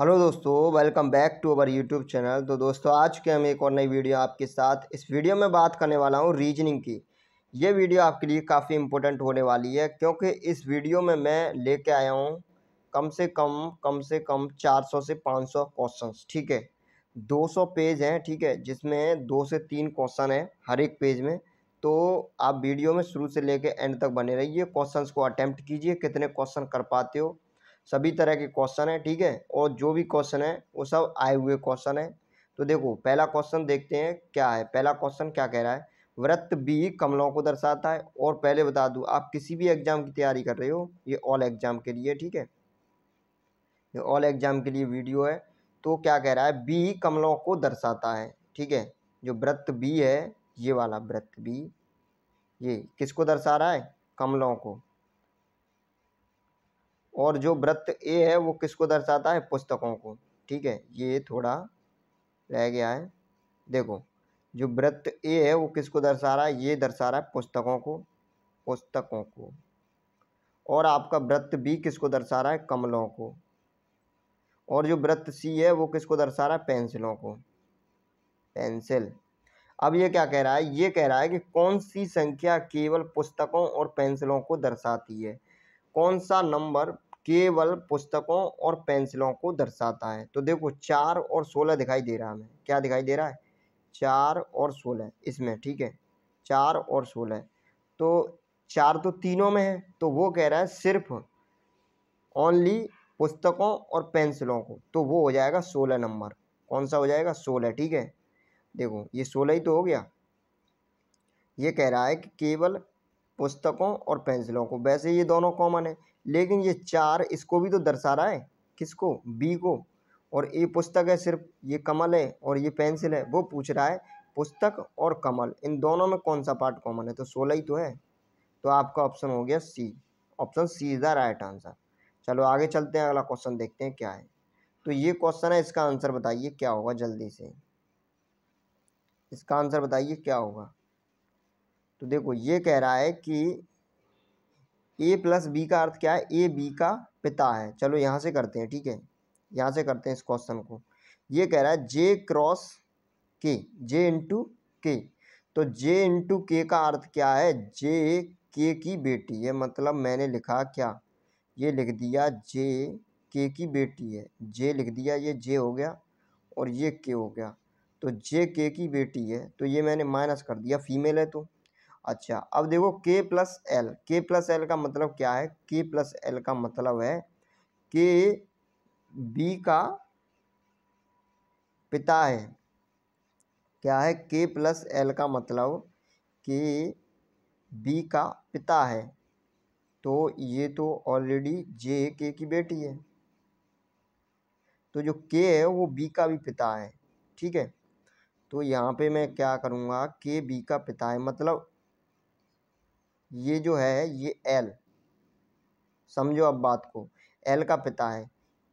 Hello दोस्तों welcome back to our YouTube channel तो दोस्तों आज के हम एक और नई वीडियो आपके साथ इस वीडियो में बात करने वाला हूँ रीजनिंग की ये वीडियो आपके लिए काफ़ी इम्पोर्टेंट होने वाली है क्योंकि इस वीडियो में मैं लेके आया हूँ कम से कम कम से कम 400 से 500 क्वेश्चंस ठीक है 200 पेज हैं ठीक है जिसमें दो से तीन क्वेश्चन हैं हर एक पेज में तो आप वीडियो में शुरू से लेके एंड तक बने रहिए क्वेश्चंस को अटैम्प्ट कीजिए कितने क्वेश्चन कर पाते हो सभी तरह के क्वेश्चन हैं ठीक है और जो भी क्वेश्चन है वो सब आए हुए क्वेश्चन हैं तो देखो पहला क्वेश्चन देखते हैं क्या है पहला क्वेश्चन क्या कह रहा है व्रत बी कमलों को दर्शाता है और पहले बता दूँ आप किसी भी एग्ज़ाम की तैयारी कर रहे हो ये ऑल एग्ज़ाम के लिए ठीक है ये ऑल एग्ज़ाम के लिए वीडियो है तो क्या कह रहा है बी कमलों को दर्शाता है ठीक है जो व्रत बी है ये वाला व्रत बी ये किसको दर्शा रहा है कमलों को और जो व्रत ए है वो किसको दर्शाता है पुस्तकों को ठीक है ये थोड़ा रह गया है देखो जो व्रत ए है वो किसको दर्शा रहा है ये दर्शा रहा है पुस्तकों को पुस्तकों को और आपका व्रत बी किसको दर्शा रहा है कमलों को और जो व्रत सी है वो किसको दर्शा रहा है पेंसिलों को पेंसिल अब ये क्या कह रहा है ये कह रहा है कि कौन सी संख्या केवल पुस्तकों और पेंसिलों को दर्शाती है कौन सा नंबर केवल पुस्तकों और पेंसिलों को दर्शाता है तो देखो चार और सोलह दिखाई दे रहा है हमें क्या दिखाई दे रहा है चार और सोलह इसमें ठीक है चार और सोलह तो चार तो तीनों में है तो वो कह रहा है सिर्फ ओनली पुस्तकों और पेंसिलों को तो वो हो जाएगा सोलह नंबर कौन सा हो जाएगा सोलह ठीक है देखो ये सोलह ही तो हो गया ये कह रहा है कि केवल पुस्तकों और पेंसिलों को वैसे ये दोनों कॉमन है लेकिन ये चार इसको भी तो दर्शा रहा है किसको बी को और ये पुस्तक है सिर्फ ये कमल है और ये पेंसिल है वो पूछ रहा है पुस्तक और कमल इन दोनों में कौन सा पार्ट कॉमन है तो सोलह ही तो है तो आपका ऑप्शन हो गया C option C is the right answer चलो आगे चलते हैं अगला क्वेश्चन देखते हैं क्या है तो ये क्वेश्चन है इसका आंसर बताइए क्या होगा जल्दी से इसका आंसर बताइए क्या होगा तो देखो ये कह रहा है कि ए प्लस बी का अर्थ क्या है ए बी का पिता है चलो यहाँ से करते हैं ठीक है यहाँ से करते हैं इस क्वेश्चन को ये कह रहा है जे क्रॉस के जे इंटू के तो जे इंटू के का अर्थ क्या है जे के की बेटी है मतलब मैंने लिखा क्या ये लिख दिया जे के की बेटी है जे लिख दिया ये जे हो गया और ये के हो गया तो जे के की बेटी है तो ये मैंने माइनस कर दिया फीमेल है तो अच्छा अब देखो K plus L K plus L का मतलब क्या है के प्लस एल का मतलब है के बी का पिता है क्या है के प्लस एल का मतलब के बी का पिता है तो ये तो ऑलरेडी जे के की बेटी है तो जो के है वो बी का भी पिता है ठीक है तो यहाँ पे मैं क्या करूँगा के बी का पिता है मतलब ये जो है ये एल समझो अब बात को एल का पिता है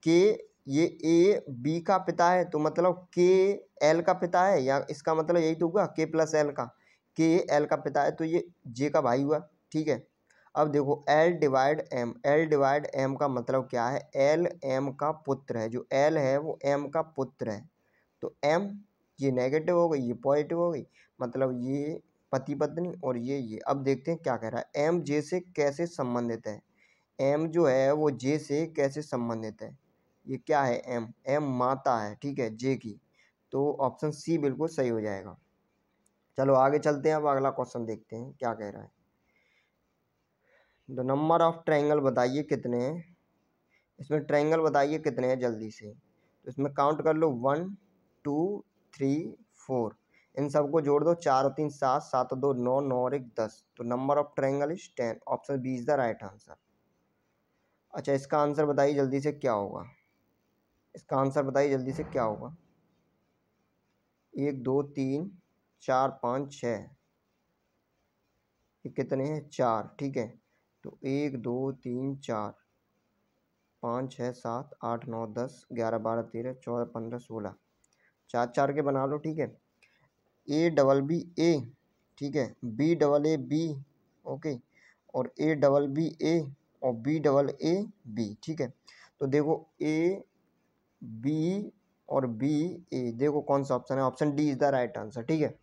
के ये ए बी का पिता है तो मतलब के एल का पिता है या इसका मतलब यही तो हुआ के प्लस एल का के एल का पिता है तो ये जे का भाई हुआ ठीक है अब देखो L divide M L divide M का मतलब क्या है एल एम का पुत्र है जो एल है वो एम का पुत्र है तो एम ये नेगेटिव हो गई ये पॉजिटिव हो गई मतलब ये पति पत्नी और ये ये अब देखते हैं क्या कह रहा है एम जे से कैसे संबंधित है एम जो है वो जे से कैसे संबंधित है ये क्या है एम एम माता है ठीक है जे की तो ऑप्शन सी बिल्कुल सही हो जाएगा चलो आगे चलते हैं अब अगला क्वेश्चन देखते हैं क्या कह रहा है द नंबर ऑफ ट्रायंगल बताइए कितने हैं इसमें ट्रायंगल बताइए कितने हैं जल्दी से तो इसमें काउंट कर लो वन टू थ्री फोर इन सबको जोड़ दो चार और तीन सात सात और दो नौ नौ और एक दस तो number of triangle is ten option B is the right answer अच्छा इसका आंसर बताइए जल्दी से क्या होगा इसका आंसर बताइए जल्दी से क्या होगा एक दो तीन चार पाँच छ कितने हैं चार ठीक है तो एक दो तीन चार पाँच छः सात आठ नौ दस ग्यारह बारह तेरह चौदह पंद्रह सोलह चार चार के बना लो ठीक है ए डबल बी ए ठीक है B double A B okay और ए डबल बी ए और बी डबल ए बी ठीक है तो देखो ए बी और बी ए देखो कौन सा ऑप्शन है option D is the right answer ठीक है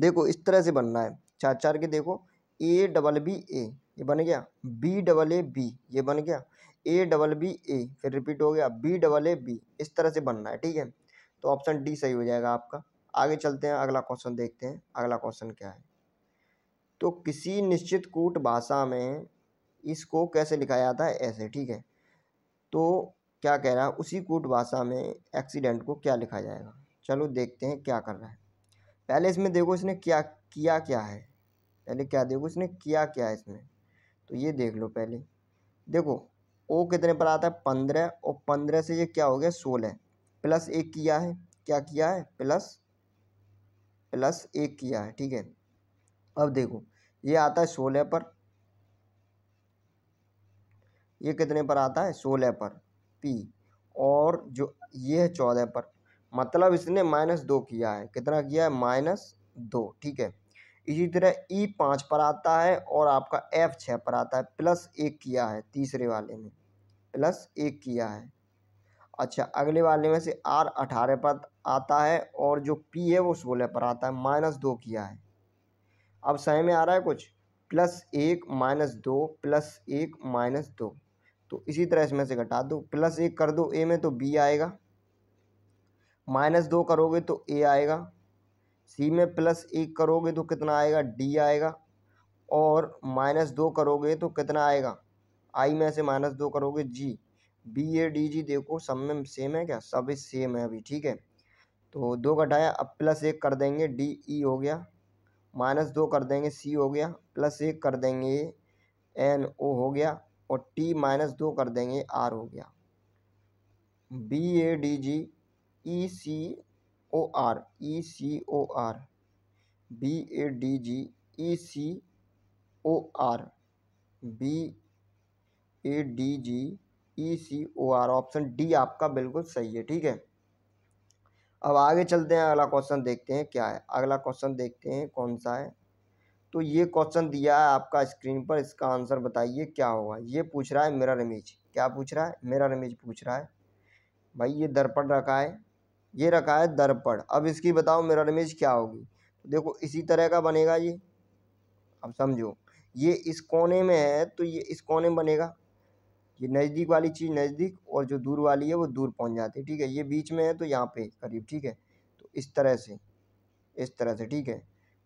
देखो इस तरह से बनना है चार चार के देखो ए डबल बी ए ये बन गया बी डबल ए बी ये बन गया ए डबल बी ए फिर रिपीट हो गया बी डबल ए बी इस तरह से बनना है ठीक है तो ऑप्शन डी सही हो जाएगा आपका आगे चलते हैं अगला क्वेश्चन देखते हैं अगला क्वेश्चन क्या है तो किसी निश्चित कूट भाषा में इसको कैसे लिखा जाता है ऐसे ठीक है तो क्या कह रहा है उसी कूट भाषा में एक्सीडेंट को क्या लिखा जाएगा चलो देखते हैं क्या कर रहा है पहले इसमें देखो इसने क्या किया क्या है पहले क्या देखो इसने किया क्या है इसमें तो ये देख लो पहले देखो ओ कितने पर आता है पंद्रह और पंद्रह से ये क्या हो गया सोलह प्लस एक किया है क्या किया है प्लस प्लस एक किया है ठीक है अब देखो ये आता है सोलह पर ये कितने पर आता है सोलह पर पी और जो ये है चौदह पर मतलब इसने माइनस दो किया है कितना किया है माइनस दो ठीक है इसी तरह ई e पाँच पर आता है और आपका एफ छः पर आता है प्लस एक किया है तीसरे वाले में प्लस एक किया है अच्छा अगले वाले में से आर अठारह पर आता है और जो पी है वो सोलह पर आता है माइनस दो किया है अब सही में आ रहा है कुछ प्लस एक माइनस दो प्लस एक माइनस दो तो इसी तरह इसमें से घटा दो प्लस एक कर दो ए में तो बी आएगा माइनस दो करोगे तो ए आएगा सी में प्लस एक करोगे तो कितना आएगा डी आएगा और माइनस दो करोगे तो कितना आएगा आई में से माइनस दो करोगे जी बी ए डी जी देखो सब में सेम है क्या सब इस सेम है अभी ठीक है तो दो घटाया अब प्लस एक कर देंगे डी ई e हो गया माइनस दो कर देंगे सी हो गया प्लस एक कर देंगे एन ओ हो गया और टी माइनस दो कर देंगे आर हो गया B A D G E C O R E C O R B A D G E C O R B A D G E C O R option D आपका बिल्कुल सही है ठीक है अब आगे चलते हैं अगला क्वेश्चन देखते हैं क्या है अगला क्वेश्चन देखते हैं कौन सा है तो ये क्वेश्चन दिया है आपका स्क्रीन पर इसका आंसर बताइए क्या होगा ये पूछ रहा है मेरा इमेज क्या पूछ रहा है मेरा इमेज पूछ रहा है भाई ये दर्पण रखा है ये रखा है दर्पण अब इसकी बताओ मेरा इमेज क्या होगी तो देखो इसी तरह का बनेगा ये अब समझो ये इस कोने में है तो ये इस कोने में बनेगा ये नज़दीक वाली चीज़ नज़दीक और जो दूर वाली है वो दूर पहुंच जाती है ठीक है ये बीच में है तो यहाँ पे करीब ठीक है तो इस तरह से इस तरह से ठीक है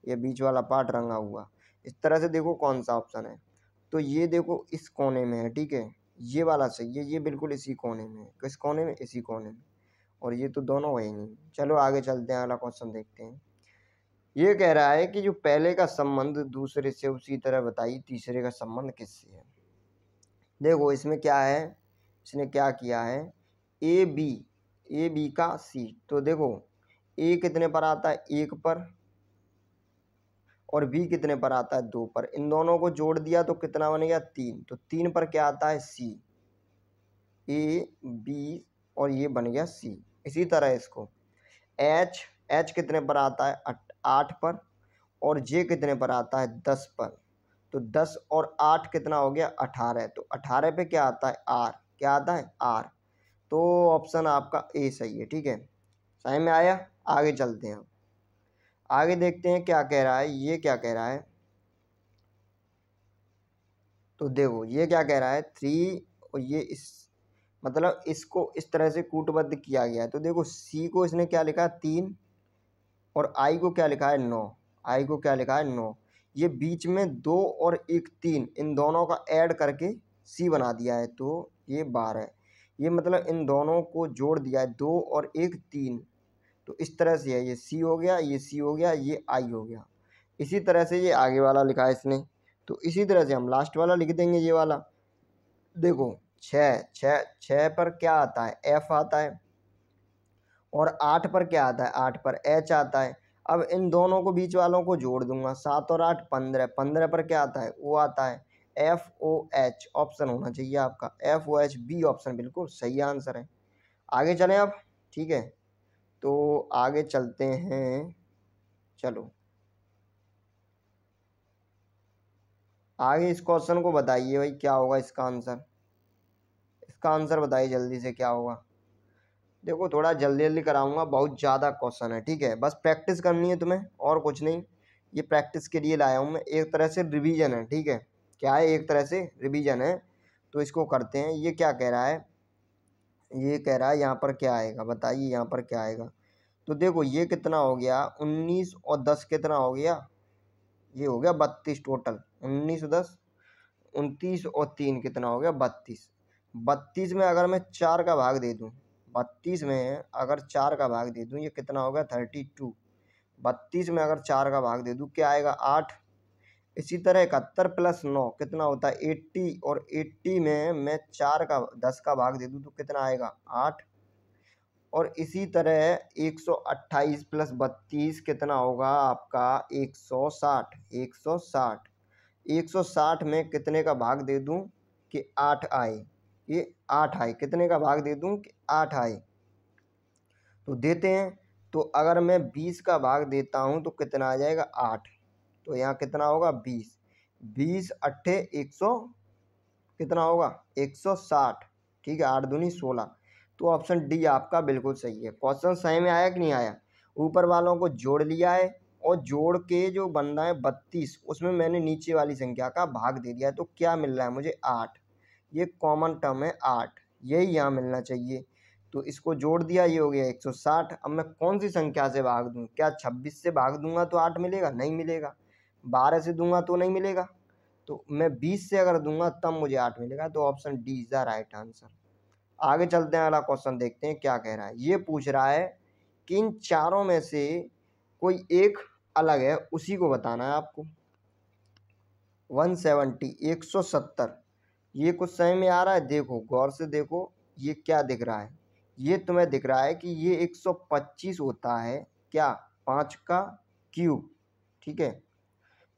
ये बीच वाला पार्ट रंगा हुआ इस तरह से देखो कौन सा ऑप्शन है तो ये देखो इस कोने में है ठीक है ये वाला सही है ये बिल्कुल इसी कोने में है किस कोने में इसी कोने में और ये तो दोनों है नहीं चलो आगे चलते हैं अगला क्वेश्चन देखते हैं ये कह रहा है कि जो पहले का संबंध दूसरे से उसी तरह बताइए तीसरे का संबंध किससे है देखो इसमें क्या है इसने क्या किया है ए बी ए बी का सी तो देखो ए कितने पर आता है एक पर और बी कितने पर आता है दो पर इन दोनों को जोड़ दिया तो कितना बन गया तीन तो तीन पर क्या आता है सी ए बी और ये बन गया सी इसी तरह इसको एच एच कितने पर आता है आठ पर और जे कितने पर आता है दस पर तो दस और आठ कितना हो गया अठारह तो अठारह पे क्या आता है आर क्या आता है आर तो ऑप्शन आपका ए सही है ठीक है सही में आया आगे चलते हैं आगे देखते हैं क्या कह रहा है ये क्या कह रहा है तो देखो ये क्या कह रहा है थ्री और ये इस मतलब इसको इस तरह से कूटबद्ध किया गया है तो देखो सी को इसने क्या लिखा है तीन और आई को क्या लिखा है नौ आई को क्या लिखा है नौ ये बीच में दो और एक तीन इन दोनों का ऐड करके सी बना दिया है तो ये बारह है ये मतलब इन दोनों को जोड़ दिया है दो और एक तीन तो इस तरह से है ये सी हो गया ये सी हो गया ये आई हो गया इसी तरह से ये आगे वाला लिखा है इसने तो इसी तरह से हम लास्ट वाला लिख देंगे ये वाला देखो छ छ छ पर क्या आता है एफ़ आता है और आठ पर क्या आता है आठ पर एच आता है अब इन दोनों को बीच वालों को जोड़ दूंगा सात और आठ पंद्रह पंद्रह पर क्या आता है वो आता है एफ ओ एच ऑप्शन होना चाहिए आपका F O H B option बिल्कुल सही आंसर है आगे चलें आप ठीक है तो आगे चलते हैं चलो आगे इस क्वेश्चन को बताइए भाई क्या होगा इसका आंसर इसका आंसर बताइए जल्दी से क्या होगा देखो थोड़ा जल्दी जल्दी कराऊंगा बहुत ज़्यादा क्वेश्चन है ठीक है बस प्रैक्टिस करनी है तुम्हें और कुछ नहीं ये प्रैक्टिस के लिए लाया हूँ मैं एक तरह से रिवीजन है ठीक है क्या है एक तरह से रिवीजन है तो इसको करते हैं ये क्या कह रहा है ये कह रहा है यहाँ पर क्या आएगा बताइए यहाँ पर क्या आएगा तो देखो ये कितना हो गया उन्नीस और दस कितना हो गया ये हो गया बत्तीस टोटल उन्नीस और दस उनतीस और तीन कितना हो गया बत्तीस बत्तीस में अगर मैं चार का भाग दे दूँ बत्तीस में अगर चार का भाग दे दूँ ये कितना होगा थर्टी टू बत्तीस में अगर चार का भाग दे दूँ क्या आएगा आठ इसी तरह इकहत्तर प्लस नौ कितना होता है एट्टी और एट्टी में मैं चार का दस का भाग दे दूँ तो कितना आएगा आठ और इसी तरह एक सौ अट्ठाईस प्लस बत्तीस कितना होगा आपका एक सौ साठ एक सौ साठ एक सौ साठ में कितने का भाग दे दूँ कि आठ आए ये आठ आए कितने का भाग दे दूँ कि आठ आए तो देते हैं तो अगर मैं बीस का भाग देता हूँ तो कितना आ जाएगा आठ तो यहाँ कितना होगा बीस बीस अट्ठे एक सौ कितना होगा एक सौ साठ ठीक है आठ दूनी सोलह तो ऑप्शन डी आपका बिल्कुल सही है क्वेश्चन सही में आया कि नहीं आया ऊपर वालों को जोड़ लिया है और जोड़ के जो बंदा है बत्तीस उसमें मैंने नीचे वाली संख्या का भाग दे दिया है तो क्या मिल रहा है मुझे आठ ये कॉमन टर्म है आठ यही यहाँ मिलना चाहिए तो इसको जोड़ दिया ये हो गया 160 अब मैं कौन सी संख्या से भाग दूँ क्या 26 से भाग दूंगा तो आठ मिलेगा नहीं मिलेगा 12 से दूंगा तो नहीं मिलेगा तो मैं 20 से अगर दूंगा तब मुझे आठ मिलेगा तो option D is the right answer आगे चलते हैं अगला क्वेश्चन देखते हैं क्या कह रहा है ये पूछ रहा है कि इन चारों में से कोई एक अलग है उसी को बताना है आपको सौ सत्तर ये कुछ समय में आ रहा है देखो गौर से देखो ये क्या दिख रहा है ये तुम्हें दिख रहा है कि ये 125 होता है क्या पाँच का क्यूब ठीक है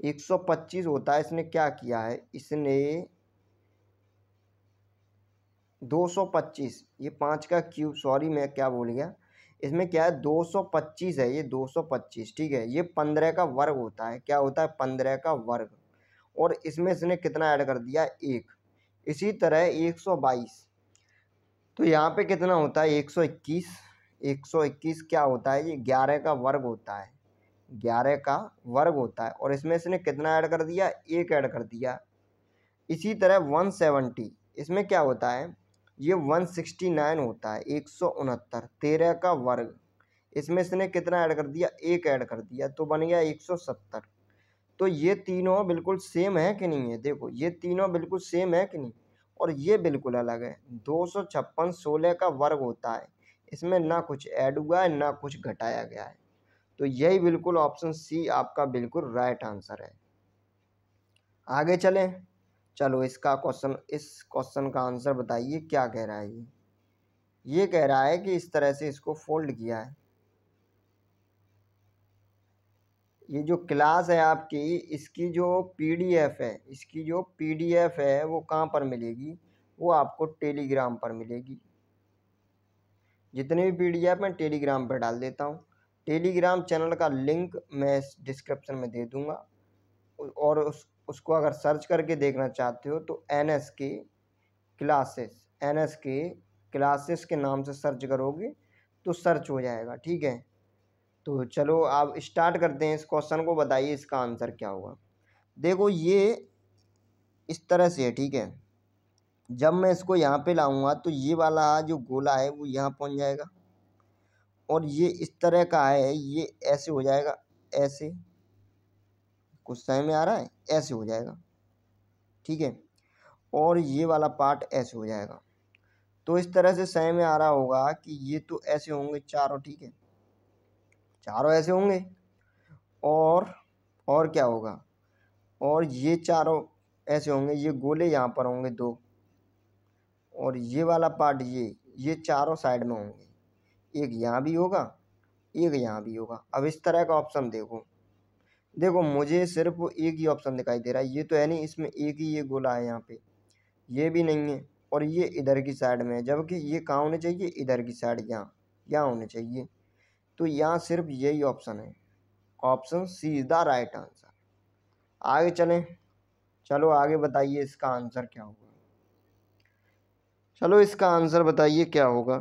125 होता है इसने क्या किया है इसने 225 ये पाँच का क्यूब सॉरी मैं क्या बोल गया इसमें क्या है 225 है ये 225 ठीक है ये पंद्रह का वर्ग होता है क्या होता है पंद्रह का वर्ग और इसमें इसने कितना ऐड कर दिया एक इसी तरह 122 तो यहाँ पे कितना होता है 121 121 क्या होता है ये ग्यारह का वर्ग होता है ग्यारह का वर्ग होता है और इसमें इसने कितना ऐड कर दिया एक ऐड कर दिया इसी तरह 170 इसमें क्या होता है ये 169 होता है एक सौ उनहत्तर तेरह का वर्ग इसमें इसने कितना ऐड कर दिया एक ऐड कर दिया तो बन गया एक सौ सत्तर तो ये तीनों बिल्कुल सेम है कि नहीं है देखो ये तीनों बिल्कुल सेम है कि नहीं और ये बिल्कुल अलग है दो सौ छप्पन सोलह का वर्ग होता है इसमें ना कुछ ऐड हुआ है ना कुछ घटाया गया है तो यही बिल्कुल ऑप्शन सी आपका बिल्कुल राइट आंसर है आगे चलें चलो इसका क्वेश्चन इस क्वेश्चन का आंसर बताइए क्या कह रहा है ये ये कह रहा है कि इस तरह से इसको फोल्ड किया है ये जो क्लास है आपकी इसकी जो पीडीएफ है इसकी जो पीडीएफ है वो कहाँ पर मिलेगी वो आपको टेलीग्राम पर मिलेगी जितने भी पीडीएफ मैं टेलीग्राम पर डाल देता हूँ टेलीग्राम चैनल का लिंक मैं डिस्क्रिप्शन में दे दूँगा और उस उसको अगर सर्च करके देखना चाहते हो तो N S K classes N S K classes के नाम से सर्च करोगे तो सर्च हो जाएगा ठीक है तो चलो आप स्टार्ट करते हैं इस क्वेश्चन को बताइए इसका आंसर क्या होगा देखो ये इस तरह से है ठीक है जब मैं इसको यहाँ पे लाऊंगा तो ये वाला जो गोला है वो यहाँ पहुँच जाएगा और ये इस तरह का है ये ऐसे हो जाएगा ऐसे कुछ समय में आ रहा है ऐसे हो जाएगा ठीक है और ये वाला पार्ट ऐसे हो जाएगा तो इस तरह से समय में आ रहा होगा कि ये तो ऐसे होंगे चारों ठीक है चारों ऐसे होंगे और और क्या होगा और ये चारों ऐसे होंगे ये गोले यहाँ पर होंगे दो और ये वाला पार्ट ये ये चारों साइड में होंगे एक यहाँ भी होगा एक यहाँ भी होगा अब इस तरह का ऑप्शन देखो देखो मुझे सिर्फ एक ही ऑप्शन दिखाई दे रहा है ये तो है नहीं इसमें एक ही ये गोला है यहाँ पे ये भी नहीं है और ये इधर की साइड में है जबकि ये कहाँ होने चाहिए इधर की साइड यहाँ यहाँ होने चाहिए तो यहाँ सिर्फ यही ऑप्शन है option C is the right answer आगे चलें चलो आगे बताइए इसका आंसर क्या होगा चलो इसका आंसर बताइए क्या होगा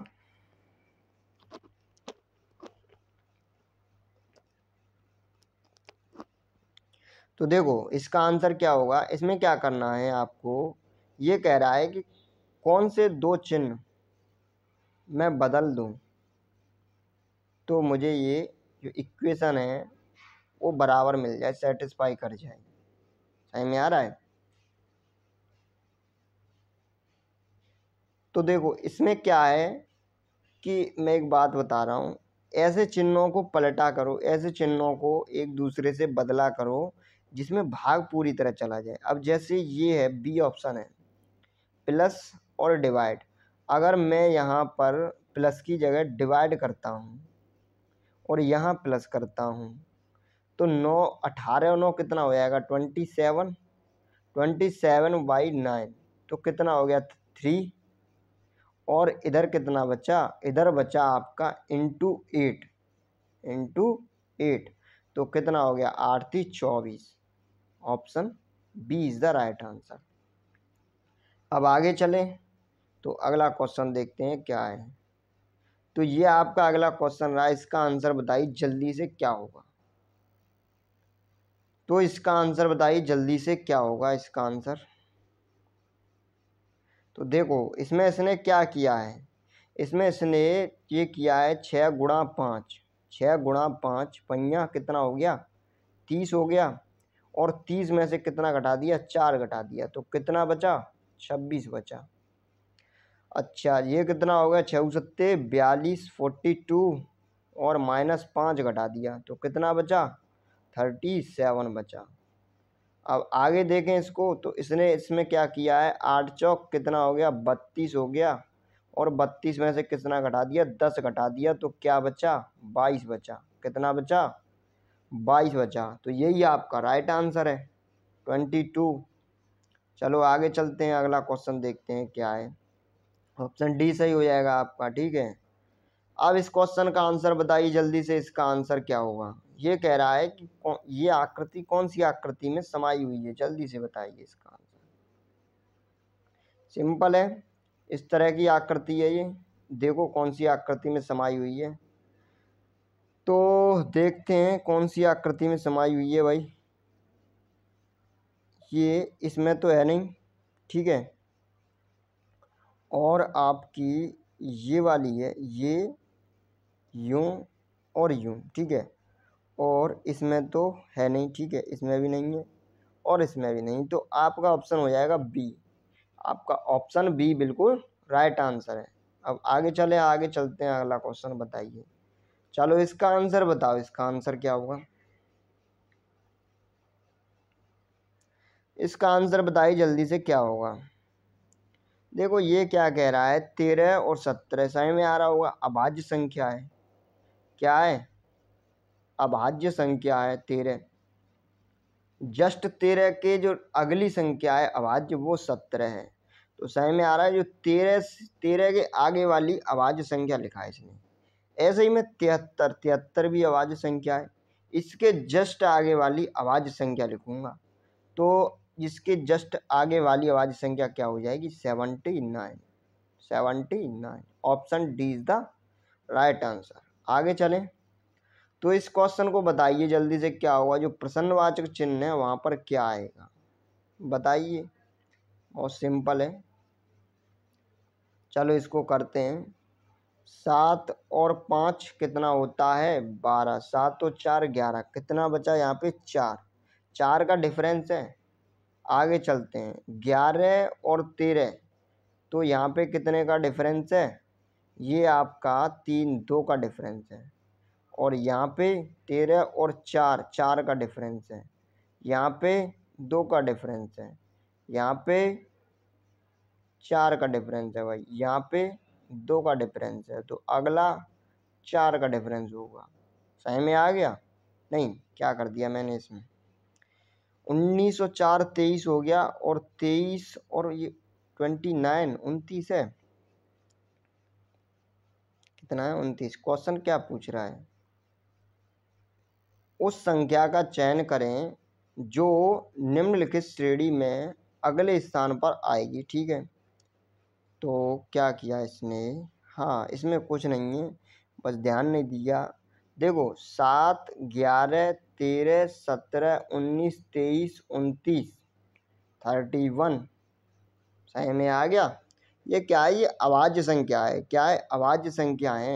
तो देखो इसका आंसर क्या होगा इसमें क्या करना है आपको ये कह रहा है कि कौन से दो चिन्ह मैं बदल दूँ तो मुझे ये जो इक्वेशन है वो बराबर मिल जाए सेटिस्फाई कर जाए समझ में आ रहा है तो देखो इसमें क्या है कि मैं एक बात बता रहा हूँ ऐसे चिन्हों को पलटा करो ऐसे चिन्हों को एक दूसरे से बदला करो जिसमें भाग पूरी तरह चला जाए अब जैसे ये है बी ऑप्शन है प्लस और डिवाइड अगर मैं यहाँ पर प्लस की जगह डिवाइड करता हूँ और यहाँ प्लस करता हूँ तो नौ अठारह नौ कितना हो जाएगा twenty seven twenty seven by nine तो कितना हो गया थ्री और इधर कितना बचा इधर बचा आपका इंटू एट इंटू एट तो कितना हो गया थी चौबीस option B is the right answer अब आगे चलें तो अगला क्वेश्चन देखते हैं क्या है तो ये आपका अगला क्वेश्चन रहा इसका आंसर बताइए जल्दी से क्या होगा तो इसका आंसर बताइए जल्दी से क्या होगा इसका आंसर तो देखो इसमें इसने क्या किया है इसमें इसने ये किया है छः गुणा पाँच छः गुणा पाँच पहिया कितना हो गया तीस हो गया और तीस में से कितना घटा दिया चार घटा दिया तो कितना बचा छब्बीस बचा अच्छा ये कितना हो गया छः सत्ते बयालीस फोर्टी टू और माइनस पाँच घटा दिया तो कितना बचा थर्टी सेवन बचा अब आगे देखें इसको तो इसने इसमें क्या किया है आठ चौक कितना हो गया बत्तीस हो गया और बत्तीस में से कितना घटा दिया दस घटा दिया तो क्या बचा बाईस बचा कितना बचा बाईस बचा तो यही आपका राइट आंसर है ट्वेंटी टू चलो आगे चलते हैं अगला क्वेश्चन देखते हैं क्या है ऑप्शन डी सही हो जाएगा आपका ठीक है अब इस क्वेश्चन का आंसर बताइए जल्दी से इसका आंसर क्या होगा ये कह रहा है कि ये आकृति कौन सी आकृति में समाई हुई है जल्दी से बताइए इसका आंसर सिंपल है इस तरह की आकृति है ये देखो कौन सी आकृति में समाई हुई है तो देखते हैं कौन सी आकृति में समाई हुई है भाई ये इसमें तो है नहीं ठीक है और आपकी ये वाली है ये यूँ और यूँ ठीक है और इसमें तो है नहीं ठीक है इसमें भी नहीं है और इसमें भी नहीं तो आपका ऑप्शन हो जाएगा बी आपका ऑप्शन बी बिल्कुल राइट आंसर है अब आगे चले आगे चलते हैं अगला क्वेश्चन बताइए चलो इसका आंसर बताओ इसका आंसर क्या होगा इसका आंसर बताइए जल्दी से क्या होगा देखो ये क्या कह रहा है तेरह और सत्रह सही में आ रहा होगा अभाज्य संख्या है क्या है अभाज्य संख्या है तेरह जस्ट तेरह के जो अगली संख्या है अभाज्य वो सत्रह है तो सही में आ रहा है जो तेरह तेरह के आगे वाली अभाज्य संख्या लिखा है इसने ऐसे ही में तिहत्तर तिहत्तर भी अभाज्य संख्या है इसके जस्ट आगे वाली अभाज्य संख्या लिखूँगा तो जिसके जस्ट आगे वाली आवाज संख्या क्या हो जाएगी seventy nine seventy nine option D is the right answer आगे चलें तो इस क्वेश्चन को बताइए जल्दी से क्या होगा जो प्रसन्नवाचक चिन्ह है वहाँ पर क्या आएगा बताइए बहुत सिंपल है चलो इसको करते हैं सात और पाँच कितना होता है बारह सात और चार ग्यारह कितना बचा यहाँ पे चार चार का डिफरेंस है आगे चलते हैं ग्यारह और तेरह तो यहाँ पे कितने का डिफरेंस है ये आपका तीन दो का डिफरेंस है और यहाँ पे तेरह और चार चार का डिफरेंस है यहाँ पे दो का डिफरेंस है यहाँ पे चार का डिफरेंस है भाई यहाँ पे दो का डिफरेंस है तो अगला चार का डिफरेंस होगा सही में आ गया नहीं क्या कर दिया मैंने इसमें उन्नीस और चार तेईस हो गया और तेईस और ये ट्वेंटी नाइन उनतीस है कितना है उनतीस क्वेश्चन क्या पूछ रहा है उस संख्या का चयन करें जो निम्नलिखित श्रेणी में अगले स्थान पर आएगी ठीक है तो क्या किया इसने हाँ इसमें कुछ नहीं है बस ध्यान नहीं दिया देखो सात ग्यारह तेरह सत्रह उन्नीस तेईस उनतीस थर्टी वन सही में आ गया ये क्या ये आवाज़ संख्या है क्या है अभाज्य संख्या है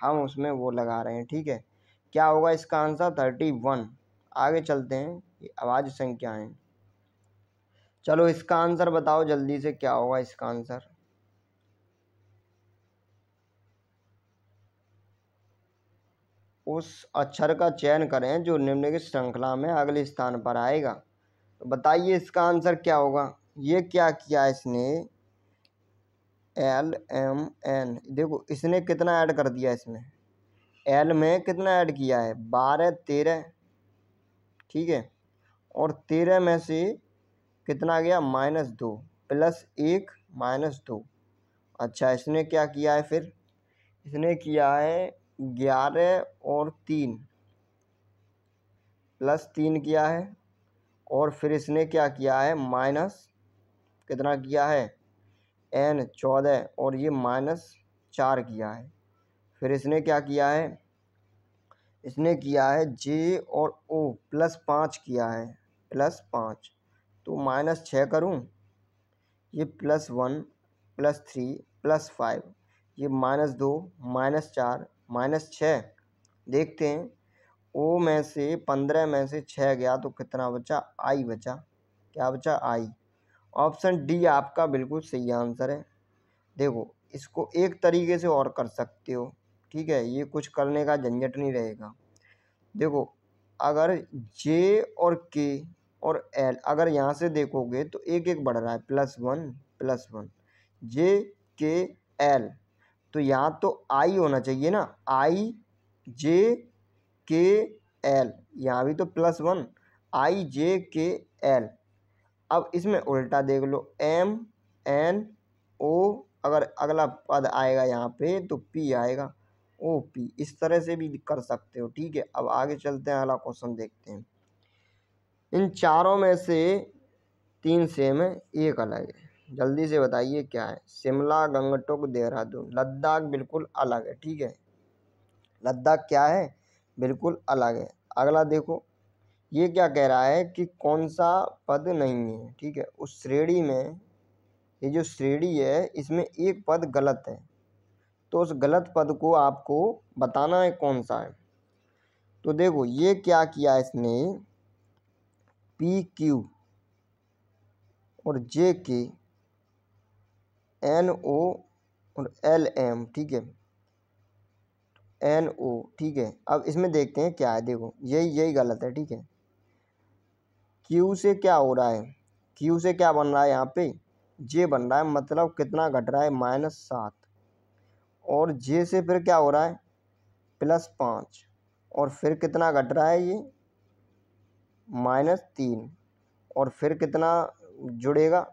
हम उसमें वो लगा रहे हैं ठीक है क्या होगा इसका आंसर थर्टी वन आगे चलते हैं ये आवाज संख्या है चलो इसका आंसर बताओ जल्दी से क्या होगा इसका आंसर उस अक्षर का चयन करें जो निम्नलिखित श्रृंखला में अगले स्थान पर आएगा तो बताइए इसका आंसर क्या होगा ये क्या किया इसने एल एम एन देखो इसने कितना ऐड कर दिया इसमें एल में कितना ऐड किया है बारह तेरह ठीक है और तेरह में से कितना गया माइनस दो प्लस एक माइनस दो अच्छा इसने क्या किया है फिर इसने किया है ग्यारह और तीन प्लस तीन किया है और फिर इसने क्या किया है माइनस कितना किया है एन चौदह और ये माइनस चार किया है फिर इसने क्या किया है इसने किया है जे और ओ प्लस पाँच किया है प्लस पाँच तो माइनस छः करूँ ये plus one plus three plus five ये माइनस दो माइनस चार माइनस छः देखते हैं ओ में से पंद्रह में से छः गया तो कितना बचा आई बचा क्या बचा आई ऑप्शन डी आपका बिल्कुल सही आंसर है देखो इसको एक तरीके से और कर सकते हो ठीक है ये कुछ करने का झंझट नहीं रहेगा देखो अगर जे और के और एल अगर यहाँ से देखोगे तो एक एक बढ़ रहा है plus one plus one J K L तो यहाँ तो आई होना चाहिए ना आई जे के एल यहाँ भी तो प्लस वन आई जे के एल अब इसमें उल्टा देख लो एम एन ओ अगर अगला पद आएगा यहाँ पे तो पी आएगा ओ पी इस तरह से भी कर सकते हो ठीक है अब आगे चलते हैं अगला क्वेश्चन देखते हैं इन चारों में से तीन सेम है एक अलग है जल्दी से बताइए क्या है शिमला गंगटोक देहरादून लद्दाख बिल्कुल अलग है ठीक है लद्दाख क्या है बिल्कुल अलग है अगला देखो ये क्या कह रहा है कि कौन सा पद नहीं है ठीक है उस श्रेणी में ये जो श्रेणी है इसमें एक पद गलत है तो उस गलत पद को आपको बताना है कौन सा है तो देखो ये क्या किया इसने पी क्यू और जे के एन ओ और एल एम ठीक है एन ओ ठीक है अब इसमें देखते हैं क्या है देखो यही यही गलत है ठीक है क्यू से क्या हो रहा है क्यू से क्या बन रहा है यहाँ पे जे बन रहा है मतलब कितना घट रहा है माइनस सात और जे से फिर क्या हो रहा है प्लस पाँच और फिर कितना घट रहा है ये माइनस तीन और फिर कितना जुड़ेगा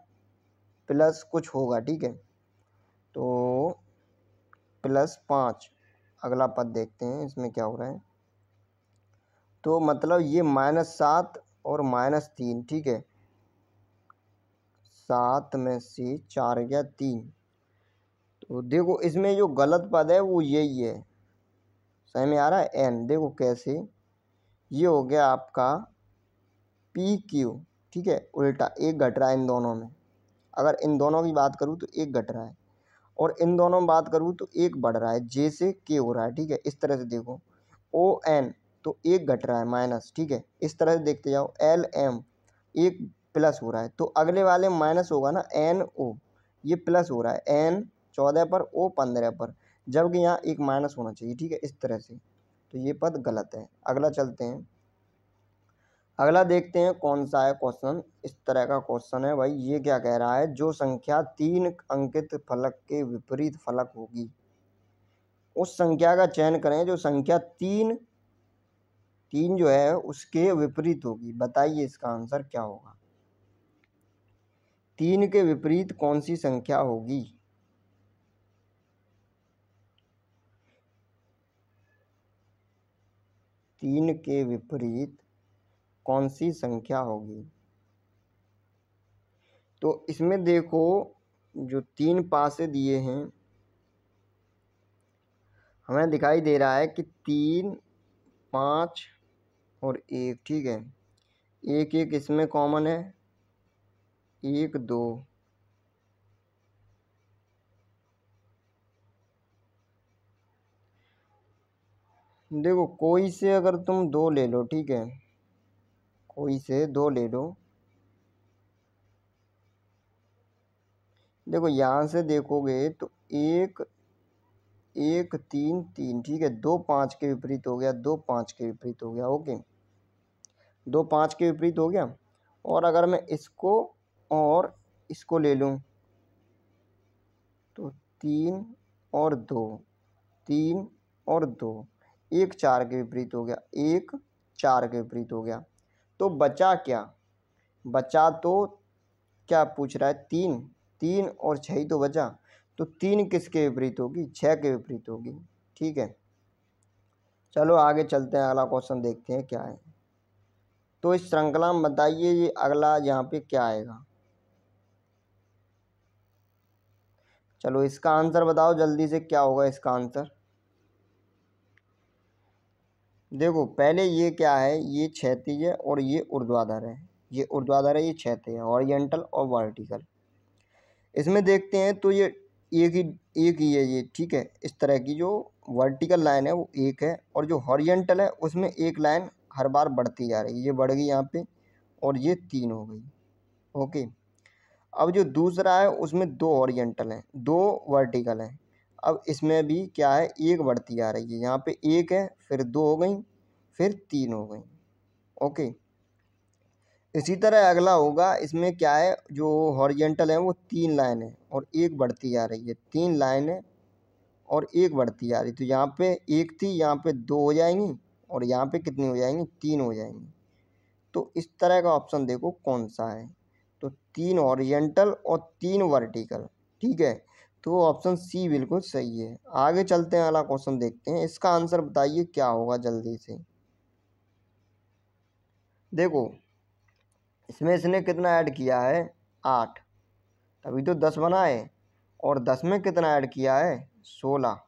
प्लस कुछ होगा ठीक है तो प्लस पाँच अगला पद देखते हैं इसमें क्या हो रहा है तो मतलब ये माइनस सात और माइनस तीन ठीक है सात में से चार गया तीन तो देखो इसमें जो गलत पद है वो यही है सही में आ रहा है एन देखो कैसे ये हो गया आपका पी क्यू ठीक है उल्टा एक घट रहा है इन दोनों में अगर इन दोनों की बात करूँ तो एक घट रहा है और इन दोनों में बात करूँ तो एक बढ़ रहा है जे से के हो रहा है ठीक है इस तरह से देखो ओ एन तो एक घट रहा है माइनस ठीक है इस तरह से देखते जाओ एल एम एक प्लस हो रहा है तो अगले वाले माइनस होगा ना एन ओ ये प्लस हो रहा है एन चौदह पर ओ पंद्रह पर जबकि यहाँ एक माइनस होना चाहिए ठीक है इस तरह से तो ये पद गलत है अगला चलते हैं अगला देखते हैं कौन सा है क्वेश्चन इस तरह का क्वेश्चन है भाई ये क्या कह रहा है जो संख्या तीन अंकित फलक के विपरीत फलक होगी उस संख्या का चयन करें जो संख्या तीन तीन जो है उसके विपरीत होगी बताइए इसका आंसर क्या होगा तीन के विपरीत कौन सी संख्या होगी तीन के विपरीत कौन सी संख्या होगी तो इसमें देखो जो तीन पासे दिए हैं हमें दिखाई दे रहा है कि तीन पाँच और एक ठीक है एक एक इसमें कॉमन है एक दो देखो कोई से अगर तुम दो ले लो ठीक है कोई से दो ले लो देखो यहाँ से देखोगे तो एक एक तीन तीन ठीक है दो पाँच के विपरीत हो गया दो पाँच के विपरीत हो गया ओके दो पाँच के विपरीत हो गया और अगर मैं इसको और इसको ले लूँ तो तीन और दो तीन और दो एक चार के विपरीत हो गया एक चार के विपरीत हो गया तो बचा क्या बचा तो क्या पूछ रहा है तीन तीन और छः ही तो बचा तो तीन किसके विपरीत होगी छः के विपरीत होगी ठीक है चलो आगे चलते हैं अगला क्वेश्चन देखते हैं क्या है तो इस श्रृंखला में बताइए ये अगला यहाँ पे क्या आएगा चलो इसका आंसर बताओ जल्दी से क्या होगा इसका आंसर देखो पहले ये क्या है ये क्षैतिज है और ये ऊर्ध्वाधर है ये ऊर्ध्वाधर है ये क्षैतिज है ओरिएंटल और वर्टिकल इसमें देखते हैं तो ये एक ही एक ही है ये ठीक है इस तरह की जो वर्टिकल लाइन है वो एक है और जो हॉरियंटल है उसमें एक लाइन हर बार बढ़ती जा रही है ये बढ़ गई यहाँ पे और ये तीन हो गई ओके अब जो दूसरा है उसमें दो हॉरिजेंटल हैं दो वर्टिकल हैं अब इसमें भी क्या है एक बढ़ती आ रही है यहाँ पे एक है फिर दो हो गई फिर तीन हो गई ओके इसी तरह अगला होगा इसमें क्या है जो हॉरिजेंटल है वो तीन लाइन है और एक बढ़ती आ रही है तीन लाइन है और एक बढ़ती आ रही तो यहाँ पे एक थी यहाँ पे दो हो जाएंगी और यहाँ पे कितनी हो जाएंगी तीन हो जाएंगी तो इस तरह का ऑप्शन देखो कौन सा है तो तीन हॉरिजेंटल और तीन वर्टिकल ठीक है तो ऑप्शन सी बिल्कुल सही है आगे चलते हैं अगला क्वेश्चन देखते हैं इसका आंसर बताइए क्या होगा जल्दी से देखो इसमें इसने कितना ऐड किया है आठ तभी तो दस बना है और दस में कितना ऐड किया है सोलह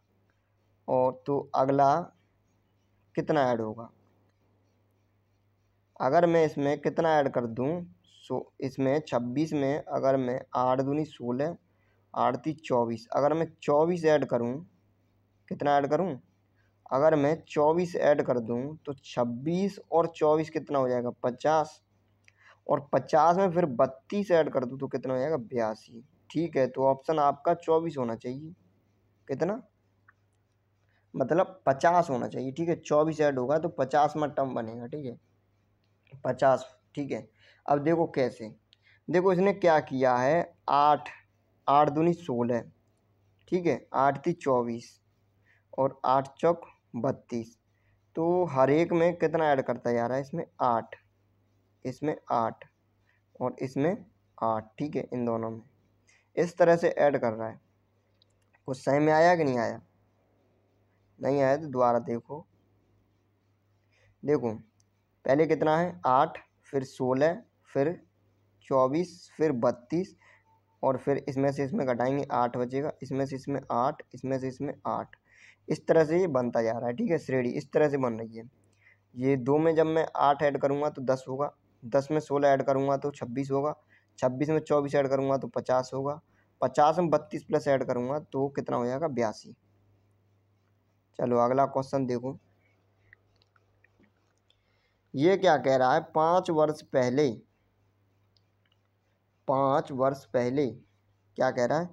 और तो अगला कितना ऐड होगा अगर मैं इसमें कितना ऐड कर दूं सो इसमें छब्बीस में अगर मैं आठ दूनी सोलह आड़ती चौबीस अगर मैं चौबीस ऐड करूँ कितना ऐड करूँ अगर मैं चौबीस ऐड कर दूँ तो छब्बीस और चौबीस कितना हो जाएगा पचास और पचास में फिर बत्तीस ऐड कर दूँ तो कितना हो जाएगा बयासी ठीक है तो ऑप्शन आपका चौबीस होना चाहिए कितना मतलब पचास होना चाहिए ठीक है चौबीस ऐड होगा तो पचास में टर्म बनेगा ठीक है पचास ठीक है अब देखो कैसे देखो इसने क्या किया है आठ आठ दूनी सोलह ठीक है आठ ती चौबीस और आठ चौक बत्तीस तो हर एक में कितना ऐड करता जा रहा है इसमें आठ इसमें आठ और इसमें आठ ठीक है इन दोनों में इस तरह से ऐड कर रहा है कुछ सही में आया कि नहीं आया नहीं आया तो दोबारा देखो देखो पहले कितना है आठ फिर सोलह फिर चौबीस फिर बत्तीस और फिर इसमें से इसमें घटाएंगे आठ बचेगा इसमें से इसमें आठ इसमें से इसमें आठ इस तरह से ये बनता जा रहा है ठीक है श्रेणी इस तरह से बन रही है ये दो में जब मैं आठ ऐड करूँगा तो दस होगा दस में सोलह ऐड करूँगा तो छब्बीस होगा छब्बीस में चौबीस ऐड करूँगा तो पचास होगा पचास में बत्तीस प्लस ऐड करूँगा तो कितना हो जाएगा बयासी चलो अगला क्वेश्चन देखो ये क्या कह रहा है पाँच वर्ष पहले पाँच वर्ष पहले क्या कह रहा है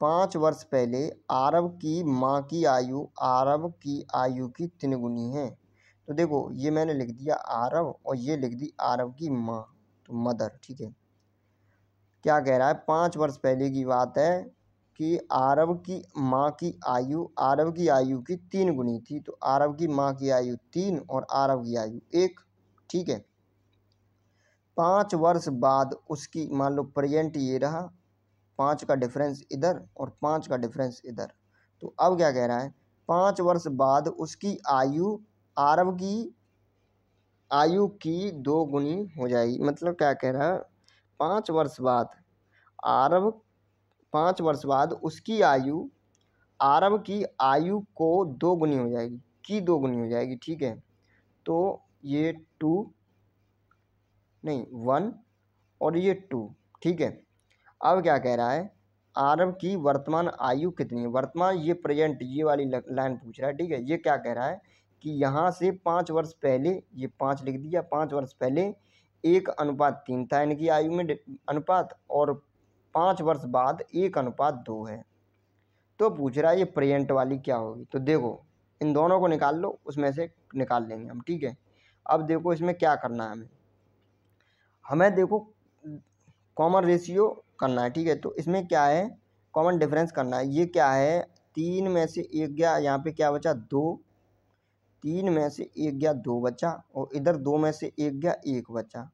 पाँच वर्ष पहले आरब की माँ की आयु आरब की आयु की तीन गुनी है तो देखो ये मैंने लिख दिया आरब और ये लिख दी आरब की माँ तो मदर ठीक है क्या कह रहा है पाँच वर्ष पहले की बात है कि आरब की माँ की आयु आरब की आयु की तीन गुनी थी तो आरब की माँ की आयु तीन और आरब की आयु एक ठीक है पाँच वर्ष बाद उसकी मान लो प्रेजेंट ये रहा पाँच का डिफरेंस इधर और पाँच का डिफरेंस इधर तो अब क्या कह रहा है पाँच वर्ष बाद उसकी आयु आरब की आयु की दो गुनी हो जाएगी मतलब क्या कह रहा है पाँच वर्ष बाद आरब पाँच वर्ष बाद उसकी आयु आरब की आयु को दो गुनी हो जाएगी की दो गुनी हो जाएगी ठीक है तो ये टू नहीं वन और ये टू ठीक है अब क्या कह रहा है आरव की वर्तमान आयु कितनी है वर्तमान ये प्रेजेंट ये वाली लाइन पूछ रहा है ठीक है ये क्या कह रहा है कि यहाँ से पाँच वर्ष पहले ये पाँच लिख दिया पाँच वर्ष पहले एक अनुपात तीन था इनकी आयु में अनुपात और पाँच वर्ष बाद एक अनुपात दो है तो पूछ रहा है ये प्रेजेंट वाली क्या होगी तो देखो इन दोनों को निकाल लो उसमें से निकाल लेंगे हम ठीक है अब देखो इसमें क्या करना है हमें हमें देखो कॉमन रेशियो करना है ठीक है तो इसमें क्या है कॉमन डिफरेंस करना है ये क्या है तीन में से एक गया यहाँ पे क्या बचा दो तीन में से एक गया दो बचा और इधर दो में से एक गया एक बचा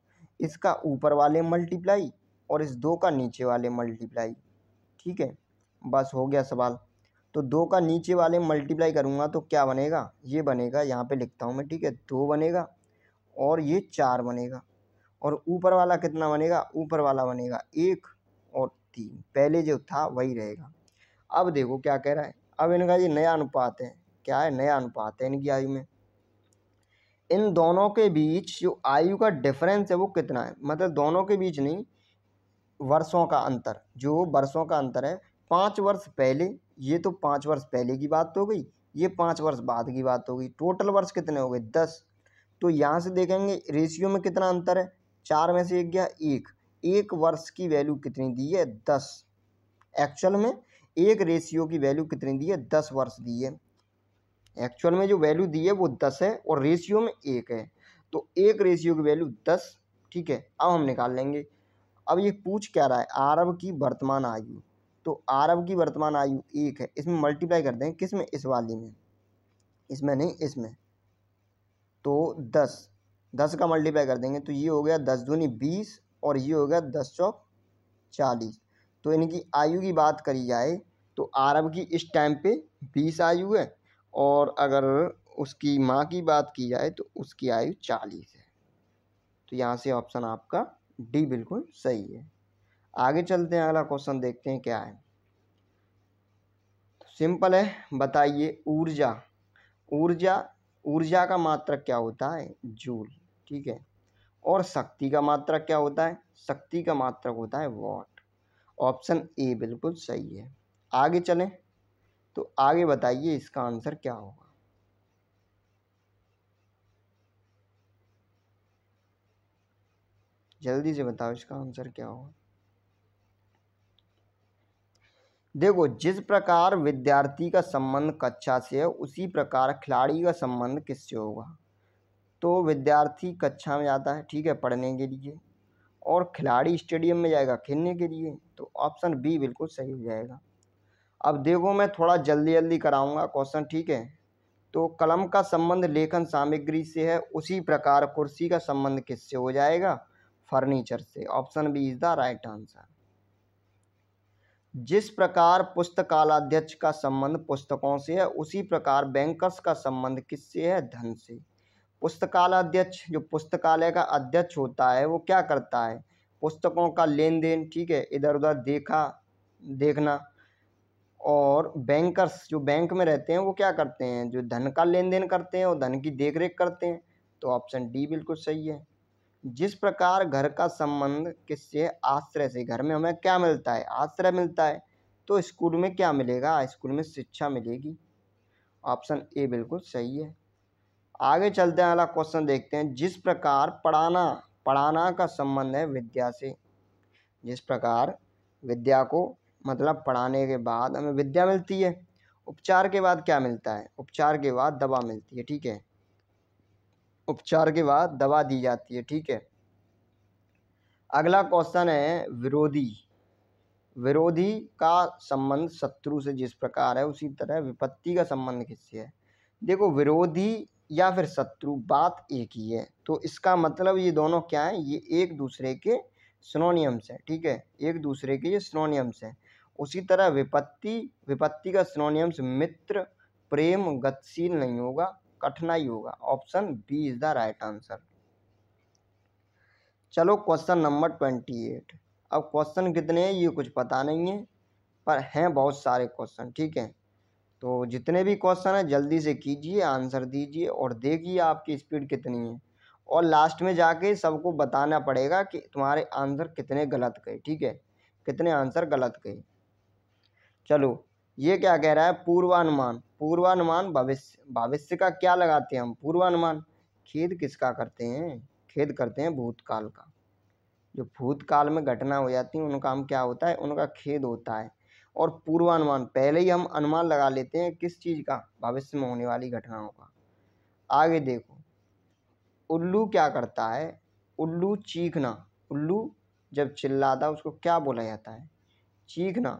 इसका ऊपर वाले मल्टीप्लाई और इस दो का नीचे वाले मल्टीप्लाई ठीक है बस हो गया सवाल तो दो का नीचे वाले मल्टीप्लाई करूँगा तो क्या बनेगा ये बनेगा यहाँ पे लिखता हूँ मैं ठीक है दो बनेगा और ये चार बनेगा और ऊपर वाला कितना बनेगा ऊपर वाला बनेगा एक और तीन पहले जो था वही रहेगा अब देखो क्या कह रहा है अब इनका ये नया अनुपात है क्या है नया अनुपात है इनकी आयु में इन दोनों के बीच जो आयु का डिफरेंस है वो कितना है मतलब दोनों के बीच नहीं वर्षों का अंतर जो वर्षों का अंतर है पाँच वर्ष पहले ये तो पाँच वर्ष पहले की बात हो गई ये पाँच वर्ष बाद की बात हो गई टोटल वर्ष कितने हो गए दस तो यहाँ से देखेंगे रेशियो में कितना अंतर है चार में से एक गया एक एक वर्ष की वैल्यू कितनी दी है दस एक्चुअल में एक रेशियो की वैल्यू कितनी दी है दस वर्ष दी है एक्चुअल में जो वैल्यू दी है वो दस है और रेशियो में एक है तो एक रेशियो की वैल्यू दस ठीक है अब हम निकाल लेंगे अब ये पूछ क्या रहा है आरब की वर्तमान आयु तो आरब की वर्तमान आयु एक है इसमें मल्टीप्लाई कर दें किस में इस वाली में इसमें नहीं इसमें तो दस दस का मल्टीप्लाई कर देंगे तो ये हो गया दस दूनी बीस और ये हो गया दस चौक चालीस तो इनकी आयु की बात करी जाए तो आरब की इस टाइम पे बीस आयु है और अगर उसकी माँ की बात की जाए तो उसकी आयु चालीस है तो यहाँ से ऑप्शन आपका डी बिल्कुल सही है आगे चलते हैं अगला क्वेश्चन देखते हैं क्या है सिंपल तो है बताइए ऊर्जा ऊर्जा ऊर्जा का मात्रक क्या होता है जूल ठीक है और शक्ति का मात्रक क्या होता है शक्ति का मात्रक होता है वॉट ऑप्शन ए बिल्कुल सही है आगे चलें तो आगे बताइए इसका आंसर क्या होगा जल्दी से बताओ इसका आंसर क्या होगा देखो जिस प्रकार विद्यार्थी का संबंध कक्षा से है उसी प्रकार खिलाड़ी का संबंध किससे होगा तो विद्यार्थी कक्षा में जाता है ठीक है पढ़ने के लिए और खिलाड़ी स्टेडियम में जाएगा खेलने के लिए तो ऑप्शन बी बिल्कुल सही हो जाएगा अब देखो मैं थोड़ा जल्दी जल्दी कराऊंगा क्वेश्चन ठीक है तो कलम का संबंध लेखन सामग्री से है उसी प्रकार कुर्सी का संबंध किससे हो जाएगा फर्नीचर से option B is the right answer जिस प्रकार पुस्तकालाध्यक्ष का संबंध पुस्तकों से है उसी प्रकार बैंकर्स का संबंध किससे है धन से पुस्तकालय अध्यक्ष जो पुस्तकालय का अध्यक्ष होता है वो क्या करता है पुस्तकों का लेन देन ठीक है इधर उधर देखा देखना और बैंकर्स जो बैंक में रहते हैं वो क्या करते हैं जो धन का लेन देन करते हैं और धन की देख रेख करते हैं तो ऑप्शन डी बिल्कुल सही है जिस प्रकार घर का संबंध किससे आश्रय से घर में हमें क्या मिलता है आश्रय मिलता है तो स्कूल में क्या मिलेगा स्कूल में शिक्षा मिलेगी ऑप्शन ए बिल्कुल सही है आगे चलते हैं अगला क्वेश्चन देखते हैं जिस प्रकार पढ़ाना पढ़ाना का संबंध है विद्या से जिस प्रकार विद्या को मतलब पढ़ाने के बाद हमें विद्या मिलती है उपचार के बाद क्या मिलता है उपचार के बाद दवा मिलती है ठीक है उपचार के बाद दवा दी जाती है ठीक है अगला क्वेश्चन है विरोधी विरोधी का संबंध शत्रु से जिस प्रकार है उसी तरह विपत्ति का संबंध किससे है देखो विरोधी या फिर शत्रु बात एक ही है तो इसका मतलब ये दोनों क्या है ये एक दूसरे के सिनोनियम्स हैं ठीक है एक दूसरे के ये सिनोनियम्स हैं उसी तरह विपत्ति विपत्ति का सिनोनियम्स मित्र प्रेम गतिशील नहीं होगा कठिनाई होगा option B is the right answer चलो क्वेश्चन नंबर ट्वेंटी एट अब क्वेश्चन कितने हैं ये कुछ पता नहीं है पर हैं बहुत सारे क्वेश्चन ठीक है तो जितने भी क्वेश्चन हैं जल्दी से कीजिए आंसर दीजिए और देखिए आपकी स्पीड कितनी है और लास्ट में जाके सबको बताना पड़ेगा कि तुम्हारे आंसर कितने गलत गए ठीक है कितने आंसर गलत गए चलो ये क्या कह रहा है पूर्वानुमान पूर्वानुमान भविष्य भविष्य का क्या लगाते हैं हम पूर्वानुमान खेद किसका करते हैं खेद करते हैं भूतकाल का जो भूतकाल में घटना हो जाती है उनका हम क्या होता है उनका खेद होता है और पूर्वानुमान पहले ही हम अनुमान लगा लेते हैं किस चीज़ का भविष्य में होने वाली घटनाओं का आगे देखो उल्लू क्या करता है उल्लू चीखना उल्लू जब चिल्लाता है उसको क्या बोला जाता है चीखना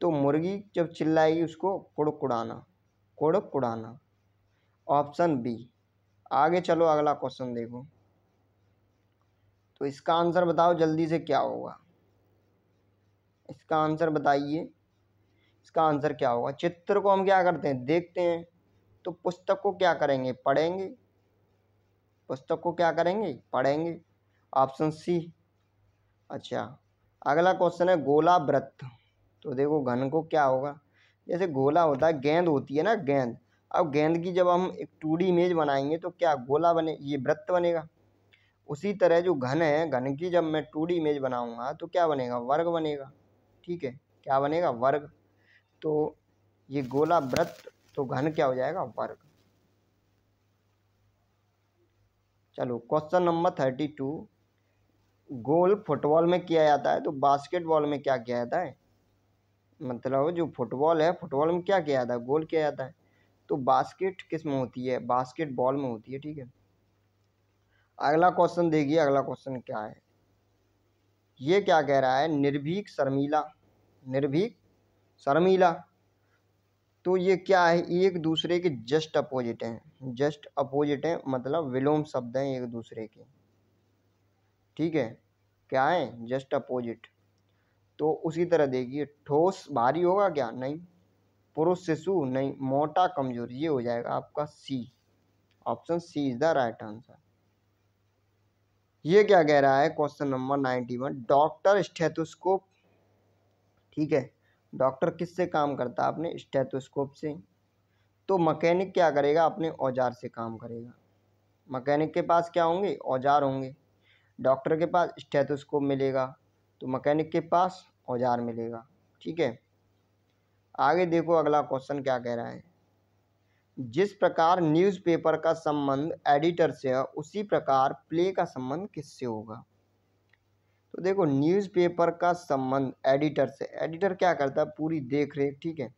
तो मुर्गी जब चिल्लाएगी उसको कुड़कुड़ाना कुड़कुड़ाना ऑप्शन बी आगे चलो अगला क्वेश्चन देखो तो इसका आंसर बताओ जल्दी से क्या होगा इसका आंसर बताइए इसका आंसर क्या होगा चित्र को हम क्या करते हैं देखते हैं तो पुस्तक को क्या करेंगे पढ़ेंगे पुस्तक को क्या करेंगे पढ़ेंगे ऑप्शन सी अच्छा अगला क्वेश्चन है गोला व्रत तो देखो घन को क्या होगा जैसे गोला होता है गेंद होती है ना गेंद अब गेंद की जब हम एक टू डी इमेज बनाएंगे तो क्या गोला बने ये व्रत बनेगा उसी तरह जो घन है घन की जब मैं टू डी इमेज बनाऊंगा तो क्या बनेगा वर्ग बनेगा ठीक है क्या बनेगा वर्ग तो ये गोला व्रत तो घन क्या हो जाएगा वर्ग चलो question number thirty two goal football में किया जाता है तो बास्केटबॉल में क्या किया जाता है मतलब जो फुटबॉल है फुटबॉल में क्या किया जाता है गोल किया जाता है तो बास्केट किस में होती है बास्केटबॉल में होती है ठीक है अगला क्वेश्चन देखिए अगला क्वेश्चन क्या है ये क्या कह रहा है निर्भीक शर्मीला निर्भीक शर्मीला तो ये क्या है एक दूसरे के जस्ट अपोजिट हैं जस्ट अपोजिट हैं मतलब विलोम शब्द हैं एक दूसरे के ठीक है क्या है जस्ट अपोजिट तो उसी तरह देखिए ठोस भारी होगा क्या नहीं पुरुष शिशु नहीं मोटा कमजोर ये हो जाएगा आपका C option C is the right answer ये क्या कह रहा है question number ninety one doctor stethoscope ठीक है डॉक्टर किससे काम करता है अपने स्टेथोस्कोप से तो मकैनिक क्या करेगा अपने औजार से काम करेगा मकैनिक के पास क्या होंगे औजार होंगे डॉक्टर के पास स्टेथोस्कोप मिलेगा तो मकैनिक के पास औजार मिलेगा ठीक है आगे देखो अगला क्वेश्चन क्या कह रहा है जिस प्रकार न्यूज़पेपर का संबंध एडिटर से है उसी प्रकार प्ले का संबंध किससे होगा तो देखो न्यूज़पेपर का संबंध एडिटर से एडिटर क्या करता है पूरी देख रेख ठीक है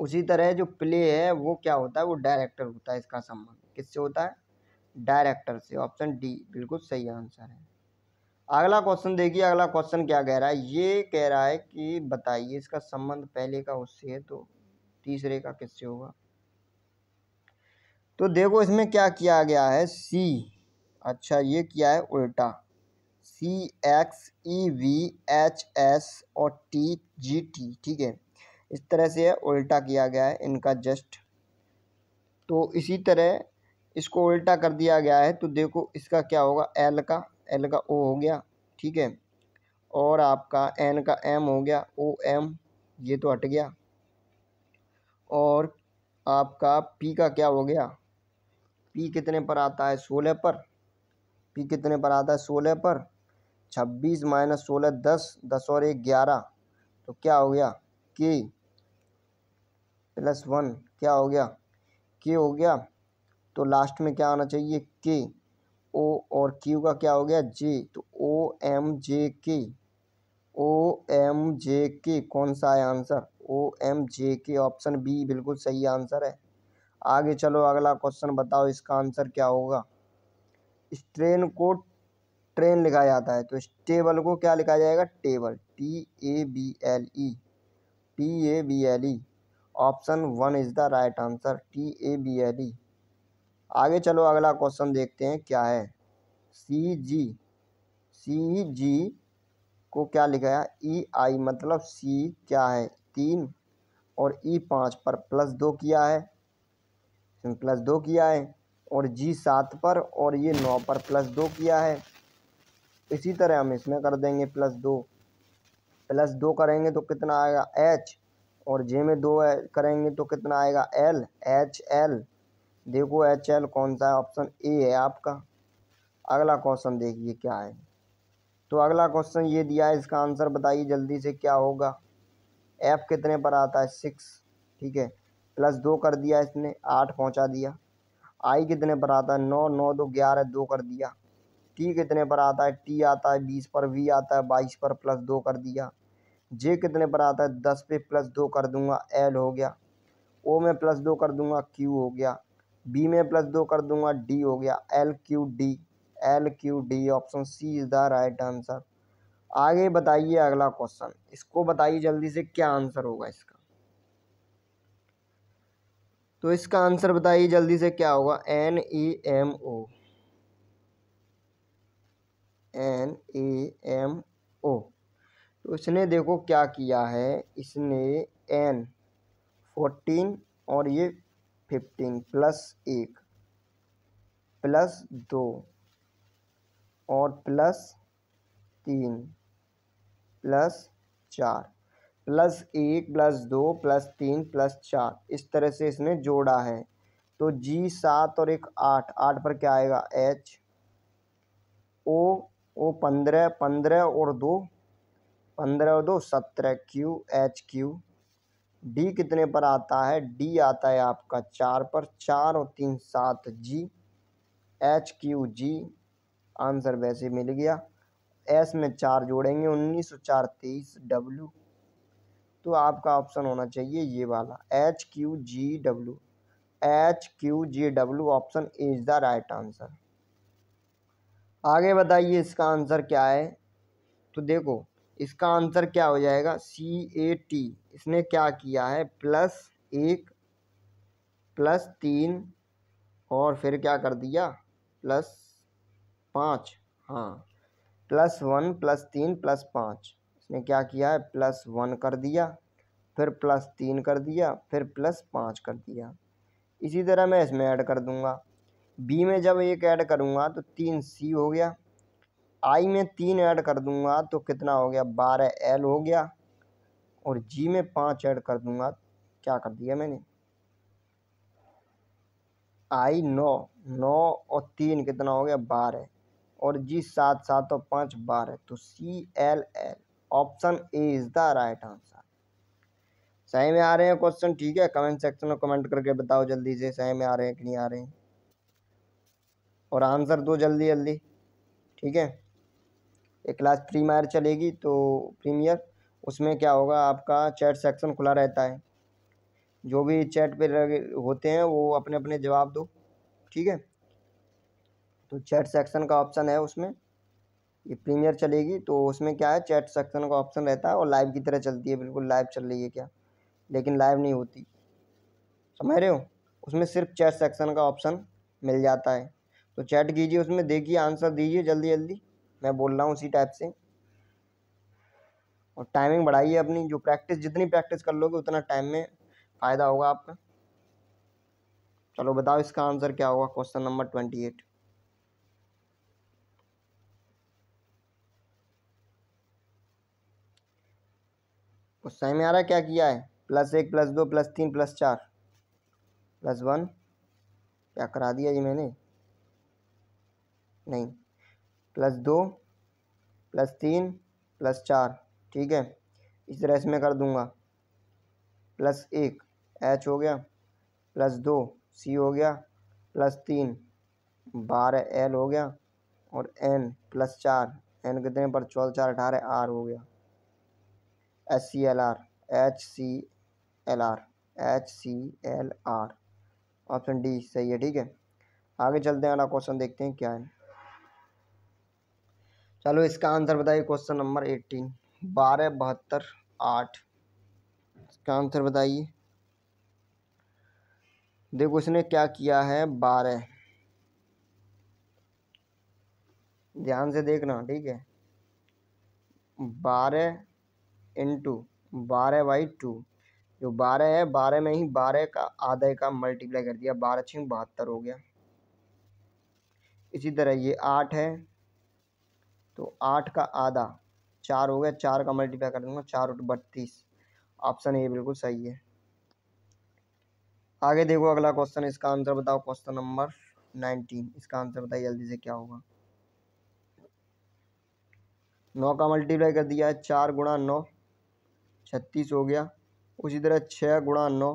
उसी तरह जो प्ले है वो क्या होता है वो डायरेक्टर होता है इसका संबंध किससे होता है डायरेक्टर से ऑप्शन डी बिल्कुल सही आंसर है अगला क्वेश्चन देखिए अगला क्वेश्चन क्या कह रहा है ये कह रहा है कि बताइए इसका संबंध पहले का उससे है तो तीसरे का किससे होगा तो देखो इसमें क्या किया गया है सी अच्छा ये किया है उल्टा C X E V H S और टी जी टी ठीक है इस तरह से उल्टा किया गया है इनका जस्ट तो इसी तरह इसको उल्टा कर दिया गया है तो देखो इसका क्या होगा एल का एल का ओ हो गया ठीक है और आपका एन का एम हो गया ओ एम ये तो हट गया और आपका पी का क्या हो गया पी कितने पर आता है सोलह पर पी कितने पर आता है सोलह पर छब्बीस माइनस सोलह दस दस और एक ग्यारह तो क्या हो गया के प्लस वन क्या हो गया के हो गया तो लास्ट में क्या आना चाहिए के ओ और क्यू का क्या हो गया जे तो ओ एम जे के ओ एम जे के कौन सा है आंसर ओ एम जे के ऑप्शन बी बिल्कुल सही आंसर है आगे चलो अगला क्वेश्चन बताओ इसका आंसर क्या होगा इस ट्रेन को ट्रेन लिखा जाता है तो इस टेबल को क्या लिखा जाएगा table T A B L E T A B L E option one is the right answer T A B L E आगे चलो अगला क्वेश्चन देखते हैं क्या है सी जी सी जी को क्या लिखा है ई e आई मतलब सी क्या है तीन और ई e पाँच पर प्लस दो किया है इसमें प्लस दो किया है और जी सात पर और ये नौ पर प्लस दो किया है इसी तरह हम इसमें कर देंगे प्लस दो प्लस दो करेंगे तो कितना आएगा एच और जे में दो करेंगे तो कितना आएगा एल एच एल देखो एच एल कौन सा है ऑप्शन ए है आपका अगला क्वेश्चन देखिए क्या है तो अगला क्वेश्चन ये दिया है इसका आंसर बताइए जल्दी से क्या होगा एफ कितने पर आता है सिक्स ठीक है प्लस दो कर दिया इसने आठ पहुंचा दिया आई कितने पर आता है नौ नौ दो ग्यारह दो कर दिया टी कितने पर आता है टी आता है बीस पर वी आता है बाईस पर प्लस दो कर दिया जे कितने पर आता है दस पे प्लस दो कर दूंगा एल हो गया ओ में प्लस दो कर दूंगा क्यू हो गया बी में प्लस दो कर दूंगा डी हो गया L Q D L Q D option C is the right answer आगे बताइए अगला क्वेश्चन इसको बताइए जल्दी से क्या आंसर होगा इसका तो इसका आंसर बताइए जल्दी से क्या होगा N E M O N E M O तो इसने देखो क्या किया है इसने एन फोर्टीन और ये फिफ्टीन प्लस एक प्लस दो और प्लस तीन प्लस चार प्लस एक प्लस दो प्लस तीन प्लस चार इस तरह से इसने जोड़ा है तो जी सात और एक आठ आठ पर क्या आएगा एच ओ ओ पंद्रह पंद्रह और दो पंद्रह और दो सत्रह क्यू एच क्यू डी कितने पर आता है डी आता है आपका चार पर चार और तीन सात G H Q G answer वैसे मिल गया एस में चार जोड़ेंगे उन्नीस सौ चार तेईस डब्ल्यू तो आपका ऑप्शन होना चाहिए ये वाला H Q G W H Q G W option is the right answer आगे बताइए इसका आंसर क्या है तो देखो इसका आंसर क्या हो जाएगा सी ए टी इसने क्या किया है प्लस एक प्लस तीन और फिर क्या कर दिया प्लस पाँच हाँ प्लस वन प्लस तीन प्लस पाँच इसने क्या किया है प्लस वन कर दिया फिर प्लस तीन कर दिया फिर प्लस पाँच कर दिया इसी तरह मैं इसमें ऐड कर दूंगा बी में जब एक ऐड करूंगा तो तीन सी हो गया आई में तीन ऐड कर दूंगा तो कितना हो गया बारह एल हो गया और जी में पाँच ऐड कर दूंगा क्या कर दिया मैंने आई नौ नौ और तीन कितना हो गया बारह और जी सात सात और पाँच बारह तो C L L option A is the right answer सही में आ रहे हैं क्वेश्चन ठीक है कमेंट सेक्शन में कमेंट करके बताओ जल्दी से सही में आ रहे हैं कि नहीं आ रहे हैं और आंसर दो जल्दी जल्दी ठीक है एक क्लास प्रीमायर चलेगी तो प्रीमियर उसमें क्या होगा आपका चैट सेक्शन खुला रहता है जो भी चैट पे होते हैं वो अपने अपने जवाब दो ठीक है तो चैट सेक्शन का ऑप्शन है उसमें ये प्रीमियर चलेगी तो उसमें क्या है चैट सेक्शन का ऑप्शन रहता है और लाइव की तरह चलती है बिल्कुल लाइव चल रही है क्या लेकिन लाइव नहीं होती समझ रहे हो उसमें सिर्फ चैट सेक्शन का ऑप्शन मिल जाता है तो चैट कीजिए उसमें देखिए आंसर दीजिए जल्दी जल्दी मैं बोल रहा हूँ उसी टाइप से और टाइमिंग बढ़ाइए अपनी जो प्रैक्टिस जितनी प्रैक्टिस कर लोगे उतना टाइम में फ़ायदा होगा आपका चलो बताओ इसका आंसर क्या होगा क्वेश्चन नंबर ट्वेंटी एट और सही में आ रहा है क्या किया है प्लस एक प्लस दो प्लस तीन प्लस चार प्लस वन क्या करा दिया जी मैंने नहीं प्लस दो प्लस तीन प्लस चार ठीक है इस तरह इसमें कर दूंगा प्लस एक एच हो गया प्लस दो सी हो गया प्लस तीन बारह एल हो गया और एन प्लस चार एन कितने पर चौदह चार अठारह आर हो गया H C L R H C L R H C L R option D सही है ठीक है आगे चलते हैं अगला क्वेश्चन देखते हैं क्या है चलो इसका आंसर बताइए क्वेश्चन नंबर एटीन बारह बहत्तर आठ इसका आंसर बताइए देखो इसने क्या किया है बारह ध्यान से देखना ठीक है बारह इंटू बारह बाई टू जो बारह है बारह में ही बारह का आधे का मल्टीप्लाई कर दिया बारह छः बहत्तर हो गया इसी तरह ये आठ है तो आठ का आधा चार हो गया चार का मल्टीप्लाई कर दूंगा चार उठ बत्तीस ऑप्शन ए बिल्कुल सही है आगे देखो अगला क्वेश्चन इसका आंसर बताओ क्वेश्चन नंबर नाइनटीन इसका आंसर बताइए जल्दी से क्या होगा नौ का मल्टीप्लाई कर दिया है चार गुणा नौ छत्तीस हो गया उसी तरह छः गुणा नौ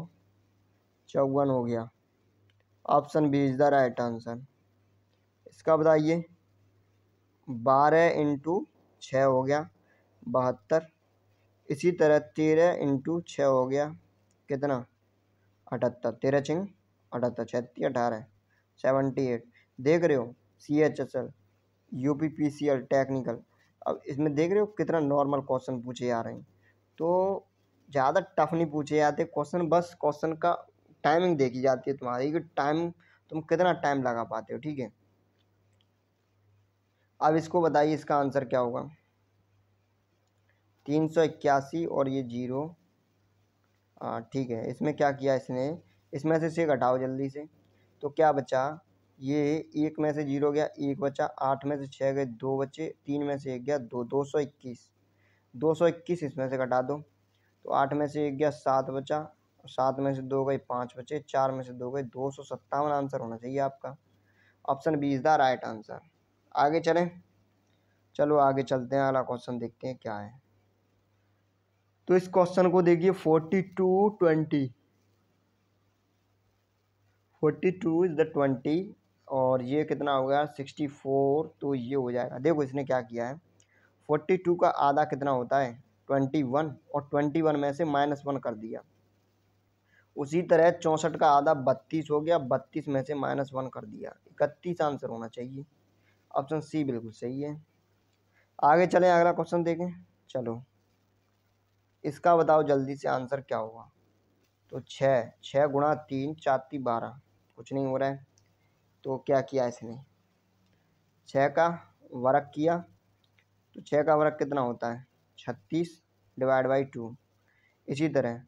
चौवन हो गया option B is the right answer इसका बताइए बारह इंटू छः हो गया बहत्तर इसी तरह तेरह इंटू छः हो गया कितना अठहत्तर तेरह छिंग अठहत्तर छत्तीस अठारह सेवेंटी एट देख रहे हो C H S L U P P C L technical अब इसमें देख रहे हो कितना नॉर्मल क्वेश्चन पूछे जा रहे हैं तो ज़्यादा टफ नहीं पूछे जाते क्वेश्चन बस क्वेश्चन का टाइमिंग देखी जाती है तुम्हारी कि टाइम तुम कितना टाइम लगा पाते हो ठीक है अब इसको बताइए इसका आंसर क्या होगा तीन सौ इक्यासी और ये जीरो ठीक है इसमें क्या किया इसने इसमें से छः घटाओ जल्दी से तो क्या बचा ये एक में से जीरो गया एक बचा आठ में से छः गए दो बचे तीन में से एक गया दो दो सौ इक्कीस दो सौ इक्कीस इसमें से घटा दो तो आठ में से एक गया सात बचा सात में से दो गए पाँच बचे चार में से दो गए दो सौ सत्तावन आंसर होना चाहिए आपका option B is the right answer आगे चलें चलो आगे चलते हैं अगला क्वेश्चन देखते हैं क्या है तो इस क्वेश्चन को देखिए forty two twenty forty two is the twenty और ये कितना हो गया सिक्सटी फोर तो ये हो जाएगा देखो इसने क्या किया है फोर्टी टू का आधा कितना होता है ट्वेंटी वन और ट्वेंटी वन में से माइनस वन कर दिया उसी तरह चौंसठ का आधा बत्तीस हो गया बत्तीस में से माइनस वन कर दिया इकतीस आंसर होना चाहिए ऑप्शन सी बिल्कुल सही है आगे चलें अगला क्वेश्चन देखें चलो इसका बताओ जल्दी से आंसर क्या होगा तो छः छः गुणा तीन चाती बारह कुछ नहीं हो रहा है तो क्या किया इसने छः का वर्क किया तो छः का वर्ग कितना होता है छत्तीस डिवाइड बाई टू इसी तरह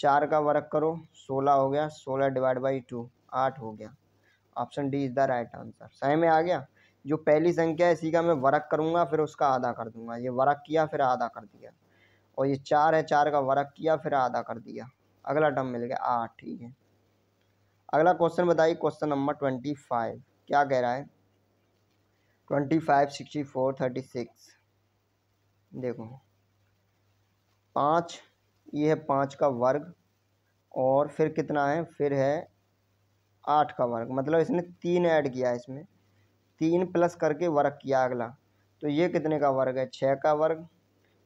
चार का वर्ग करो सोलह हो गया सोलह डिवाइड बाई टू आठ हो गया option D is the right answer सही में आ गया जो पहली संख्या है इसी का मैं वर्क करूँगा फिर उसका आधा कर दूंगा ये वर्क किया फिर आधा कर दिया और ये चार है चार का वर्क किया फिर आधा कर दिया अगला टर्म मिल गया आठ ठीक है अगला क्वेश्चन बताइए क्वेश्चन नंबर ट्वेंटी फाइव क्या कह रहा है twenty five sixty four thirty six देखो पाँच ये है पाँच का वर्ग और फिर कितना है फिर है आठ का वर्ग मतलब इसने तीन ऐड किया है इसमें तीन प्लस करके वर्ग किया अगला तो ये कितने का वर्ग है छः का वर्ग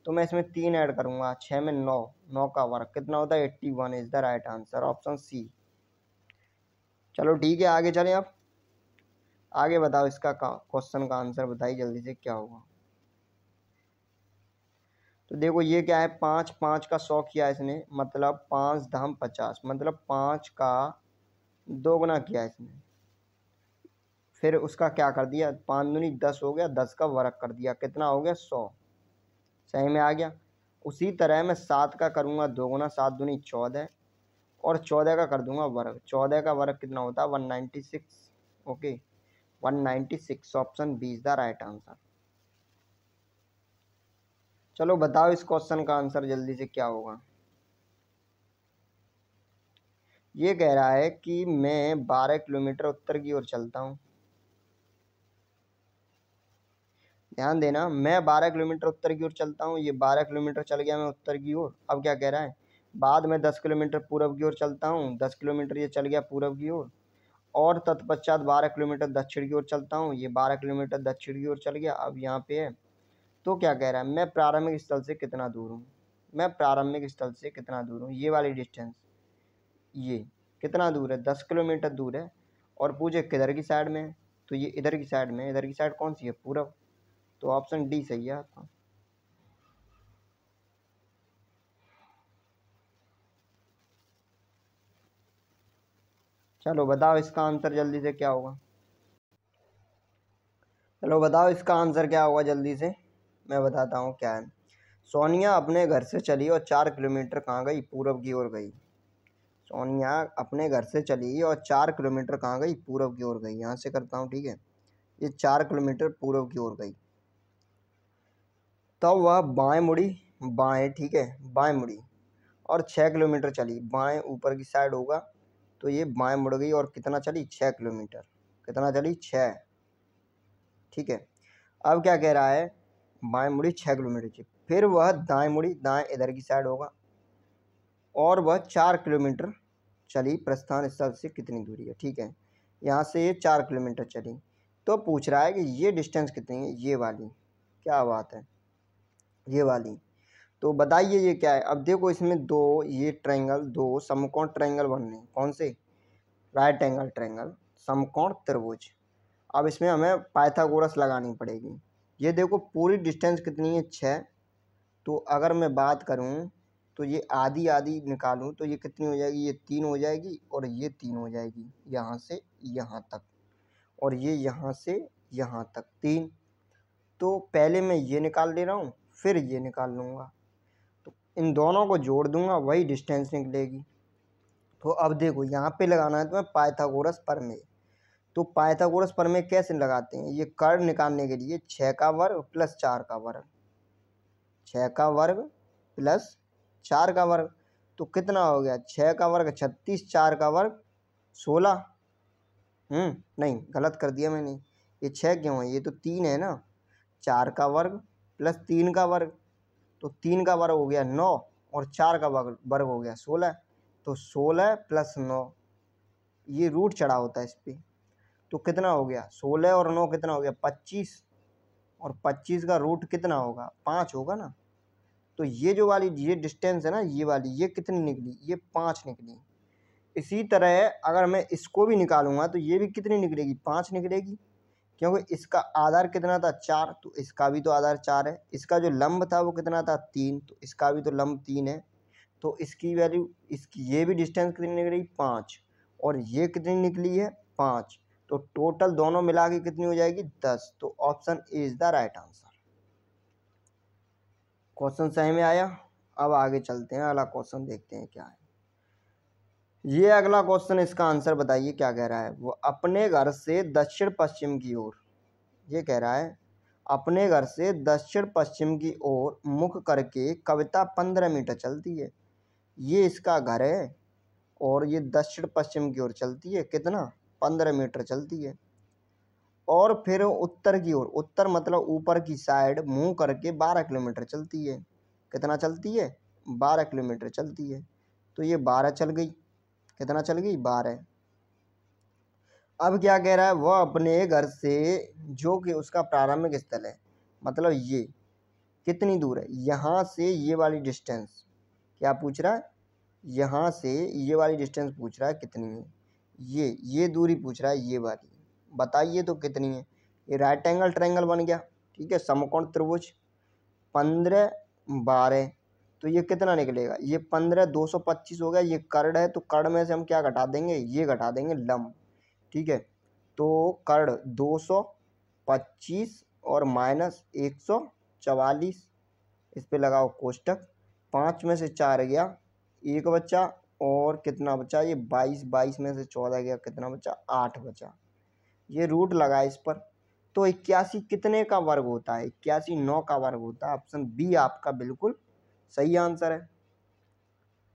तो मैं इसमें तीन ऐड करूँगा छः में नौ नौ का वर्ग कितना होता है eighty one is the right answer option C चलो ठीक है आगे चलें आप आगे बताओ इसका क्वेश्चन का आंसर बताइए जल्दी से क्या होगा तो देखो ये क्या है पाँच पाँच का सौ किया इसने मतलब पाँच धाम पचास मतलब पाँच का दोगुना किया इसने फिर उसका क्या कर दिया पाँच दूनी दस हो गया दस का वर्क कर दिया कितना हो गया सौ सही में आ गया उसी तरह मैं सात का करूँगा दोगुना सात दूनी चौदह और चौदह का कर दूंगा वर्क चौदह का वर्क कितना होता है one ninety six okay one ninety six option B is the right answer चलो बताओ इस क्वेश्चन का आंसर जल्दी से क्या होगा ये कह रहा है कि मैं बारह किलोमीटर उत्तर की ओर चलता हूँ ध्यान देना मैं बारह किलोमीटर उत्तर की ओर चलता हूँ ये बारह किलोमीटर चल गया मैं उत्तर की ओर अब क्या कह रहा है बाद में दस किलोमीटर पूर्व की ओर चलता हूँ दस किलोमीटर ये चल गया पूर्व की ओर और तत्पश्चात बारह किलोमीटर दक्षिण की ओर चलता हूँ ये बारह किलोमीटर दक्षिण की ओर चल गया अब यहाँ पे है तो क्या कह रहा है मैं प्रारंभिक स्थल से कितना दूर हूँ मैं प्रारंभिक स्थल से कितना दूर हूँ ये वाली डिस्टेंस ये कितना दूर है दस किलोमीटर दूर है और पूछे किधर की साइड में तो ये इधर की साइड में इधर की साइड कौन सी है पूरब तो ऑप्शन डी सही है आपका चलो बताओ इसका आंसर जल्दी से क्या होगा चलो बताओ इसका आंसर क्या होगा जल्दी से मैं बताता हूँ क्या है सोनिया अपने घर से चली और चार किलोमीटर कहाँ गई पूरब की ओर गई सोनिया अपने घर से चली और चार किलोमीटर कहाँ गई पूरब की ओर गई यहाँ से करता हूँ ठीक है ये चार किलोमीटर पूरब की ओर गई तब तो वह बाएं मुड़ी बाएं ठीक है बाएं मुड़ी और छः किलोमीटर चली बाएं ऊपर की साइड होगा तो ये बाएं मुड़ गई और कितना चली छः किलोमीटर कितना चली छः ठीक है अब क्या कह रहा है बाएं मुड़ी छः किलोमीटर की फिर वह दाएं मुड़ी दाएं इधर की साइड होगा और वह चार किलोमीटर चली प्रस्थान स्थल से कितनी दूरी है ठीक है यहाँ से ये चार किलोमीटर चली तो पूछ रहा है कि ये डिस्टेंस कितनी है ये वाली क्या बात है ये वाली तो बताइए ये क्या है अब देखो इसमें दो ये ट्रायंगल दो समकोण ट्रायंगल बन रहे हैं कौन से राइट एंगल ट्रायंगल समकोण त्रिभुज अब इसमें हमें पाइथागोरस लगानी पड़ेगी ये देखो पूरी डिस्टेंस कितनी है छः तो अगर मैं बात करूँ तो ये आधी आधी निकालूँ तो ये कितनी हो जाएगी ये तीन हो जाएगी और ये तीन हो जाएगी यहाँ से यहाँ तक और ये यहाँ से यहाँ तक तीन तो पहले मैं ये निकाल दे रहा हूँ फिर ये निकाल लूँगा तो इन दोनों को जोड़ दूँगा वही डिस्टेंस निकलेगी तो अब देखो यहाँ पे लगाना है तो मैं पाइथागोरस पर तो पाइथागोरस प्रमेय कैसे लगाते हैं ये कर्ण निकालने के लिए छः का वर्ग प्लस चार का वर्ग छः का वर्ग प्लस चार का वर्ग तो कितना हो गया छः का वर्ग छत्तीस चार का वर्ग सोलह हम्म, नहीं गलत कर दिया मैंने ये छः क्यों है ये तो तीन है ना चार का वर्ग प्लस तीन का वर्ग तो तीन का वर्ग हो गया नौ और चार का वर्ग वर्ग हो गया सोलह तो सोलह प्लस नौ ये रूट चढ़ा होता है इस पर तो कितना हो गया सोलह और नौ कितना हो गया पच्चीस और पच्चीस का रूट कितना होगा पाँच होगा ना तो ये जो वाली ये डिस्टेंस है ना ये वाली ये कितनी निकली ये पाँच निकली इसी तरह अगर मैं इसको भी निकालूंगा तो ये भी कितनी निकलेगी पाँच निकलेगी क्योंकि इसका आधार कितना था चार तो इसका भी तो आधार चार है इसका जो लंब था वो कितना था तीन तो इसका भी तो लंब तीन है तो इसकी वैल्यू इसकी ये भी डिस्टेंस कितनी निकलेगी पाँच और ये कितनी निकली है पाँच तो टोटल दोनों मिला के कितनी हो जाएगी दस तो option A is the right answer question सही में आया अब आगे चलते हैं अगला क्वेश्चन देखते हैं क्या है ये अगला क्वेश्चन इसका आंसर बताइए क्या कह रहा है वो अपने घर से दक्षिण पश्चिम की ओर ये कह रहा है अपने घर से दक्षिण पश्चिम की ओर मुख करके कविता पंद्रह मीटर चलती है ये इसका घर है और ये दक्षिण पश्चिम की ओर चलती है कितना पंद्रह मीटर चलती है और फिर उत्तर की ओर उत्तर मतलब ऊपर की साइड मुंह करके बारह किलोमीटर चलती है कितना चलती है बारह किलोमीटर चलती है तो ये बारह चल गई कितना चल गई बारह अब क्या कह रहा है वह अपने घर से जो कि उसका प्रारंभिक स्थल है मतलब ये कितनी दूर है यहाँ से ये वाली डिस्टेंस क्या पूछ रहा है यहाँ से ये वाली डिस्टेंस पूछ रहा है कितनी है ये ये दूरी पूछ रहा है ये वाली बताइए तो कितनी है ये राइट एंगल ट्रायंगल बन गया ठीक है समकोण त्रिभुज पंद्रह बारह तो ये कितना निकलेगा ये पंद्रह दो सौ पच्चीस हो गया ये कर्ड है तो कर्ड में से हम क्या घटा देंगे ये घटा देंगे लम्ब ठीक है तो कर्ड दो सौ पच्चीस और माइनस एक सौ चवालीस इस पर लगाओ कोष्टक पाँच में से चार गया एक बच्चा और कितना बचा ये बाईस बाईस में से चौदह गया कितना बचा आठ बचा ये रूट लगा इस पर तो इक्यासी कितने का वर्ग होता है इक्यासी नौ का वर्ग होता है ऑप्शन बी आपका बिल्कुल सही आंसर है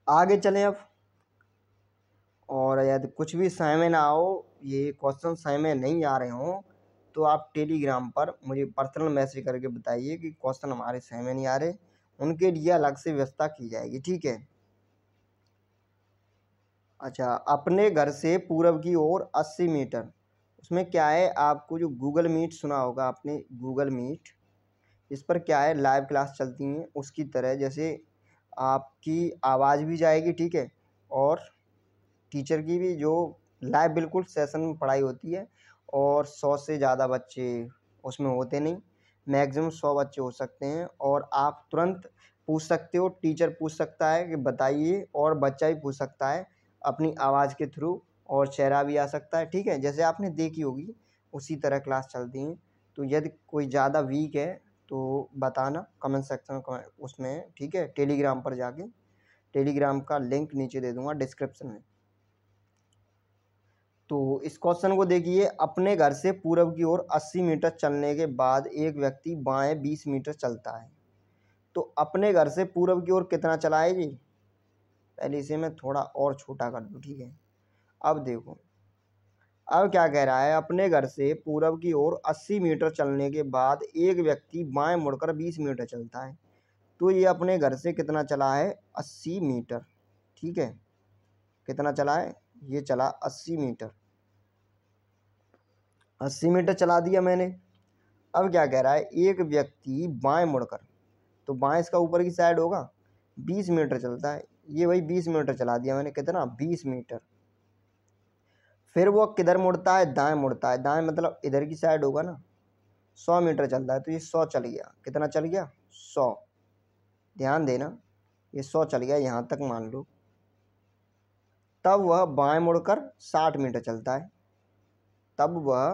आगे चलें अब और यदि कुछ भी समय में ना हो ये क्वेश्चन समय में नहीं आ रहे हो तो आप टेलीग्राम पर मुझे पर्सनल मैसेज करके बताइए कि क्वेश्चन हमारे समय में नहीं आ रहे उनके लिए अलग से व्यवस्था की जाएगी ठीक है अच्छा अपने घर से पूर्व की ओर अस्सी मीटर उसमें क्या है आपको जो गूगल मीट सुना होगा आपने गूगल मीट इस पर क्या है लाइव क्लास चलती हैं उसकी तरह जैसे आपकी आवाज़ भी जाएगी ठीक है और टीचर की भी जो लाइव बिल्कुल सेशन में पढ़ाई होती है और सौ से ज़्यादा बच्चे उसमें होते नहीं मैक्सिमम सौ बच्चे हो सकते हैं और आप तुरंत पूछ सकते हो टीचर पूछ सकता है कि बताइए और बच्चा भी पूछ सकता है अपनी आवाज़ के थ्रू और चेहरा भी आ सकता है ठीक है जैसे आपने देखी होगी उसी तरह क्लास चलती हैं तो यदि कोई ज़्यादा वीक है तो बताना कमेंट सेक्शन में उसमें ठीक है टेलीग्राम पर जाके टेलीग्राम का लिंक नीचे दे दूंगा डिस्क्रिप्शन में तो इस क्वेश्चन को देखिए अपने घर से पूर्व की ओर 80 मीटर चलने के बाद एक व्यक्ति बाएं 20 मीटर चलता है तो अपने घर से पूर्व की ओर कितना चलाए जी पहले इसे मैं थोड़ा और छोटा कर दूँ ठीक है अब देखो अब क्या कह रहा है अपने घर से पूरब की ओर 80 मीटर चलने के बाद एक व्यक्ति बाएं मुड़कर 20 मीटर चलता है तो ये अपने घर से कितना चला है 80 मीटर ठीक है कितना चला है ये चला 80 मीटर 80 मीटर चला दिया मैंने अब क्या कह रहा है एक व्यक्ति बाएं मुड़कर तो बाएं इसका ऊपर की साइड होगा 20 मीटर चलता है ये भाई बीस मीटर चला दिया मैंने कितना बीस मीटर फिर वो किधर मुड़ता है दाएं मुड़ता है दाएं मतलब इधर की साइड होगा ना सौ मीटर चलता है तो ये सौ चल गया कितना चल गया सौ ध्यान देना ये सौ चल गया यहाँ तक मान लो तब वह बाएं मुड़कर साठ मीटर चलता है तब वह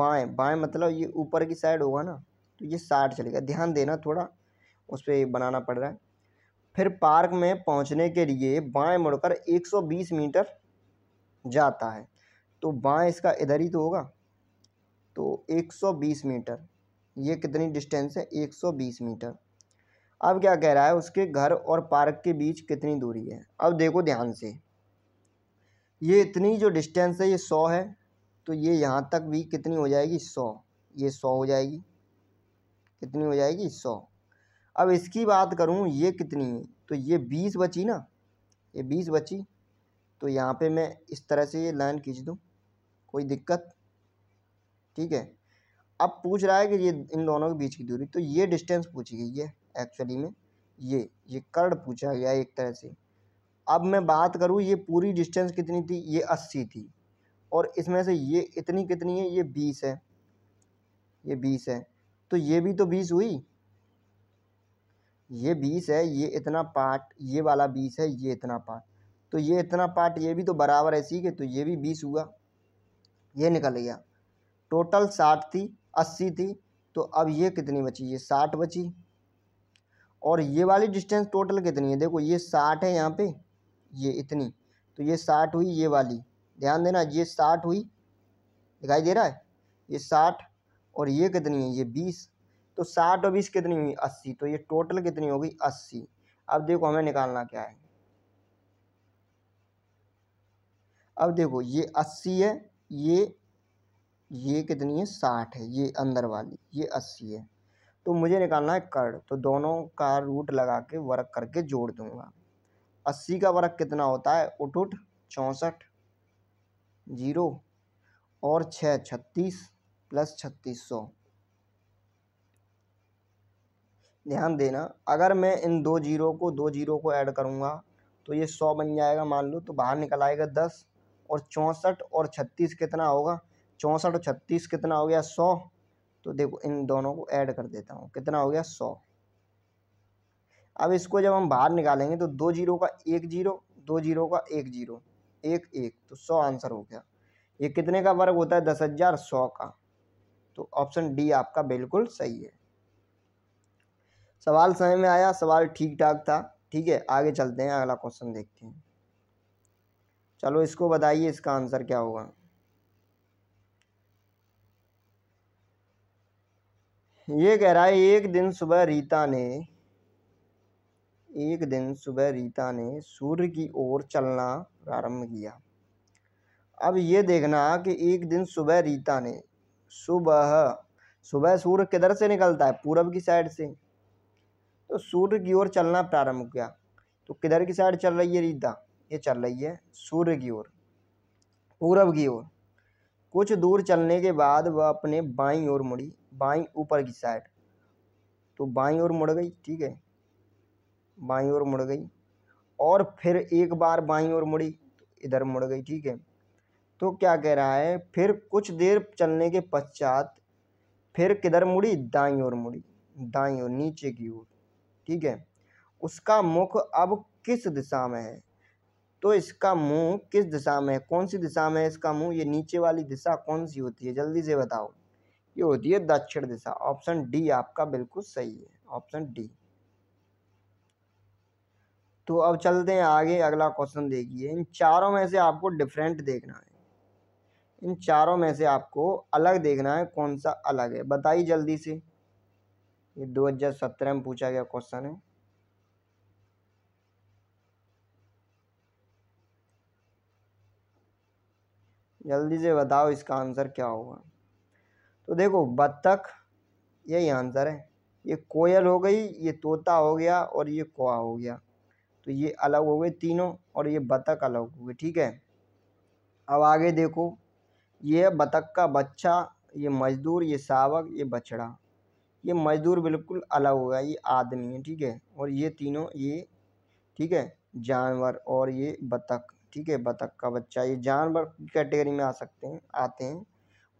बाएं बाएं मतलब ये ऊपर की साइड होगा ना तो ये साठ चलेगा ध्यान देना थोड़ा उस पर बनाना पड़ रहा है फिर पार्क में पहुंचने के लिए बाएं मुड़कर 120 मीटर जाता है तो बाएं इसका इधर ही तो होगा तो 120 मीटर ये कितनी डिस्टेंस है 120 मीटर अब क्या कह रहा है उसके घर और पार्क के बीच कितनी दूरी है अब देखो ध्यान से ये इतनी जो डिस्टेंस है ये सौ है तो ये यहाँ तक भी कितनी हो जाएगी सौ ये सौ हो जाएगी कितनी हो जाएगी सौ अब इसकी बात करूँ ये कितनी है तो ये बीस बची ना ये बीस बची तो यहाँ पे मैं इस तरह से ये लाइन खींच दूँ कोई दिक्कत ठीक है अब पूछ रहा है कि ये इन दोनों के बीच की दूरी तो ये डिस्टेंस पूछी गई है एक्चुअली में ये ये कर्ड पूछा गया एक तरह से अब मैं बात करूँ ये पूरी डिस्टेंस कितनी थी ये अस्सी थी और इसमें से ये इतनी कितनी है ये बीस है ये बीस है तो ये भी तो बीस हुई ये बीस है ये इतना पार्ट ये वाला बीस है ये इतना पार्ट तो ये इतना पार्ट ये भी तो बराबर है सी के तो ये भी बीस हुआ ये निकल गया टोटल साठ थी अस्सी थी तो अब ये कितनी बची ये साठ बची और ये वाली डिस्टेंस टोटल कितनी है देखो ये साठ है यहाँ पे ये इतनी तो ये साठ हुई ये वाली ध्यान देना ये साठ हुई दिखाई दे रहा है ये साठ और ये कितनी है ये बीस तो साठ और बीस कितनी हुई अस्सी तो ये टोटल कितनी होगी अस्सी अब देखो हमें निकालना क्या है अब देखो ये अस्सी है ये ये कितनी है साठ है ये अंदर वाली ये अस्सी है तो मुझे निकालना है कर्ड तो दोनों का रूट लगा के वर्क करके जोड़ दूंगा अस्सी का वर्क कितना होता है उठ उठ चौंसठ जीरो और छः छत्तीस प्लस छत्तीस सौ ध्यान देना अगर मैं इन दो जीरो को दो जीरो को ऐड करूँगा तो ये सौ बन जाएगा मान लो तो बाहर निकल आएगा दस और चौंसठ और छत्तीस कितना होगा चौंसठ और छत्तीस कितना हो गया सौ तो देखो इन दोनों को ऐड कर देता हूँ कितना हो गया सौ अब इसको जब हम बाहर निकालेंगे तो दो जीरो का एक जीरो दो जीरो का एक जीरो एक एक तो सौ आंसर हो गया ये कितने का वर्ग होता है दस हज़ार सौ का तो ऑप्शन डी आपका बिल्कुल सही है सवाल समय में आया सवाल ठीक ठाक था ठीक है आगे चलते हैं अगला क्वेश्चन देखते हैं चलो इसको बताइए इसका आंसर क्या होगा ये कह रहा है एक दिन सुबह रीता ने एक दिन सुबह रीता ने सूर्य की ओर चलना प्रारंभ किया अब ये देखना कि एक दिन सुबह रीता ने सुबह सुबह सूर्य किधर से निकलता है पूरब की साइड से तो सूर्य की ओर चलना प्रारंभ किया तो किधर की साइड चल रही है रीता ये चल रही है सूर्य की ओर पूरब की ओर कुछ दूर चलने के बाद वह अपने बाई ओर मुड़ी बाई ऊपर की साइड तो बाई ओर मुड़ गई ठीक है बाई ओर मुड़ गई और फिर एक बार बाई ओर मुड़ी तो इधर मुड़ गई ठीक है तो क्या कह रहा है फिर कुछ देर चलने के पश्चात फिर किधर मुड़ी दाई ओर मुड़ी दाई ओर नीचे की ओर ठीक है उसका मुख अब किस दिशा में है तो इसका मुंह किस दिशा में है कौन सी दिशा में है इसका मुंह ये नीचे वाली दिशा कौन सी होती है जल्दी से बताओ ये होती है दक्षिण दिशा ऑप्शन डी आपका बिल्कुल सही है ऑप्शन डी तो अब चलते हैं आगे अगला क्वेश्चन देखिए इन चारों में से आपको डिफरेंट देखना है इन चारों में से आपको अलग देखना है कौन सा अलग है बताइए जल्दी से ये 2017 में पूछा गया क्वेश्चन है जल्दी से बताओ इसका आंसर क्या होगा तो देखो बत्तख यही आंसर है ये कोयल हो गई ये तोता हो गया और ये कोआ हो गया तो ये अलग हो गए तीनों और ये बतख अलग हो गए ठीक है अब आगे देखो ये बतख का बच्चा ये मजदूर ये सावक ये बछड़ा ये मज़दूर बिल्कुल अलग हो गया ये आदमी है ठीक है और ये तीनों ये ठीक है जानवर और ये बतख ठीक है बतख का बच्चा ये जानवर की कैटेगरी में आ सकते हैं आते हैं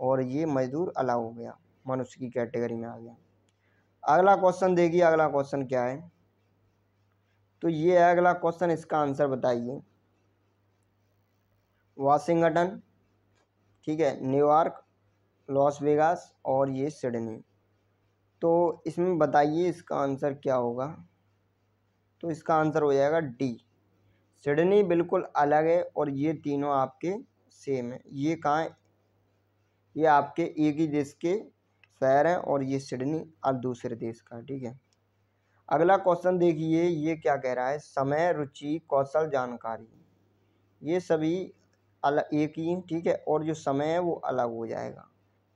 और ये मजदूर अलग हो गया मनुष्य की कैटेगरी में आ गया अगला क्वेश्चन देखिए अगला क्वेश्चन क्या है तो ये है अगला क्वेश्चन इसका आंसर बताइए वाशिंगटन ठीक है न्यूयॉर्क लॉस वेगास और ये सिडनी तो इसमें बताइए इसका आंसर क्या होगा तो इसका आंसर हो जाएगा डी सिडनी बिल्कुल अलग है और ये तीनों आपके सेम है ये कहाँ ये आपके एक ही देश के शहर हैं और ये सिडनी और दूसरे देश का ठीक है अगला क्वेश्चन देखिए ये क्या कह रहा है समय रुचि कौशल जानकारी ये सभी अलग एक ही ठीक है और जो समय है वो अलग हो जाएगा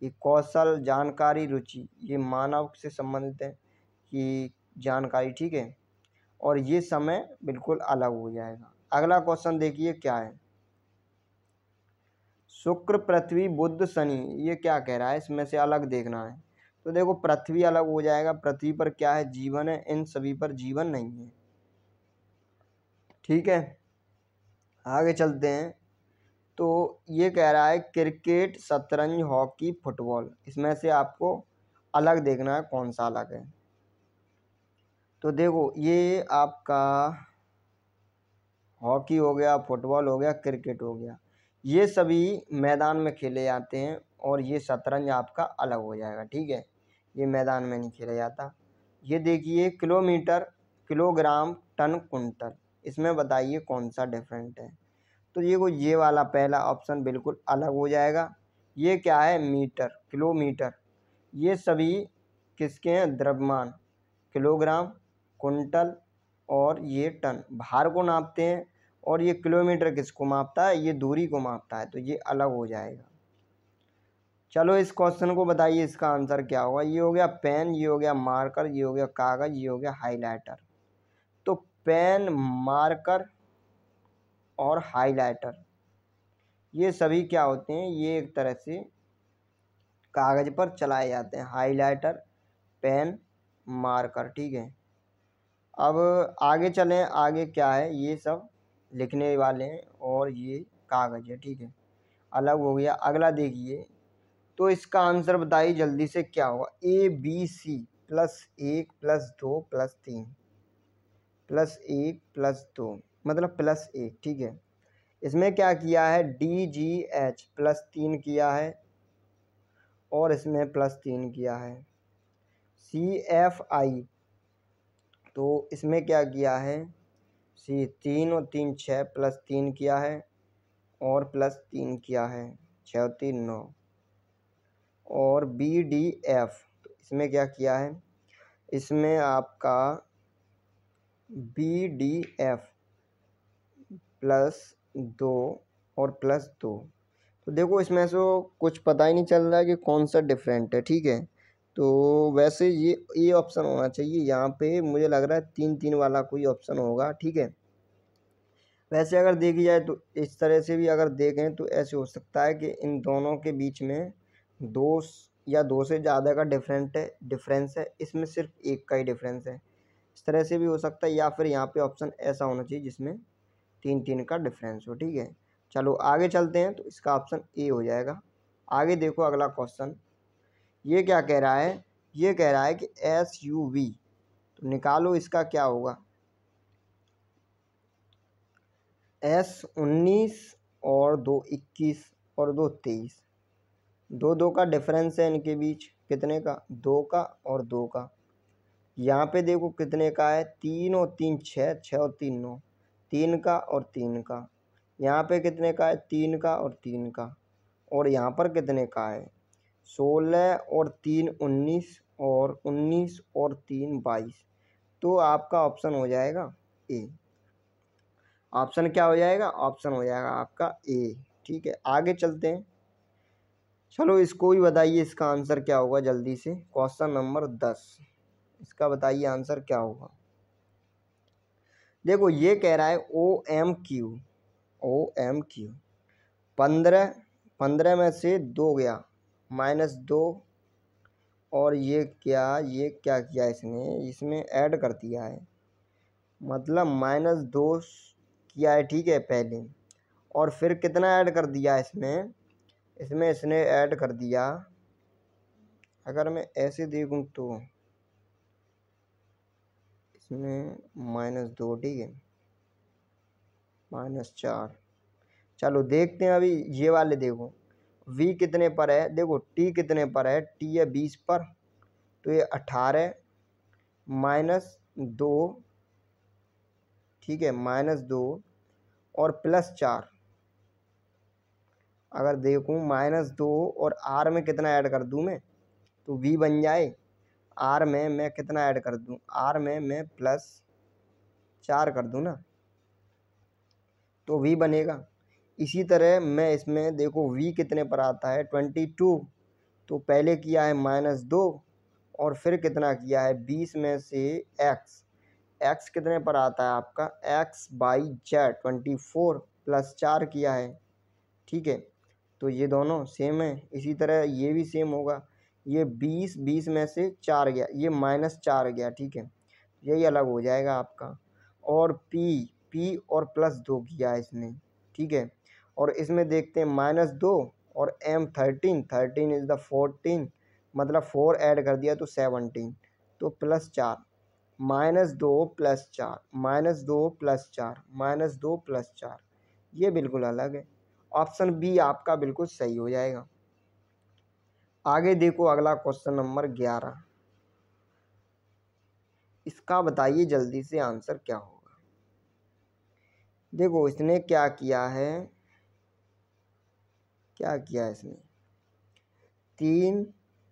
ये कौशल जानकारी रुचि ये मानव से संबंधित है कि जानकारी ठीक है और ये समय बिल्कुल अलग हो जाएगा अगला क्वेश्चन देखिए क्या है शुक्र पृथ्वी बुद्ध शनि ये क्या कह रहा है इसमें से अलग देखना है तो देखो पृथ्वी अलग हो जाएगा पृथ्वी पर क्या है जीवन है इन सभी पर जीवन नहीं है ठीक है आगे चलते हैं तो ये कह रहा है क्रिकेट शतरंज हॉकी फुटबॉल इसमें से आपको अलग देखना है कौन सा अलग है तो देखो ये आपका हॉकी हो गया फुटबॉल हो गया क्रिकेट हो गया ये सभी मैदान में खेले जाते हैं और ये शतरंज आपका अलग हो जाएगा ठीक है ये मैदान में नहीं खेला जाता ये देखिए किलोमीटर किलोग्राम टन कुंटल इसमें बताइए कौन सा डिफरेंट है तो ये को ये वाला पहला ऑप्शन बिल्कुल अलग हो जाएगा ये क्या है मीटर किलोमीटर ये सभी किसके हैं द्रव्यमान किलोग्राम कुंटल और ये टन भार को नापते हैं और ये किलोमीटर किसको मापता है ये दूरी को मापता है तो ये अलग हो जाएगा चलो इस क्वेश्चन को बताइए इसका आंसर क्या होगा ये हो गया पेन ये हो गया मार्कर ये हो गया कागज़ ये हो गया हाईलाइटर तो पेन मार्कर और हाइलाइटर ये सभी क्या होते हैं ये एक तरह से कागज़ पर चलाए जाते हैं हाइलाइटर पेन मार्कर ठीक है अब आगे चलें आगे क्या है ये सब लिखने वाले हैं और ये कागज़ है ठीक है अलग हो गया अगला देखिए तो इसका आंसर बताइए जल्दी से क्या होगा ए बी सी प्लस एक प्लस दो प्लस तीन प्लस एक प्लस दो मतलब प्लस ए ठीक है इसमें क्या किया है डी जी एच प्लस तीन किया है और इसमें प्लस तीन किया है सी एफ आई तो इसमें क्या किया है सी तीन और तीन छः प्लस तीन किया है और प्लस तीन किया है छः और तीन नौ और बी डी एफ तो इसमें क्या किया है इसमें आपका बी डी एफ प्लस दो और प्लस दो तो देखो इसमें से कुछ पता ही नहीं चल रहा है कि कौन सा डिफरेंट है ठीक है तो वैसे ये ये ऑप्शन होना चाहिए यहाँ पे मुझे लग रहा है तीन तीन वाला कोई ऑप्शन होगा ठीक है वैसे अगर देखी जाए तो इस तरह से भी अगर देखें तो ऐसे हो सकता है कि इन दोनों के बीच में दो या दो से ज़्यादा का डिफरेंट है डिफरेंस है इसमें सिर्फ एक का ही डिफरेंस है इस तरह से भी हो सकता है या फिर यहाँ पे ऑप्शन ऐसा होना चाहिए जिसमें तीन तीन का डिफरेंस हो ठीक है चलो आगे चलते हैं तो इसका ऑप्शन ए हो जाएगा आगे देखो अगला क्वेश्चन ये क्या कह रहा है ये कह रहा है कि एस यू वी तो निकालो इसका क्या होगा एस उन्नीस और दो इक्कीस और दो तेईस दो दो का डिफरेंस है इनके बीच कितने का दो का और दो का यहाँ पे देखो कितने का है तीन और तीन छः छः और तीन नौ तीन का और तीन का यहाँ पे कितने का है तीन का और तीन का और यहाँ पर कितने का है सोलह और तीन उन्नीस और उन्नीस और तीन बाईस तो आपका ऑप्शन हो जाएगा ए ऑप्शन क्या हो जाएगा ऑप्शन हो जाएगा आपका ए ठीक है आगे चलते हैं चलो इसको भी बताइए इसका आंसर क्या होगा जल्दी से क्वेश्चन नंबर दस इसका बताइए आंसर क्या होगा देखो ये कह रहा है O M Q O M Q पंद्रह पंद्रह में से दो गया माइनस दो और ये क्या ये क्या किया इसने इसमें ऐड कर दिया है मतलब माइनस दो किया है ठीक है पहले और फिर कितना ऐड कर दिया इसमें इसमें इसने ऐड कर दिया अगर मैं ऐसे देखूँ तो इसमें माइनस दो ठीक है माइनस चार चलो देखते हैं अभी ये वाले देखो v कितने पर है देखो t कितने पर है t है बीस पर तो ये अठारह माइनस दो ठीक है माइनस दो और प्लस चार अगर देखूं माइनस दो और आर में कितना ऐड कर दूं मैं तो वी बन जाए आर में मैं कितना ऐड कर दूँ आर में मैं प्लस चार कर दूँ ना तो वी बनेगा इसी तरह मैं इसमें देखो वी कितने पर आता है ट्वेंटी टू तो पहले किया है माइनस दो और फिर कितना किया है बीस में से एक्स एक्स कितने पर आता है आपका X by Z twenty four plus चार किया है ठीक है तो ये दोनों सेम है इसी तरह ये भी सेम होगा ये बीस बीस में से चार गया ये माइनस चार गया ठीक है यही अलग हो जाएगा आपका और पी पी और प्लस दो किया इसने ठीक है और इसमें देखते हैं माइनस दो और M thirteen thirteen is the fourteen मतलब फोर ऐड कर दिया तो सेवनटीन तो प्लस चार माइनस दो प्लस चार माइनस दो प्लस चार माइनस दो प्लस चार ये बिल्कुल अलग है ऑप्शन बी आपका बिल्कुल सही हो जाएगा आगे देखो अगला क्वेश्चन नंबर ग्यारह इसका बताइए जल्दी से आंसर क्या होगा देखो इसने क्या किया है क्या किया है इसने तीन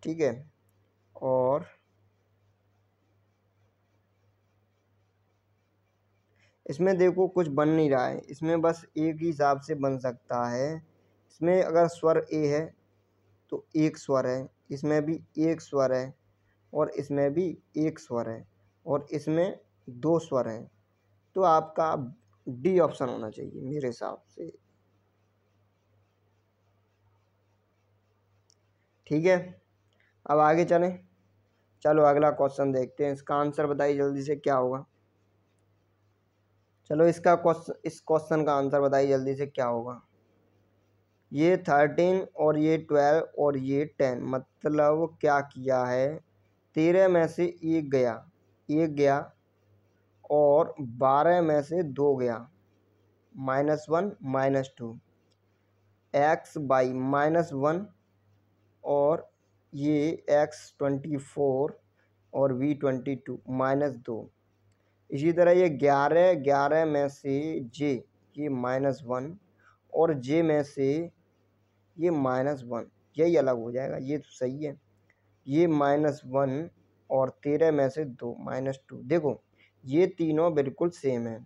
ठीक है और इसमें देखो कुछ बन नहीं रहा है इसमें बस एक ही हिसाब से बन सकता है इसमें अगर स्वर ए है तो एक स्वर है इसमें भी एक स्वर है और इसमें भी एक स्वर है और इसमें दो स्वर हैं तो आपका डी ऑप्शन होना चाहिए मेरे हिसाब से ठीक है अब आगे चलें चलो अगला क्वेश्चन देखते हैं इसका आंसर बताइए जल्दी से क्या होगा चलो इसका क्वेश्चन इस क्वेश्चन का आंसर बताइए जल्दी से क्या होगा ये थर्टीन और ये ट्वेल्व और ये टेन मतलब क्या किया है तेरह में से एक गया एक गया और बारह में से दो गया minus one minus two X by minus one और ये एक्स ट्वेंटी फोर और वी ट्वेंटी टू माइनस दो इसी तरह ये ग्यारह ग्यारह में से जे ये माइनस वन और जे में से ये माइनस वन यही अलग हो जाएगा ये तो सही है ये माइनस वन और तेरह में से दो माइनस टू देखो ये तीनों बिल्कुल सेम है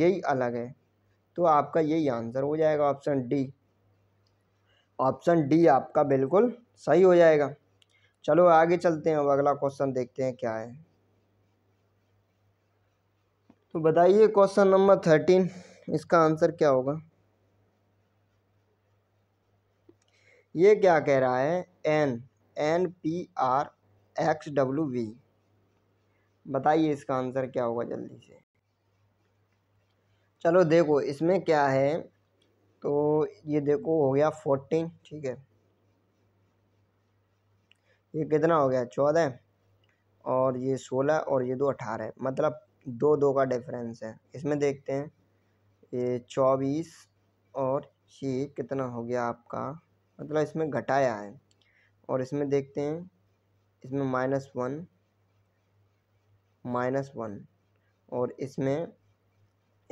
यही अलग है तो आपका यही आंसर हो जाएगा ऑप्शन डी ऑप्शन डी आपका बिल्कुल सही हो जाएगा चलो आगे चलते हैं अब अगला क्वेश्चन देखते हैं क्या है तो बताइए क्वेश्चन नंबर थर्टीन इसका आंसर क्या होगा ये क्या कह रहा है N N P R X W V बताइए इसका आंसर क्या होगा जल्दी से चलो देखो इसमें क्या है तो ये देखो हो गया फोर्टीन ठीक है ये कितना हो गया चौदह और ये सोलह और ये दो अठारह मतलब दो दो का डिफरेंस है इसमें देखते हैं ये चौबीस और ये कितना हो गया आपका मतलब इसमें घटाया है और इसमें देखते हैं इसमें माइनस वन माइनस वन और इसमें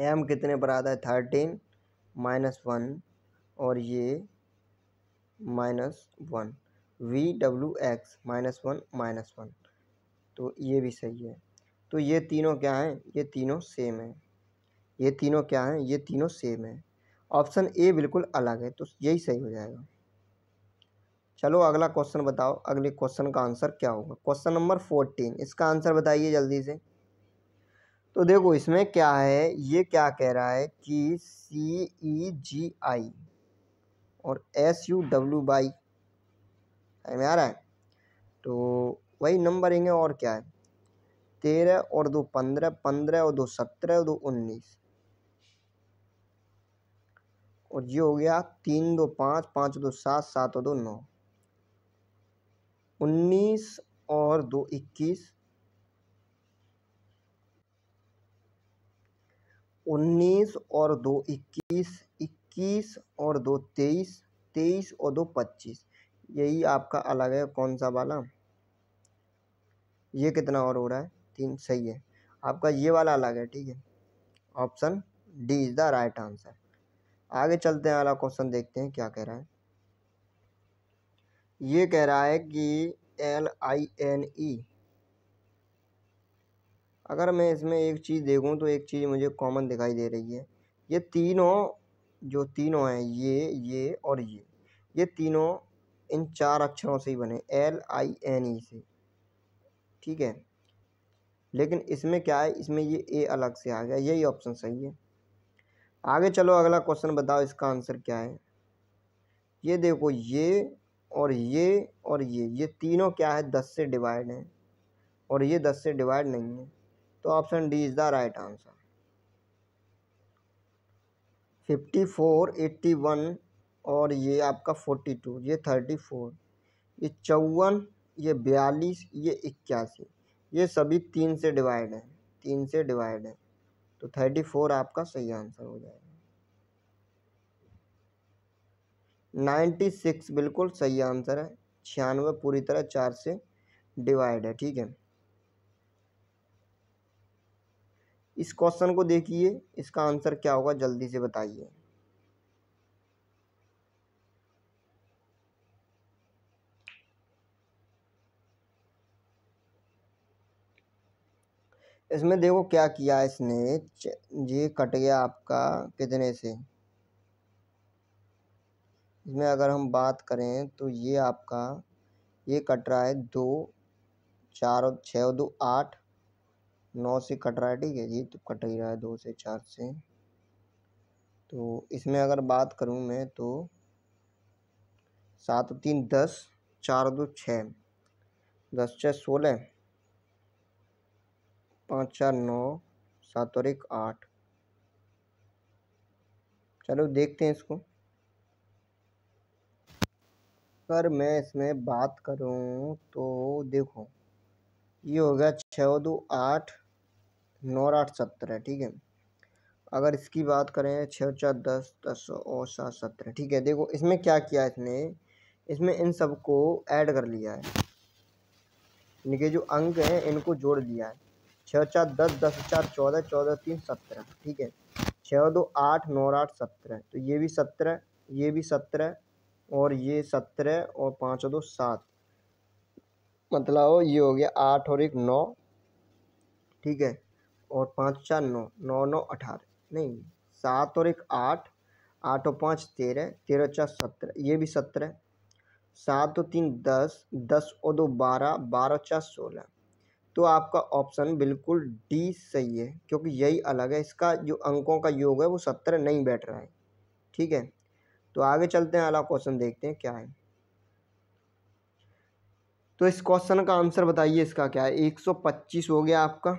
एम कितने पर आता है थर्टीन माइनस वन और ये minus one V W X minus one minus one तो ये भी सही है तो ये तीनों क्या हैं ये तीनों सेम है ये तीनों क्या हैं ये तीनों सेम है ऑप्शन ए बिल्कुल अलग है तो यही सही हो जाएगा चलो अगला क्वेश्चन बताओ अगले क्वेश्चन का आंसर क्या होगा क्वेश्चन नंबर फोर्टीन इसका आंसर बताइए जल्दी से तो देखो इसमें क्या है ये क्या कह रहा है कि सी ई जी आई और एस यू डब्ल्यू बाई में आ रहा है तो वही नंबर हैं और क्या है तेरह और दो पंद्रह पंद्रह और दो सत्रह और दो उन्नीस और ये हो गया तीन दो पाँच पाँच दो सात सात और दो नौ उन्नीस और दो इक्कीस उन्नीस और दो इक्कीस इक्कीस और दो तेईस तेईस और दो पच्चीस यही आपका अलग है कौन सा वाला ये कितना और हो रहा है तीन सही है आपका ये वाला अलग है ठीक है option D is the right answer आगे चलते हैं अगला क्वेश्चन देखते हैं क्या कह रहा है ये कह रहा है कि एल आई एन ई अगर मैं इसमें एक चीज़ देखूं तो एक चीज़ मुझे कॉमन दिखाई दे रही है ये तीनों जो तीनों हैं ये ये और ये ये तीनों इन चार अक्षरों से ही बने एल आई एन ई से ठीक है लेकिन इसमें क्या है इसमें ये ए अलग से आ गया यही ऑप्शन सही है आगे चलो अगला क्वेश्चन बताओ इसका आंसर क्या है ये देखो ये और ये और ये ये तीनों क्या है दस से डिवाइड हैं और ये दस से डिवाइड नहीं है तो option D is the right answer fifty four eighty one और ये आपका फोर्टी टू ये थर्टी फोर ये चौवन ये बयालीस ये इक्यासी ये सभी तीन से डिवाइड है तीन से डिवाइड है तो थर्टी फोर आपका सही आंसर हो जाएगा नाइन्टी सिक्स बिल्कुल सही आंसर है छियानवे पूरी तरह चार से डिवाइड है ठीक है इस क्वेश्चन को देखिए इसका आंसर क्या होगा जल्दी से बताइए इसमें देखो क्या किया इसने ये कट गया आपका कितने से इसमें अगर हम बात करें तो ये आपका ये कट रहा है दो चार और छः और दो आठ नौ से कट रहा है ठीक है ये तो कट ही रहा है दो से चार से तो इसमें अगर बात करूँ मैं तो सात और तीन दस चार दो छः दस छः सोलह पाँच चार नौ सात और एक आठ चलो देखते हैं इसको अगर मैं इसमें बात करूं तो देखो ये हो गया छः दो आठ नौ आठ सत्रह ठीक है अगर इसकी बात करें छः चार दस दस और सात सत्रह ठीक है देखो इसमें क्या किया इसने इसमें इन सबको ऐड कर लिया है इनके जो अंक हैं इनको जोड़ लिया है छः चार दस दस चार चौदह चौदह तीन सत्रह ठीक है छः दो आठ नौ आठ सत्रह तो ये भी सत्रह ये भी सत्रह और ये सत्रह और पाँच और दो सात मतलब ये हो गया आठ और एक नौ ठीक है और पाँच चार नौ नौ नौ अठारह नहीं सात और एक आठ आठ और पाँच तेरह तेरह चार सत्रह ये भी सत्रह सात और तीन दस दस और दो बारह बारह चार सोलह तो आपका ऑप्शन बिल्कुल डी सही है क्योंकि यही अलग है इसका जो अंकों का योग है वो सत्रह नहीं बैठ रहा है ठीक है तो आगे चलते हैं अगला क्वेश्चन देखते हैं क्या है तो इस क्वेश्चन का आंसर बताइए इसका क्या है एक सौ पच्चीस हो गया आपका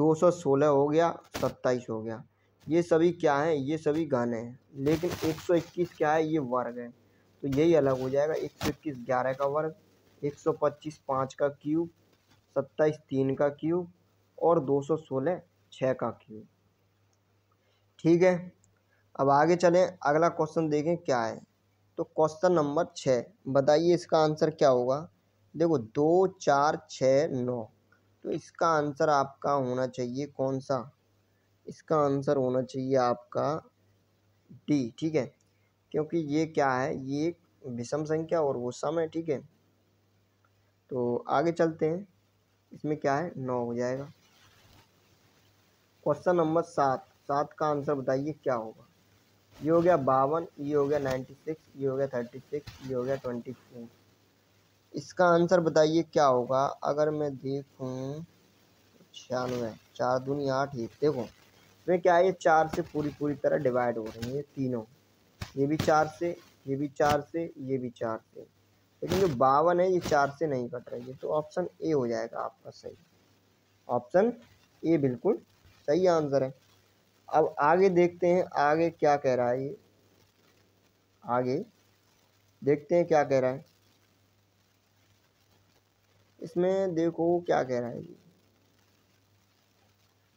दो सौ सोलह हो गया सत्ताईस हो गया ये सभी क्या है ये सभी गाने हैं लेकिन एक सौ इक्कीस क्या है ये वर्ग है तो यही अलग हो जाएगा एक सौ इक्कीस ग्यारह का वर्ग एक सौ पच्चीस पाँच का क्यूब सत्ताईस तीन का क्यूब और दो सौ सोलह छः का क्यूब ठीक है अब आगे चलें अगला क्वेश्चन देखें क्या है तो क्वेश्चन नंबर छः बताइए इसका आंसर क्या होगा देखो दो चार छः नौ तो इसका आंसर आपका होना चाहिए कौन सा इसका आंसर होना चाहिए आपका डी ठीक है क्योंकि ये क्या है ये विषम संख्या और वो सम है ठीक है तो आगे चलते हैं इसमें क्या है नौ हो जाएगा क्वेश्चन नंबर सात सात का आंसर बताइए क्या होगा ये हो गया बावन ये हो गया नाइन्टी सिक्स ये हो गया थर्टी सिक्स ये हो गया ट्वेंटी फोर इसका आंसर बताइए क्या होगा अगर मैं देखूँ छियानवे चार दूनी आठ एक देखो इसमें क्या है ये चार से पूरी पूरी तरह डिवाइड हो रही है तीनों ये भी चार से ये भी चार से ये भी चार से लेकिन जो बावन है ये चार से नहीं कट रही है तो ऑप्शन ए हो जाएगा आपका सही ऑप्शन ए बिल्कुल सही आंसर है अब आगे देखते हैं आगे क्या कह रहा है ये आगे देखते हैं क्या कह रहा है इसमें देखो क्या कह रहा है ये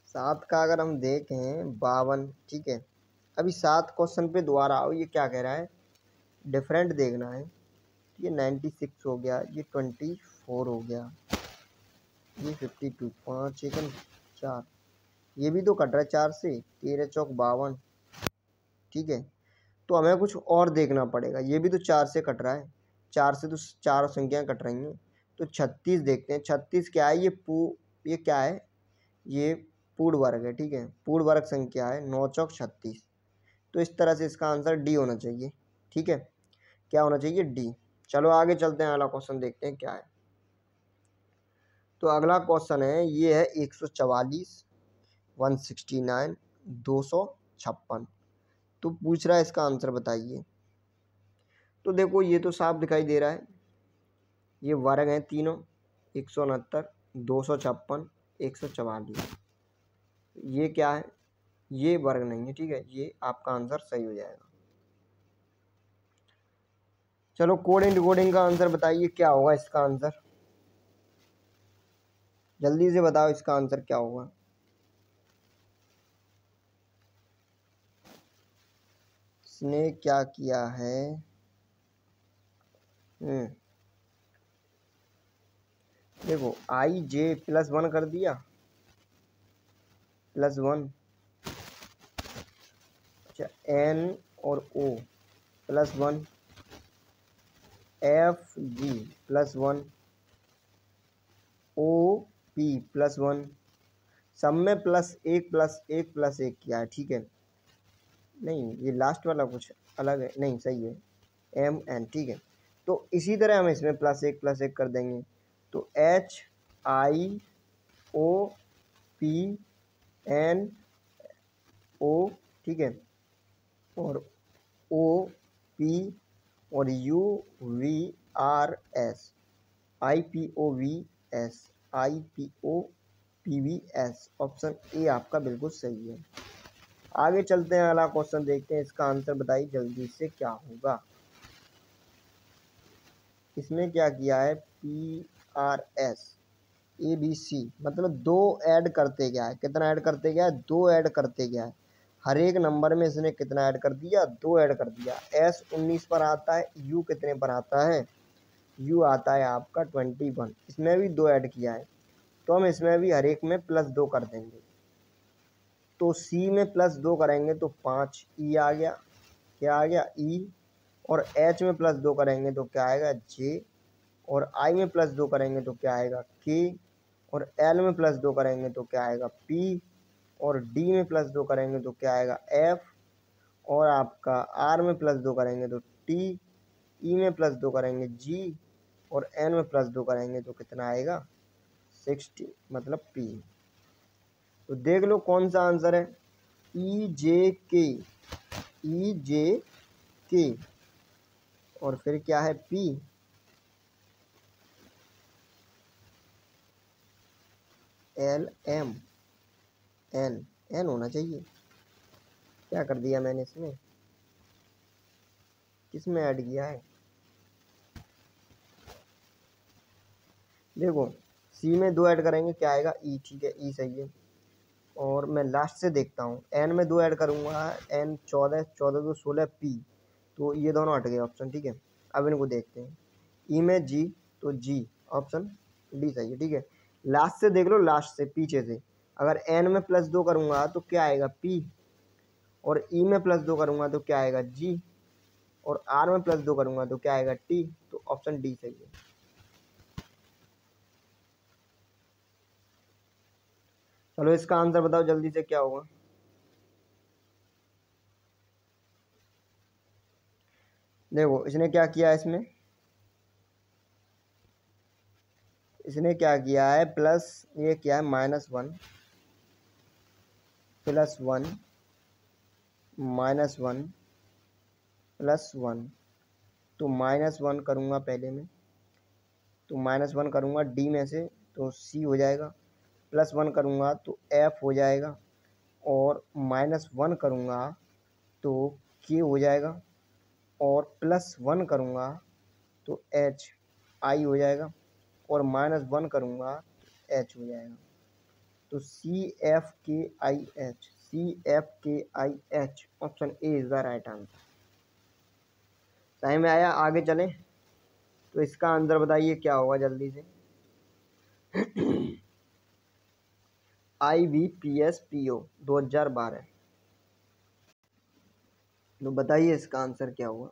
सात का अगर हम देखें बावन ठीक है अभी सात क्वेश्चन पे दोबारा आओ ये क्या कह रहा है डिफरेंट देखना है ये नाइन्टी सिक्स हो गया ये ट्वेंटी फोर हो गया ये फिफ्टी टू पाँच एक चार ये भी तो कट रहा है चार से तेरह चौक बावन ठीक है तो हमें कुछ और देखना पड़ेगा ये भी तो चार से कट रहा है चार से तो चार संख्याएं कट रही हैं तो छत्तीस देखते हैं छत्तीस क्या है ये पू ये क्या है ये पूर्ण वर्ग है ठीक है पूर्ण वर्ग संख्या है नौ चौक छत्तीस तो इस तरह से इसका आंसर डी होना चाहिए ठीक है क्या होना चाहिए डी चलो आगे चलते हैं अगला क्वेश्चन देखते हैं क्या है तो अगला क्वेश्चन है ये है एक सौ चवालीस वन सिक्सटी नाइन दो सौ छप्पन तो पूछ रहा है इसका आंसर बताइए तो देखो ये तो साफ दिखाई दे रहा है ये वर्ग हैं तीनों एक सौ उनहत्तर दो सौ छप्पन एक सौ चवालीस ये क्या है ये वर्ग नहीं है ठीक है ये आपका आंसर सही हो जाएगा चलो कोड डिकोडिंग कोडिंग का आंसर बताइए क्या होगा इसका आंसर जल्दी से बताओ इसका आंसर क्या होगा उसने क्या किया है हम्म। देखो आई जे प्लस वन कर दिया प्लस वन अच्छा एन और O plus one F G plus one O P plus one सब में प्लस एक प्लस एक प्लस एक किया है ठीक है नहीं ये लास्ट वाला कुछ अलग है नहीं सही है एम एन ठीक है तो इसी तरह हम इसमें प्लस एक प्लस एक कर देंगे तो H I O P N O ठीक है और ओ पी और U V R S I P O V S I P O P V S option A आपका बिल्कुल सही है आगे चलते हैं अगला क्वेश्चन देखते हैं इसका आंसर बताइए जल्दी से क्या होगा इसमें क्या किया है P R S A B C मतलब दो ऐड करते गया है कितना ऐड करते गया है दो ऐड करते गया है हर एक नंबर में इसने कितना ऐड कर दिया दो ऐड कर दिया एस उन्नीस पर आता है यू कितने पर आता है यू आता है आपका ट्वेंटी वन इसमें भी दो ऐड किया है तो हम इसमें भी हर एक में प्लस दो कर देंगे तो सी में प्लस दो करेंगे तो पाँच ई e आ गया क्या आ गया ई e। और एच में प्लस दो करेंगे तो क्या आएगा जे और आई में प्लस दो करेंगे तो क्या आएगा के और एल में प्लस दो करेंगे तो क्या आएगा पी और डी में प्लस दो करेंगे तो क्या आएगा एफ और आपका आर में प्लस दो करेंगे तो टी ई e में प्लस दो करेंगे जी और एन में प्लस दो करेंगे तो कितना आएगा सिक्सटी मतलब पी तो देख लो कौन सा आंसर है ई जे के ई जे के और फिर क्या है P L M N N होना चाहिए क्या कर दिया मैंने इसमें किसमें ऐड किया है देखो सी में दो ऐड करेंगे क्या आएगा ई e, ठीक है ई e सही है और मैं लास्ट से देखता हूँ एन में दो ऐड करूँगा एन चौदह चौदह दो सोलह पी तो ये दोनों हट गए ऑप्शन ठीक है अब इनको देखते हैं ई e में जी तो जी ऑप्शन डी सही है ठीक है लास्ट से देख लो लास्ट से पीछे से अगर एन में प्लस दो करूँगा तो क्या आएगा पी और ई e में प्लस दो करूँगा तो क्या आएगा जी और आर में प्लस दो करूँगा तो क्या आएगा टी तो ऑप्शन डी सही है चलो इसका आंसर बताओ जल्दी से क्या होगा देखो इसने क्या किया है इसमें इसने क्या किया है प्लस ये क्या है minus one plus one minus one plus one तो माइनस वन करूँगा पहले में तो माइनस वन करूँगा डी में से तो सी हो जाएगा प्लस वन करूँगा तो एफ हो जाएगा और माइनस वन करूँगा तो के हो जाएगा और प्लस वन करूँगा तो एच आई हो जाएगा और माइनस वन करूँगा तो एच हो जाएगा तो सी F K I H C F K I H option A is the right answer time में आया आगे चलें तो इसका आंसर बताइए क्या होगा जल्दी से I V P S P O दो हज़ार बारह तो बताइए इसका आंसर क्या हुआ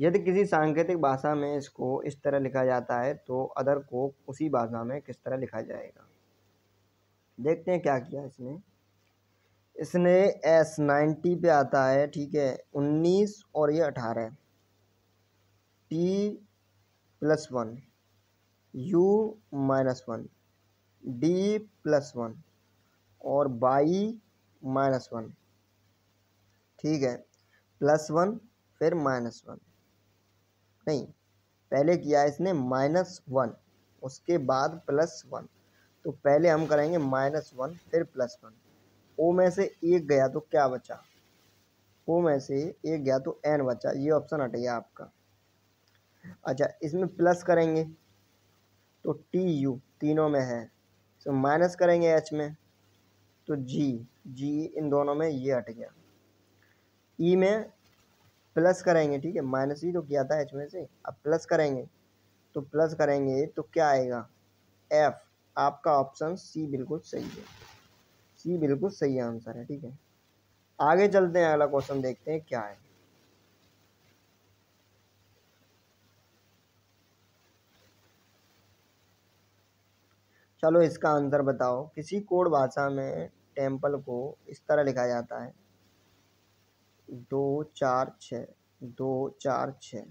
यदि किसी सांकेतिक भाषा में इसको इस तरह लिखा जाता है तो अदर को उसी भाषा में किस तरह लिखा जाएगा देखते हैं क्या किया इसने इसने एस नाइन्टी पे आता है ठीक है उन्नीस और ये अठारह T plus one U minus one D plus one और बाई माइनस वन ठीक है प्लस वन फिर माइनस वन नहीं पहले किया इसने माइनस वन उसके बाद प्लस वन तो पहले हम करेंगे माइनस वन फिर प्लस वन ओ में से एक गया तो क्या बचा ओ में से एक गया तो एन बचा ये ऑप्शन हट गया आपका अच्छा इसमें प्लस करेंगे तो टी यू तीनों में है सो माइनस करेंगे एच में तो जी जी इन दोनों में ये हट गया ई e में प्लस करेंगे ठीक है माइनस ही e तो किया था एच में से अब प्लस करेंगे तो प्लस करेंगे तो क्या आएगा एफ आपका ऑप्शन सी बिल्कुल सही है सी बिल्कुल सही आंसर है ठीक है आगे चलते हैं अगला क्वेश्चन देखते हैं क्या है चलो इसका आंसर बताओ किसी कोड भाषा में टेम्पल को इस तरह लिखा जाता है दो चार छ दो चार छ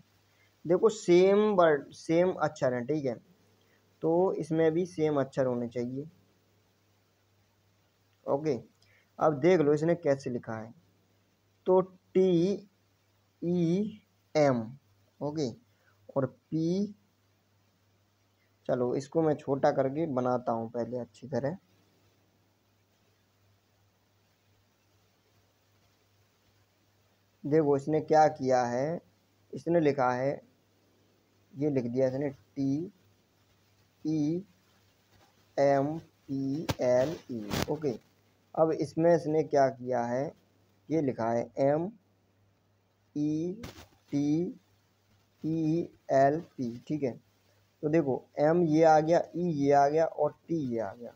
देखो सेम वर्ड सेम अक्षर है ठीक है तो इसमें भी सेम अक्षर होने चाहिए ओके अब देख लो इसने कैसे लिखा है तो टी ई एम ओके और पी चलो इसको मैं छोटा करके बनाता हूँ पहले अच्छी तरह देखो इसने क्या किया है इसने लिखा है ये लिख दिया इसने T E M P L E okay अब इसमें इसने क्या किया है ये लिखा है M E T E L P ठीक है तो देखो एम ये आ गया ई e ये आ गया और टी ये आ गया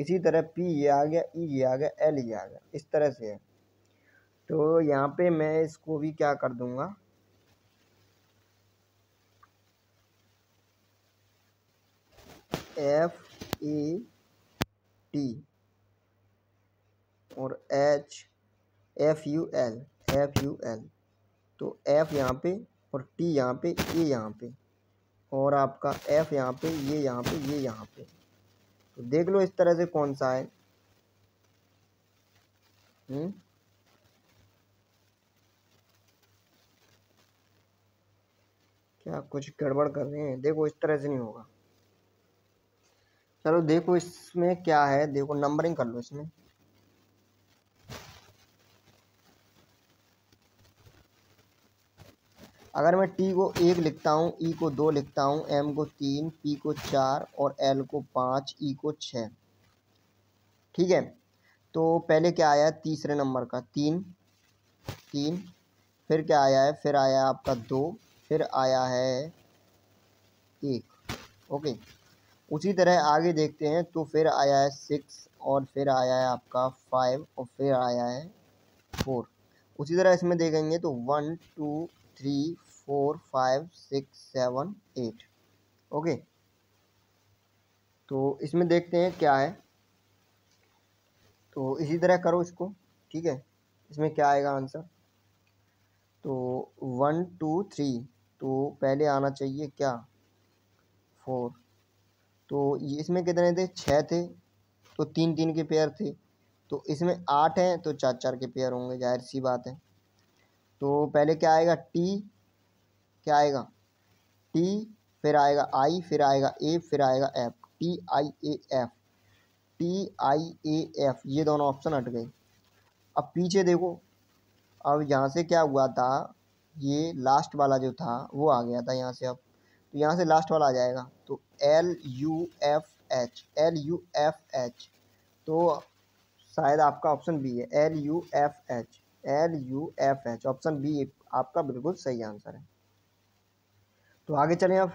इसी तरह पी ये आ गया ई e ये आ गया एल ये आ गया इस तरह से है तो यहाँ पे मैं इसको भी क्या कर दूंगा एफ ए टी और H F U L F U L तो एफ यहाँ पे और टी यहाँ पे ए e यहाँ पे और आपका एफ़ यहाँ पे ये यहाँ पे ये यहाँ पे तो देख लो इस तरह से कौन सा है हम्म? क्या कुछ गड़बड़ कर रहे हैं देखो इस तरह से नहीं होगा चलो देखो इसमें क्या है देखो नंबरिंग कर लो इसमें अगर मैं टी को एक लिखता हूँ ई को दो लिखता हूँ एम को तीन पी को चार और एल को पाँच ई को छः ठीक है तो पहले क्या आया है तीसरे नंबर का तीन तीन फिर क्या आया है फिर आया है आपका दो फिर आया है एक ओके उसी तरह आगे देखते हैं तो फिर आया है सिक्स और फिर आया है आपका फाइव और फिर आया है फोर उसी तरह इसमें देखेंगे तो one two three four five six seven eight okay तो इसमें देखते हैं क्या है तो इसी तरह करो इसको ठीक है इसमें क्या आएगा आंसर तो वन टू थ्री तो पहले आना चाहिए क्या फोर तो इसमें कितने थे छः थे तो तीन तीन के पेयर थे तो इसमें आठ हैं तो चार चार के पेयर होंगे जाहिर सी बात है तो पहले क्या आएगा टी क्या आएगा टी फिर आएगा आई फिर आएगा ए फिर आएगा F T I A F T I A F ये दोनों ऑप्शन हट गए अब पीछे देखो अब यहाँ से क्या हुआ था ये लास्ट वाला जो था वो आ गया था यहाँ से अब तो यहाँ से लास्ट वाला आ जाएगा तो L U F H L U F H तो शायद आपका ऑप्शन बी है L U F H L U F H option B आपका बिल्कुल सही आंसर है तो आगे चलें अब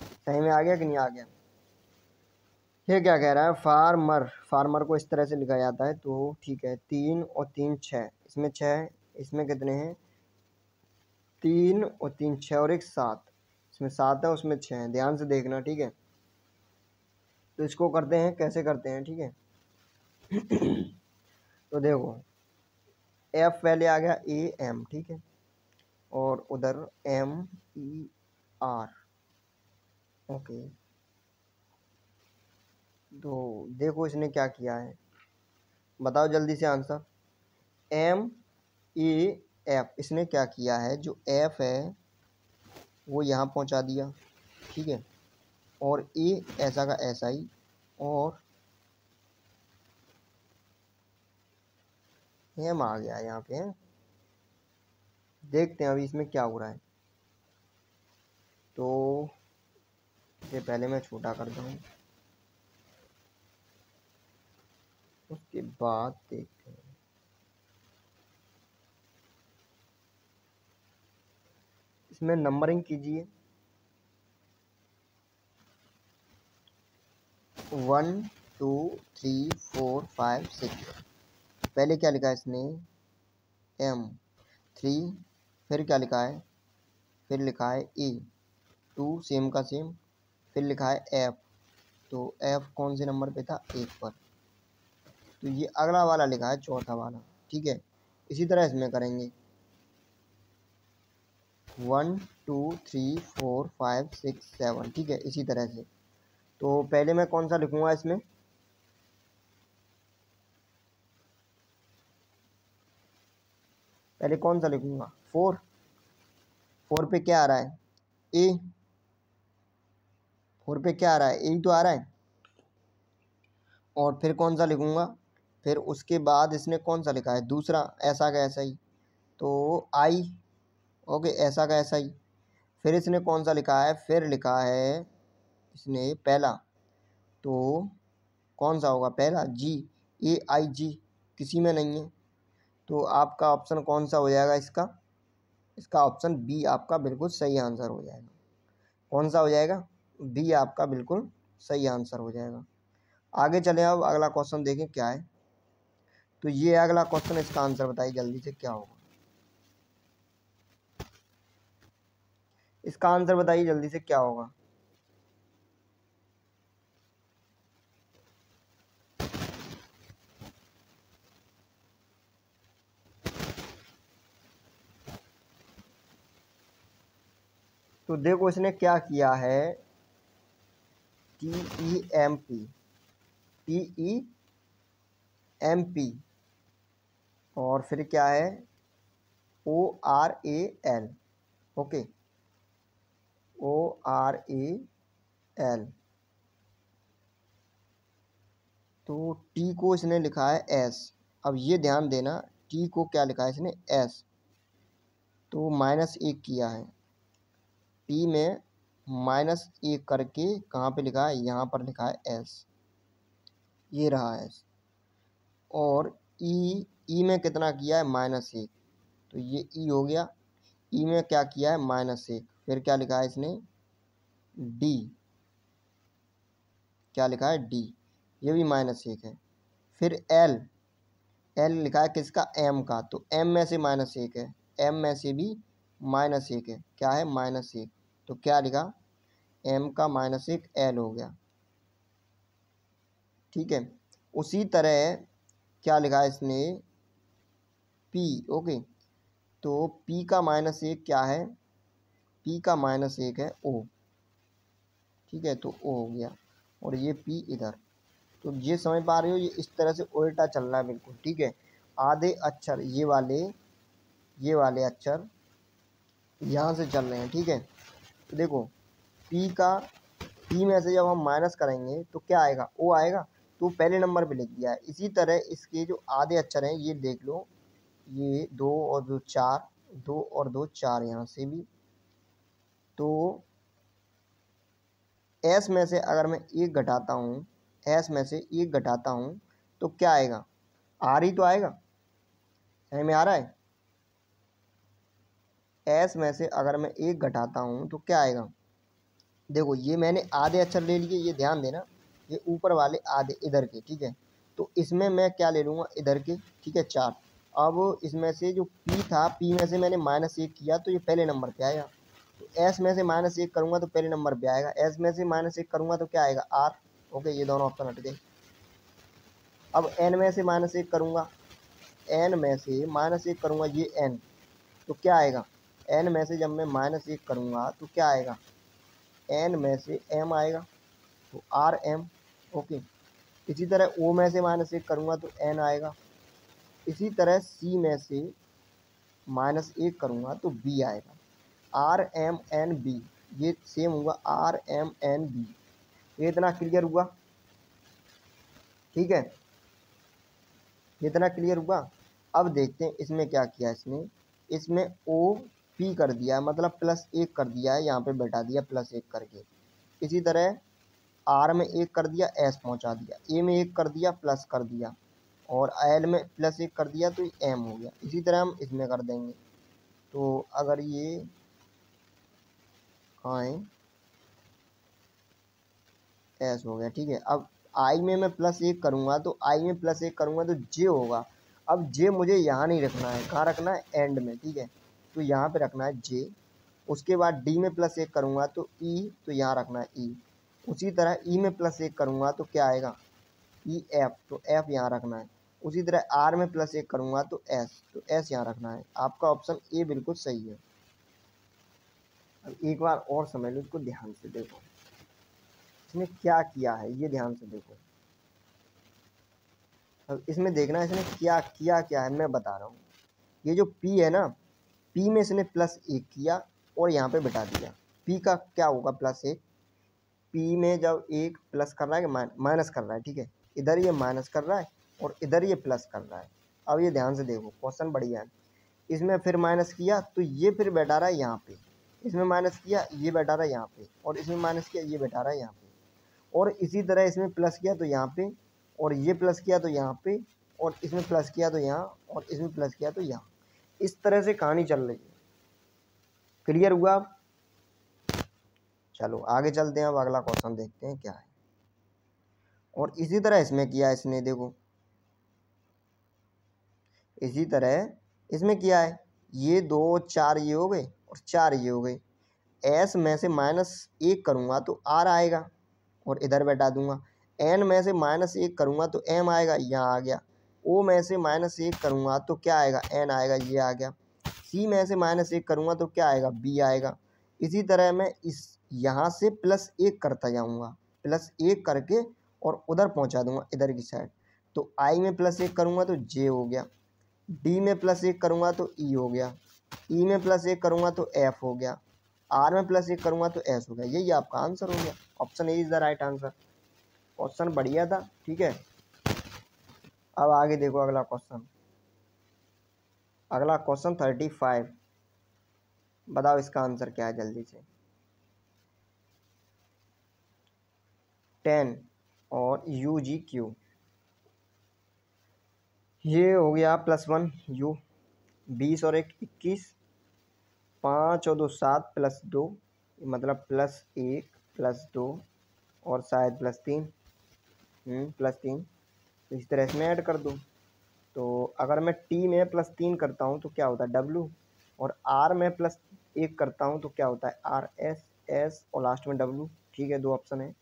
सही में आ गया कि नहीं आ गया ये क्या कह रहा है फार्मर फार्मर को इस तरह से लिखा जाता है तो ठीक है तीन और तीन छः इसमें छः इसमें कितने हैं तीन और तीन छः और एक सात इसमें सात है उसमें छः है ध्यान से देखना ठीक है तो इसको करते हैं कैसे करते हैं ठीक है तो देखो एफ पहले आ गया ए एम ठीक है और उधर एम ई आर ओके तो देखो इसने क्या किया है बताओ जल्दी से आंसर एम ए एफ इसने क्या किया है जो एफ है वो यहाँ पहुँचा दिया ठीक है और ए e ऐसा का ऐसा ही और एम आ गया यहाँ पे है देखते हैं अभी इसमें क्या हो रहा है तो ये पहले मैं छोटा कर दूँ उसके बाद देखते हैं इसमें नंबरिंग कीजिए one two three four five six पहले क्या लिखा इसने एम थ्री फिर क्या लिखा है फिर लिखा है ए टू सेम का सेम फिर लिखा है एफ़ तो एफ़ कौन से नंबर पे था एक पर तो ये अगला वाला लिखा है चौथा वाला ठीक है इसी तरह इसमें करेंगे one two three four five six seven ठीक है इसी तरह से तो पहले मैं कौन सा लिखूँगा इसमें पहले कौन सा लिखूँगा फोर फोर पे क्या आ रहा है ए फोर पे क्या आ रहा है ए तो आ रहा है और फिर कौन सा लिखूँगा फिर उसके बाद इसने कौन सा लिखा है दूसरा ऐसा का ऐसा ही तो आई ओके ऐसा का ऐसा ही फिर इसने कौन सा लिखा है फिर लिखा है इसने पहला तो कौन सा होगा पहला जी ए आई जी किसी में नहीं है तो आपका ऑप्शन कौन सा हो जाएगा इसका इसका ऑप्शन बी आपका बिल्कुल सही आंसर हो जाएगा कौन सा हो जाएगा बी आपका बिल्कुल सही आंसर हो जाएगा आगे चले अब अगला क्वेश्चन देखें क्या है तो ये अगला क्वेश्चन इसका आंसर बताइए जल्दी से क्या होगा इसका आंसर बताइए जल्दी से क्या होगा तो देखो इसने क्या किया है T E M P T E M P और फिर क्या है O R A L okay O R A L तो टी को इसने लिखा है एस अब ये ध्यान देना टी को क्या लिखा है इसने एस तो माइनस एक किया है पी में माइनस ए e करके कहाँ पे लिखा है यहाँ पर लिखा है एस ये रहा है एस और ई e, ई e में कितना किया है माइनस एक तो ये ई हो गया ई में क्या किया है माइनस एक फिर क्या लिखा है इसने डी क्या लिखा है डी ये भी माइनस एक है फिर एल एल लिखा है किसका एम का तो एम में से माइनस एक है एम में से भी माइनस एक है क्या है माइनस एक तो क्या लिखा एम का माइनस एक एल हो गया ठीक है उसी तरह क्या लिखा इसने पी ओके तो पी का माइनस एक क्या है पी का माइनस एक है ओ ठीक है तो ओ हो गया और ये पी इधर तो ये समझ पा रहे हो ये इस तरह से उल्टा चल रहा है बिल्कुल ठीक है आधे अक्षर ये वाले ये वाले अक्षर यहाँ से चल रहे हैं ठीक है तो देखो पी का पी में से जब हम माइनस करेंगे तो क्या आएगा ओ आएगा तो पहले नंबर पे लिख दिया है इसी तरह इसके जो आधे अक्षर हैं ये देख लो ये दो और दो चार दो और दो चार यहाँ से भी तो एस में से अगर मैं एक घटाता हूँ एस में से एक घटाता हूँ तो क्या आएगा आर ही तो आएगा समझ में आ रहा है एस में से अगर मैं एक घटाता हूँ तो क्या आएगा देखो ये मैंने आधे अक्षर ले लिए ये ध्यान देना ये ऊपर वाले आधे इधर के ठीक है तो इसमें मैं क्या ले लूँगा इधर के ठीक है चार अब इसमें से जो पी था पी में से मैंने माइनस एक किया तो ये पहले नंबर पे आएगा तो एस में से माइनस एक करूँगा तो पहले नंबर पे आएगा एस में से माइनस एक करूँगा तो क्या आएगा आर ओके ये दोनों ऑप्शन हट गए अब एन में से माइनस एक करूँगा एन में से माइनस एक करूँगा ये एन तो क्या आएगा एन में से जब मैं माइनस एक करूँगा तो क्या आएगा एन में से एम आएगा तो आर एम ओके इसी तरह ओ में से माइनस एक करूँगा तो एन आएगा इसी तरह सी में से माइनस एक करूँगा तो बी आएगा आर एम एन बी ये सेम हुआ आर एम एन बी ये इतना क्लियर हुआ ठीक है इतना क्लियर हुआ अब देखते हैं इसमें क्या किया इसने इसमें ओ पी कर दिया मतलब प्लस एक कर दिया है यहाँ पे बैठा दिया प्लस एक करके इसी तरह आर में एक कर दिया एस पहुँचा दिया ए में एक कर दिया प्लस कर दिया और एल में प्लस एक कर दिया तो एम हो गया इसी तरह हम इसमें कर देंगे तो अगर ये कहाँ है एस हो गया ठीक है अब आई में मैं प्लस एक करूँगा तो आई में प्लस एक करूँगा तो जे होगा अब जे मुझे यहाँ नहीं रखना है कहाँ रखना है एंड में ठीक है तो यहाँ पे रखना है जे उसके बाद डी में प्लस एक करूँगा तो ई e, तो यहाँ रखना है ई e. उसी तरह ई e में प्लस एक करूँगा तो क्या आएगा ई e, एफ तो एफ यहाँ रखना है उसी तरह आर में प्लस एक करूँगा तो एस तो एस यहाँ रखना है आपका ऑप्शन ए बिल्कुल सही है अब एक बार और समझ लो इसको ध्यान से देखो इसने क्या किया है ये ध्यान से देखो अब इसमें देखना इसने क्या किया क्या है मैं बता रहा हूँ ये जो पी है ना पी में इसने प्लस एक किया और यहाँ पे बिठा दिया पी का क्या होगा प्लस एक पी में जब एक प्लस कर रहा है माइनस कर रहा है ठीक है इधर ये माइनस कर रहा है और इधर ये प्लस कर रहा है अब ये ध्यान से देखो क्वेश्चन बढ़िया है इसमें फिर माइनस किया तो ये फिर बैठा रहा है यहाँ पे इसमें माइनस किया ये बैठा रहा है यहाँ पे और इसमें माइनस किया ये बैठा रहा है यहाँ पे और इसी तरह इसमें प्लस किया तो यहाँ पे और ये प्लस किया तो यहाँ पे और इसमें प्लस किया तो यहाँ और इसमें प्लस किया तो यहाँ इस तरह से कहानी चल रही है क्लियर हुआ चलो आगे चलते हैं अब अगला क्वेश्चन देखते हैं क्या है और इसी तरह इसमें किया इसने देखो इसी तरह इसमें किया है ये दो चार ये हो गए और चार ये हो गए एस में से माइनस एक करूँगा तो आर आएगा और इधर बैठा दूंगा एन में से माइनस एक करूँगा तो एम आएगा यहाँ आ गया ओ में से माइनस एक करूँगा तो क्या आएगा एन आएगा ये आ गया सी में से माइनस एक करूँगा तो क्या आएगा बी आएगा इसी तरह मैं इस यहाँ से प्लस एक करता जाऊँगा प्लस एक करके और उधर पहुँचा दूँगा इधर की साइड तो आई में प्लस एक करूँगा तो जे हो गया डी में प्लस एक करूँगा तो ई e हो गया ई e में प्लस एक करूँगा तो एफ हो गया आर में प्लस एक करूँगा तो एस हो गया यही आपका आंसर हो गया option A is the right answer option बढ़िया था ठीक है अब आगे देखो अगला क्वेश्चन अगला क्वेश्चन थर्टी फाइव बताओ इसका आंसर क्या है जल्दी से टेन और यू जी क्यू ये हो गया प्लस वन यू बीस और एक इक्कीस पाँच और दो सात प्लस दो मतलब प्लस एक प्लस दो और शायद प्लस तीन प्लस हम्म, तीन तो इस तरह इसमें ऐड कर दूँ तो अगर मैं टी में प्लस तीन करता हूँ तो क्या होता है डब्लू और आर में प्लस एक करता हूँ तो क्या होता है आर एस एस और लास्ट में डब्लू ठीक है दो ऑप्शन है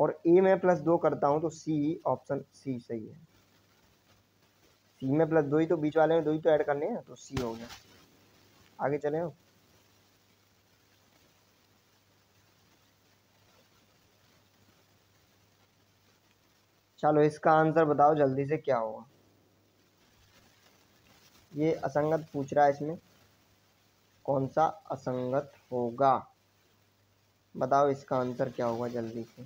और ए में प्लस दो करता हूँ तो सी ऑप्शन सी सही है सी में प्लस दो ही तो बीच वाले में दो ही तो ऐड करने हैं तो सी हो गया आगे चले हो चलो इसका आंसर बताओ जल्दी से क्या होगा ये असंगत पूछ रहा है इसमें कौन सा असंगत होगा बताओ इसका आंसर क्या होगा जल्दी से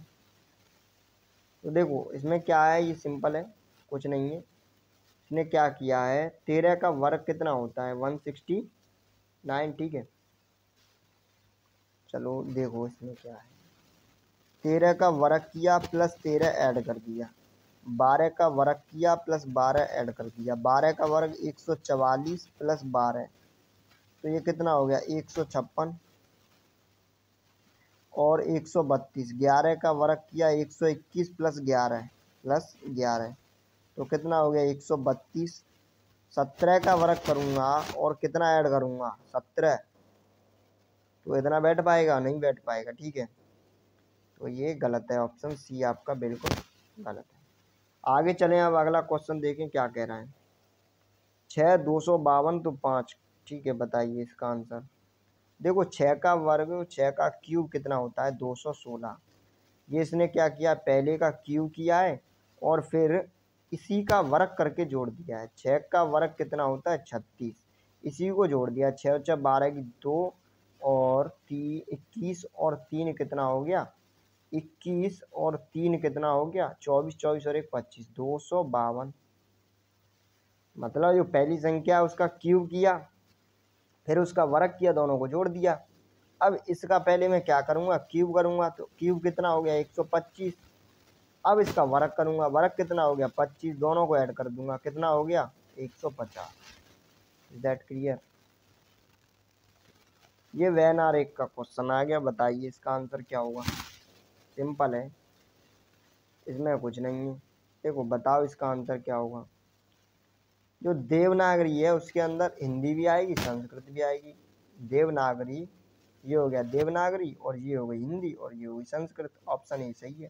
तो देखो इसमें क्या है ये सिंपल है कुछ नहीं है इसने क्या किया है तेरह का वर्ग कितना होता है वन सिक्सटी नाइन ठीक है चलो देखो इसमें क्या है तेरह का वर्ग किया प्लस तेरह ऐड कर दिया बारह का वर्ग किया प्लस बारह ऐड कर दिया बारह का वर्ग एक सौ चवालीस प्लस बारह तो ये कितना हो गया एक सौ छप्पन और एक सौ बत्तीस ग्यारह का वर्ग किया एक सौ इक्कीस प्लस ग्यारह प्लस ग्यारह तो कितना हो गया एक सौ बत्तीस सत्रह का वर्ग करूँगा और कितना ऐड करूँगा सत्रह तो इतना बैठ पाएगा नहीं बैठ पाएगा ठीक है तो ये गलत है ऑप्शन सी आपका बिल्कुल गलत है आगे चलें अब अगला क्वेश्चन देखें क्या कह रहा है छः दो सौ बावन तो पाँच ठीक है बताइए इसका आंसर देखो छः का वर्ग छः का क्यूब कितना होता है दो सौ सोलह ये इसने क्या किया पहले का क्यूब किया है और फिर इसी का वर्ग करके जोड़ दिया है छः का वर्ग कितना होता है छत्तीस इसी को जोड़ दिया छः छः बारह की दो और तीन इक्कीस और तीन कितना हो गया इक्कीस और तीन कितना हो गया चौबीस चौबीस और एक पच्चीस दो सौ बावन मतलब जो पहली संख्या है उसका क्यूब किया फिर उसका वर्ग किया दोनों को जोड़ दिया अब इसका पहले मैं क्या करूँगा क्यूब करूँगा तो क्यूब कितना हो गया एक सौ पच्चीस अब इसका वर्क करूँगा वर्क कितना हो गया पच्चीस दोनों को ऐड कर दूंगा कितना हो गया एक सौ पचास दैट क्लियर ये वैन आर एक का क्वेश्चन आ गया बताइए इसका आंसर क्या होगा सिंपल है इसमें कुछ नहीं है देखो बताओ इसका आंसर क्या होगा जो देवनागरी है उसके अंदर हिंदी भी आएगी संस्कृत भी आएगी देवनागरी ये हो गया देवनागरी और ये हो गई हिंदी और ये हो गई संस्कृत ऑप्शन ही सही है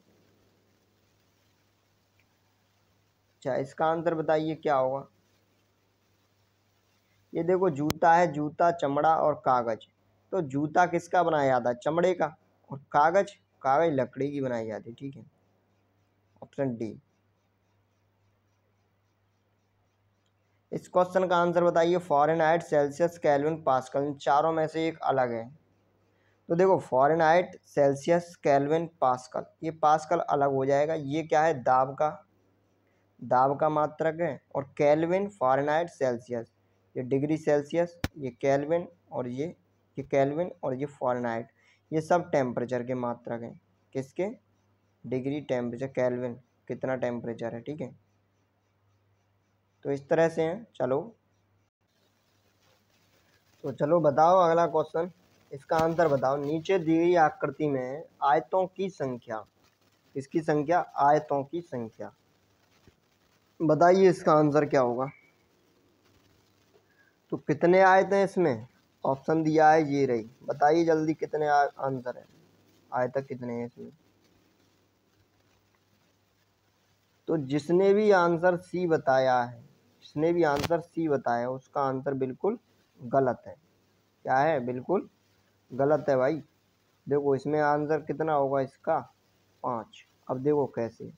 अच्छा इसका आंसर बताइए क्या होगा ये देखो जूता है जूता चमड़ा और कागज तो जूता किसका बनाया जाता है चमड़े का और कागज कागज लकड़ी की बनाई जाती है ठीक है ऑप्शन डी इस क्वेश्चन का आंसर बताइए Fahrenheit Celsius kelvin pascal इन चारों में से एक अलग है तो देखो Fahrenheit Celsius kelvin pascal ये पास्कल अलग हो जाएगा ये क्या है दाब का दाब का मात्रक है और कैलविन फॉरन हाइट सेल्सियस ये डिग्री सेल्सियस ये कैलविन और ये ये कैलविन और ये फॉरन हाइट ये सब टेम्परेचर के मात्रक हैं किसके डिग्री टेम्परेचर कैलविन कितना टेम्परेचर है ठीक है तो इस तरह से हैं चलो तो चलो बताओ अगला क्वेश्चन इसका आंसर बताओ नीचे दी गई आकृति में आयतों की संख्या इसकी संख्या आयतों की संख्या बताइए इसका आंसर क्या होगा तो कितने आयत हैं इसमें ऑप्शन दिया है ये रही बताइए जल्दी कितने आंसर है आए तक कितने हैं इसमें तो जिसने भी आंसर सी बताया है जिसने भी आंसर सी बताया उसका आंसर बिल्कुल गलत है क्या है बिल्कुल गलत है भाई देखो इसमें आंसर कितना होगा इसका पाँच अब देखो कैसे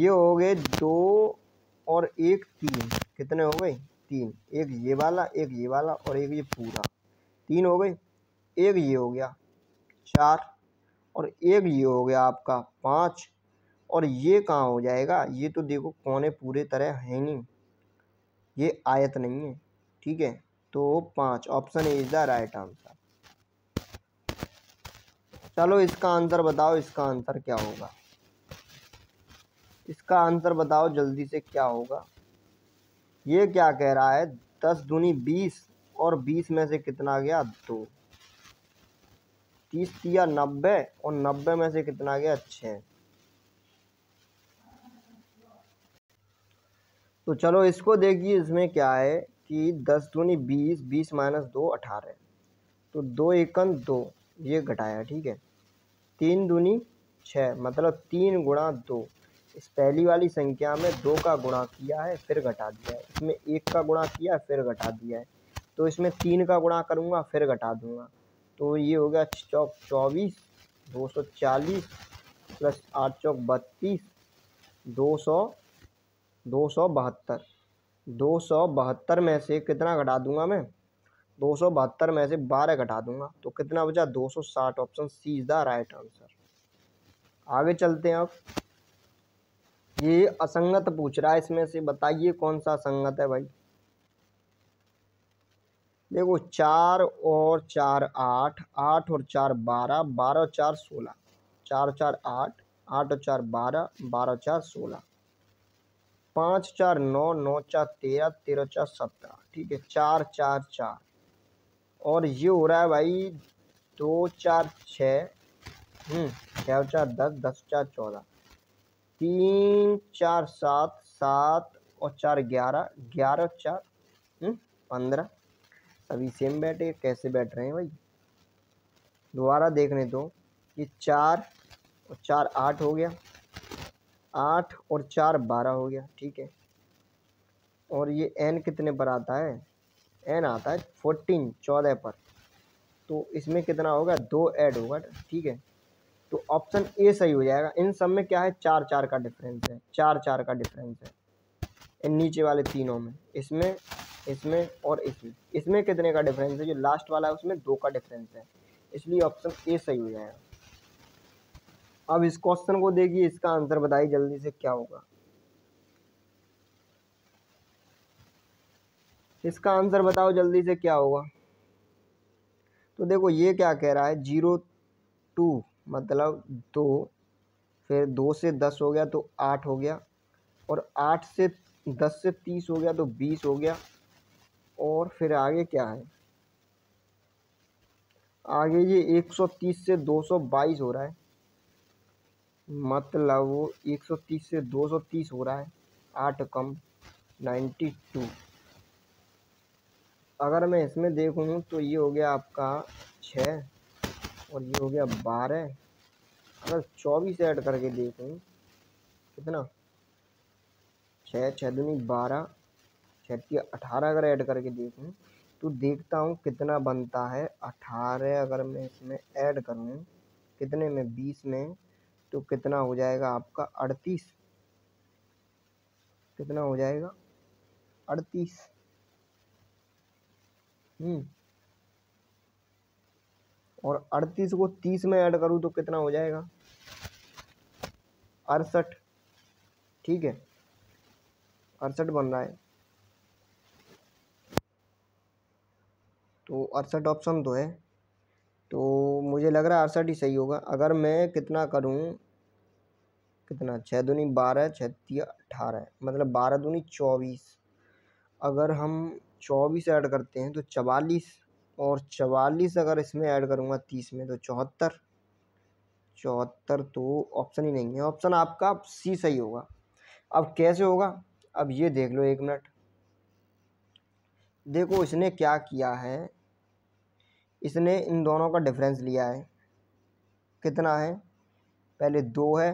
ये हो गए दो और एक तीन कितने हो गए तीन एक ये वाला एक ये वाला और एक ये पूरा तीन हो गए एक ये हो गया चार और एक ये हो गया आपका पाँच और ये कहाँ हो जाएगा ये तो देखो कोने पूरे तरह है नहीं ये आयत नहीं है ठीक है तो पाँच option is the right answer चलो इसका आंसर बताओ इसका आंसर क्या होगा इसका आंसर बताओ जल्दी से क्या होगा ये क्या कह रहा है दस दूनी बीस और बीस में से कितना गया दो तीस तिया नब्बे और नब्बे में से कितना गया छः तो चलो इसको देखिए इसमें क्या है कि दस दूनी बीस बीस माइनस दो अठारह तो दो एकन दो ये घटाया ठीक है तीन दूनी छः मतलब तीन गुणा दो इस पहली वाली संख्या में दो का गुणा किया है फिर घटा दिया है इसमें एक का गुणा किया फिर घटा दिया है तो इसमें तीन का गुणा करूँगा फिर घटा दूँगा तो ये हो गया चौक चौबीस दो सौ चालीस प्लस आठ चौक बत्तीस दो सौ दो सौ बहत्तर दो सौ बहत्तर में से कितना घटा दूंगा मैं दो सौ बहत्तर में से बारह घटा दूंगा तो कितना बचा दो सौ साठ option C is the right answer आगे चलते हैं अब ये असंगत पूछ रहा है इसमें से बताइए कौन सा असंगत है भाई देखो चार और चार आठ आठ और चार बारह बारह और चार सोलह चार चार आठ आठ और चार बारह बारह चार सोलह पाँच चार नौ नौ चार तेरह तेरह चार सत्रह ठीक है चार चार चार और ये हो रहा है भाई दो चार छः छः हम्म, चार दस दस चार चौदह तीन चार सात सात और चार ग्यारह ग्यारह चार हम्म, पंद्रह सभी सेम बैठे कैसे बैठ रहे हैं भाई दोबारा देखने दो ये चार और चार आठ हो गया आठ और चार बारह हो गया ठीक है और ये एन कितने पर आता है एन आता है फोर्टीन चौदह पर तो इसमें कितना होगा दो ऐड होगा ठीक है तो ऑप्शन ए सही हो जाएगा इन सब में क्या है चार चार का डिफरेंस है चार चार का डिफरेंस है इन नीचे वाले तीनों में इसमें इसमें और इसमें इसमें कितने का डिफरेंस है जो लास्ट वाला है उसमें दो का डिफरेंस है इसलिए ऑप्शन ए सही हो जाएगा अब इस क्वेश्चन को देखिए इसका आंसर बताइए जल्दी से क्या होगा इसका आंसर बताओ जल्दी से क्या होगा तो देखो ये क्या कह रहा है जीरो टू मतलब दो फिर दो से दस हो गया तो आठ हो गया और आठ से दस से तीस हो गया तो बीस हो गया और फिर आगे क्या है आगे ये एक सौ तीस से दो सौ बाईस हो रहा है मतलब वो तीस से दो सौ तीस हो रहा है आठ कम नाइन्टी टू अगर मैं इसमें देखूँ तो ये हो गया आपका छः और ये हो गया बारह अगर चौबीस ऐड करके देखें कितना छः छः दूनी बारह छत्तीस अठारह अगर ऐड करके देखें तो देखता हूँ कितना बनता है अठारह अगर मैं इसमें ऐड करूँ कितने में बीस में तो कितना हो जाएगा आपका अड़तीस कितना हो जाएगा अड़तीस हम्म और अड़तीस को तीस में ऐड करूँ तो कितना हो जाएगा अड़सठ ठीक है अड़सठ बन रहा है तो अड़सठ ऑप्शन तो है तो मुझे लग रहा है अड़सठ ही सही होगा अगर मैं कितना करूँ कितना छः दूनी बारह छत्तीस अठारह मतलब बारह दूनी चौबीस अगर हम चौबीस ऐड करते हैं तो चवालीस और चवालीस अगर इसमें ऐड करूँगा तीस में तो चौहत्तर चौहत्तर तो ऑप्शन ही नहीं है ऑप्शन आपका सी सही होगा अब कैसे होगा अब ये देख लो एक मिनट देखो इसने क्या किया है इसने इन दोनों का डिफरेंस लिया है कितना है पहले दो है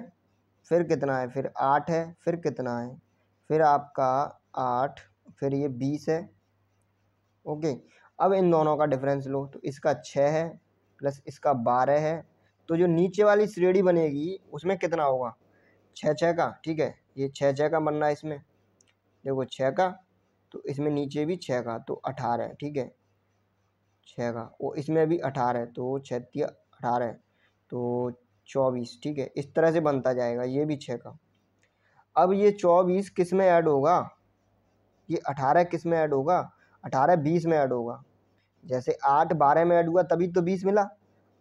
फिर कितना है फिर आठ है फिर कितना है फिर आपका आठ फिर ये बीस है ओके अब इन दोनों का डिफरेंस लो तो इसका छः है प्लस इसका बारह है तो जो नीचे वाली श्रेणी बनेगी उसमें कितना होगा छः छः का ठीक है ये छः छः का बनना है इसमें देखो छः का तो इसमें नीचे भी छः का तो अठारह है ठीक है छः का वो इसमें भी अठारह तो छत्तीस अठारह है तो चौबीस ठीक है इस तरह से बनता जाएगा ये भी छः का अब ये चौबीस किस में ऐड होगा ये अठारह किस में ऐड होगा अठारह बीस में ऐड होगा जैसे आठ बारह में ऐड हुआ तभी तो बीस मिला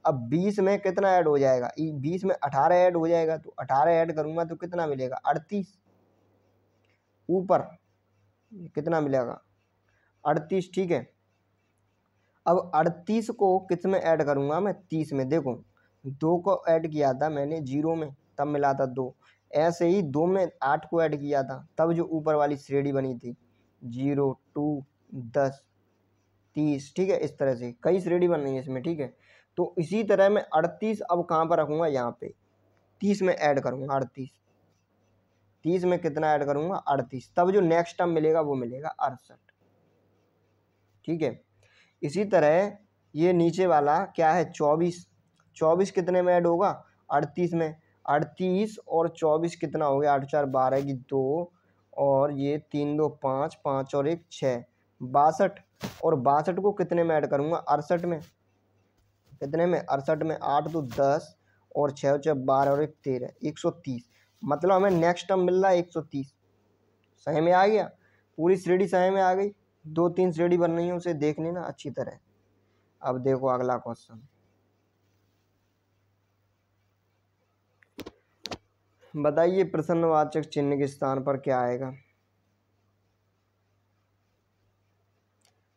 अब बीस में कितना ऐड हो जाएगा बीस में अठारह ऐड हो जाएगा तो अठारह ऐड करूँगा तो कितना मिलेगा अड़तीस ऊपर कितना मिलेगा अड़तीस ठीक है अब अड़तीस को किस में ऐड करूँगा मैं तीस में देखो दो को ऐड किया था मैंने जीरो में तब मिला था दो ऐसे ही दो में आठ को ऐड किया था तब जो ऊपर वाली श्रेणी बनी थी जीरो टू दस तीस ठीक है इस तरह से कई श्रेणी बन रही है इसमें ठीक है तो इसी तरह मैं अड़तीस अब कहाँ पर रखूँगा यहाँ पे तीस में ऐड करूँगा अड़तीस तीस में कितना ऐड करूँगा अड़तीस तब जो नेक्स्ट टर्म मिलेगा वो मिलेगा अड़सठ ठीक है इसी तरह ये नीचे वाला क्या है चौबीस चौबीस कितने में ऐड होगा अड़तीस में अड़तीस और चौबीस कितना हो गया आठ चार बारह की दो और ये तीन दो पाँच पाँच और एक छः बासठ और बासठ को कितने में ऐड करूँगा अड़सठ में कितने में अड़सठ में आठ दो दस और छः छः बारह और एक तेरह एक सौ तीस मतलब हमें नेक्स्ट टर्म मिल रहा है एक सौ तीस सही में आ गया पूरी श्रेणी सही में आ गई दो तीन श्रेणी बन रही है उसे देख लेना अच्छी तरह अब देखो अगला क्वेश्चन बताइए प्रसन्नवाचक चिन्ह के स्थान पर क्या आएगा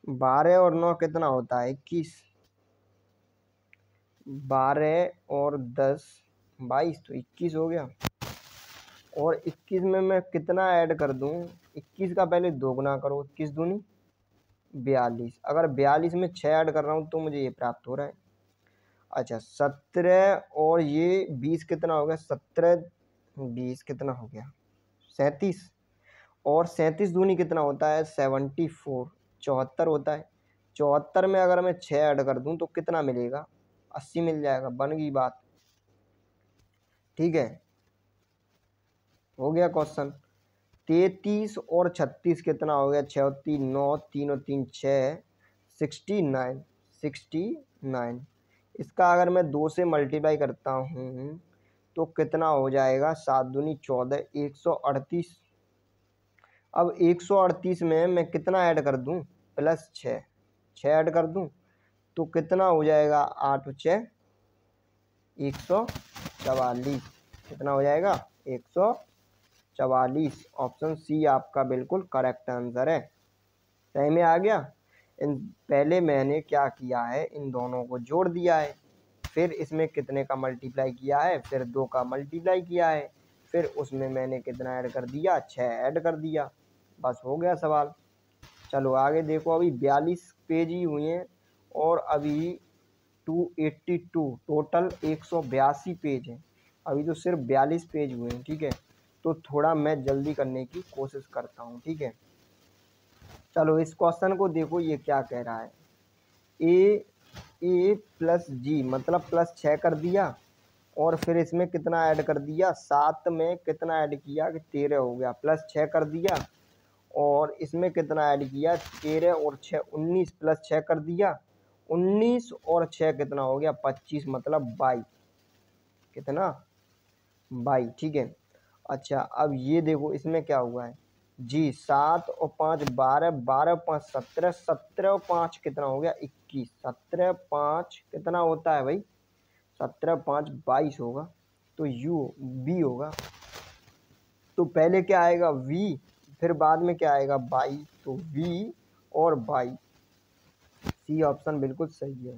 बारह और नौ कितना होता है इक्कीस बारह और दस बाईस तो इक्कीस हो गया और इक्कीस में मैं कितना ऐड कर दूँ इक्कीस का पहले दोगुना करो इक्कीस दूनी बयालीस अगर बयालीस में छः ऐड कर रहा हूँ तो मुझे ये प्राप्त हो रहा है अच्छा सत्रह और ये बीस कितना हो गया सत्रह बीस कितना हो गया सैंतीस और सैंतीस दूनी कितना होता है सेवेंटी फोर चौहत्तर होता है चौहत्तर में अगर मैं छः ऐड कर दूँ तो कितना मिलेगा अस्सी मिल जाएगा बन गई बात ठीक है हो गया क्वेश्चन तैतीस और छत्तीस कितना हो गया छः और तीन नौ तीन और तीन छः सिक्सटी नाइन सिक्सटी नाइन इसका अगर मैं दो से मल्टीप्लाई करता हूँ तो कितना हो जाएगा सात दूनी चौदह एक सौ अड़तीस अब एक सौ अड़तीस में मैं कितना ऐड कर दूँ प्लस छः छः ऐड कर दूँ तो कितना हो जाएगा आठ छः एक सौ चवालीस कितना हो जाएगा एक सौ चवालीस ऑप्शन सी आपका बिल्कुल करेक्ट आंसर है सही में आ गया इन पहले मैंने क्या किया है इन दोनों को जोड़ दिया है फिर इसमें कितने का मल्टीप्लाई किया है फिर दो का मल्टीप्लाई किया है फिर उसमें मैंने कितना ऐड कर दिया छः ऐड कर दिया बस हो गया सवाल चलो आगे देखो अभी बयालीस पेज ही हुए हैं और अभी टू एट्टी टू टोटल एक सौ बयासी पेज हैं अभी तो सिर्फ बयालीस पेज हुए हैं ठीक है तो थोड़ा मैं जल्दी करने की कोशिश करता हूँ ठीक है चलो इस क्वेश्चन को देखो ये क्या कह रहा है ए ए प्लस जी मतलब प्लस छः कर दिया और फिर इसमें कितना ऐड कर दिया सात में कितना ऐड किया कि तेरह हो गया प्लस छः कर दिया और इसमें कितना ऐड किया तेरह और छः उन्नीस प्लस छः कर दिया उन्नीस और छः कितना हो गया पच्चीस मतलब बाई कितना बाई ठीक है अच्छा अब ये देखो इसमें क्या हुआ है जी सात और पाँच बारह बारह पाँच सत्रह सत्रह और पाँच कितना हो गया इक्कीस सत्रह पाँच कितना होता है भाई सत्रह पाँच बाईस होगा तो यू बी होगा तो पहले क्या आएगा वी फिर बाद में क्या आएगा बाई तो वी और बाई सी ऑप्शन बिल्कुल सही है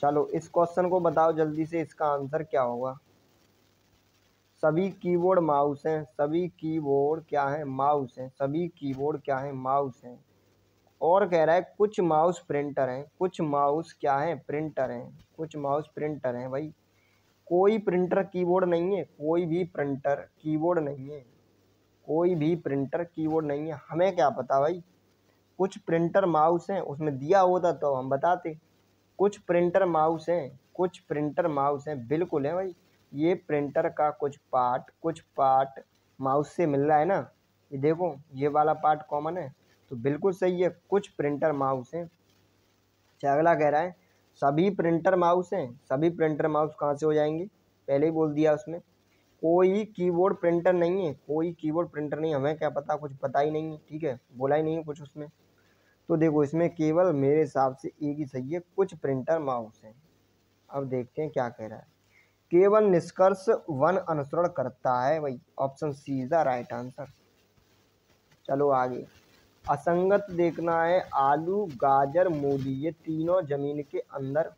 चलो इस क्वेश्चन को बताओ जल्दी से इसका आंसर क्या होगा सभी कीबोर्ड माउस हैं सभी कीबोर्ड क्या है माउस हैं सभी कीबोर्ड क्या है माउस हैं और कह रहा है कुछ माउस प्रिंटर हैं कुछ माउस क्या है प्रिंटर हैं कुछ माउस प्रिंटर हैं भाई कोई प्रिंटर कीबोर्ड नहीं है कोई भी प्रिंटर कीबोर्ड नहीं है कोई भी प्रिंटर कीबोर्ड नहीं है हमें क्या पता भाई कुछ प्रिंटर माउस हैं उसमें दिया होता तो हम बताते कुछ प्रिंटर माउस हैं कुछ प्रिंटर माउस हैं बिल्कुल है भाई ये प्रिंटर का कुछ पार्ट कुछ पार्ट माउस से मिल रहा है ना ये देखो ये वाला पार्ट कॉमन है तो बिल्कुल सही है कुछ प्रिंटर माउस हैं अच्छा अगला कह रहा है सभी प्रिंटर माउस हैं सभी प्रिंटर माउस कहाँ से हो जाएंगे पहले ही बोल दिया उसमें कोई कीबोर्ड प्रिंटर नहीं है कोई कीबोर्ड प्रिंटर नहीं हमें क्या पता कुछ पता ही नहीं है ठीक है बोला ही नहीं है कुछ उसमें तो देखो इसमें केवल मेरे हिसाब से एक ही सही है कुछ प्रिंटर माउस हैं अब देखते हैं क्या कह रहा है केवल निष्कर्ष वन अनुसरण करता है भाई option C is the right answer चलो आगे असंगत देखना है आलू गाजर मूली ये तीनों ज़मीन के अंदर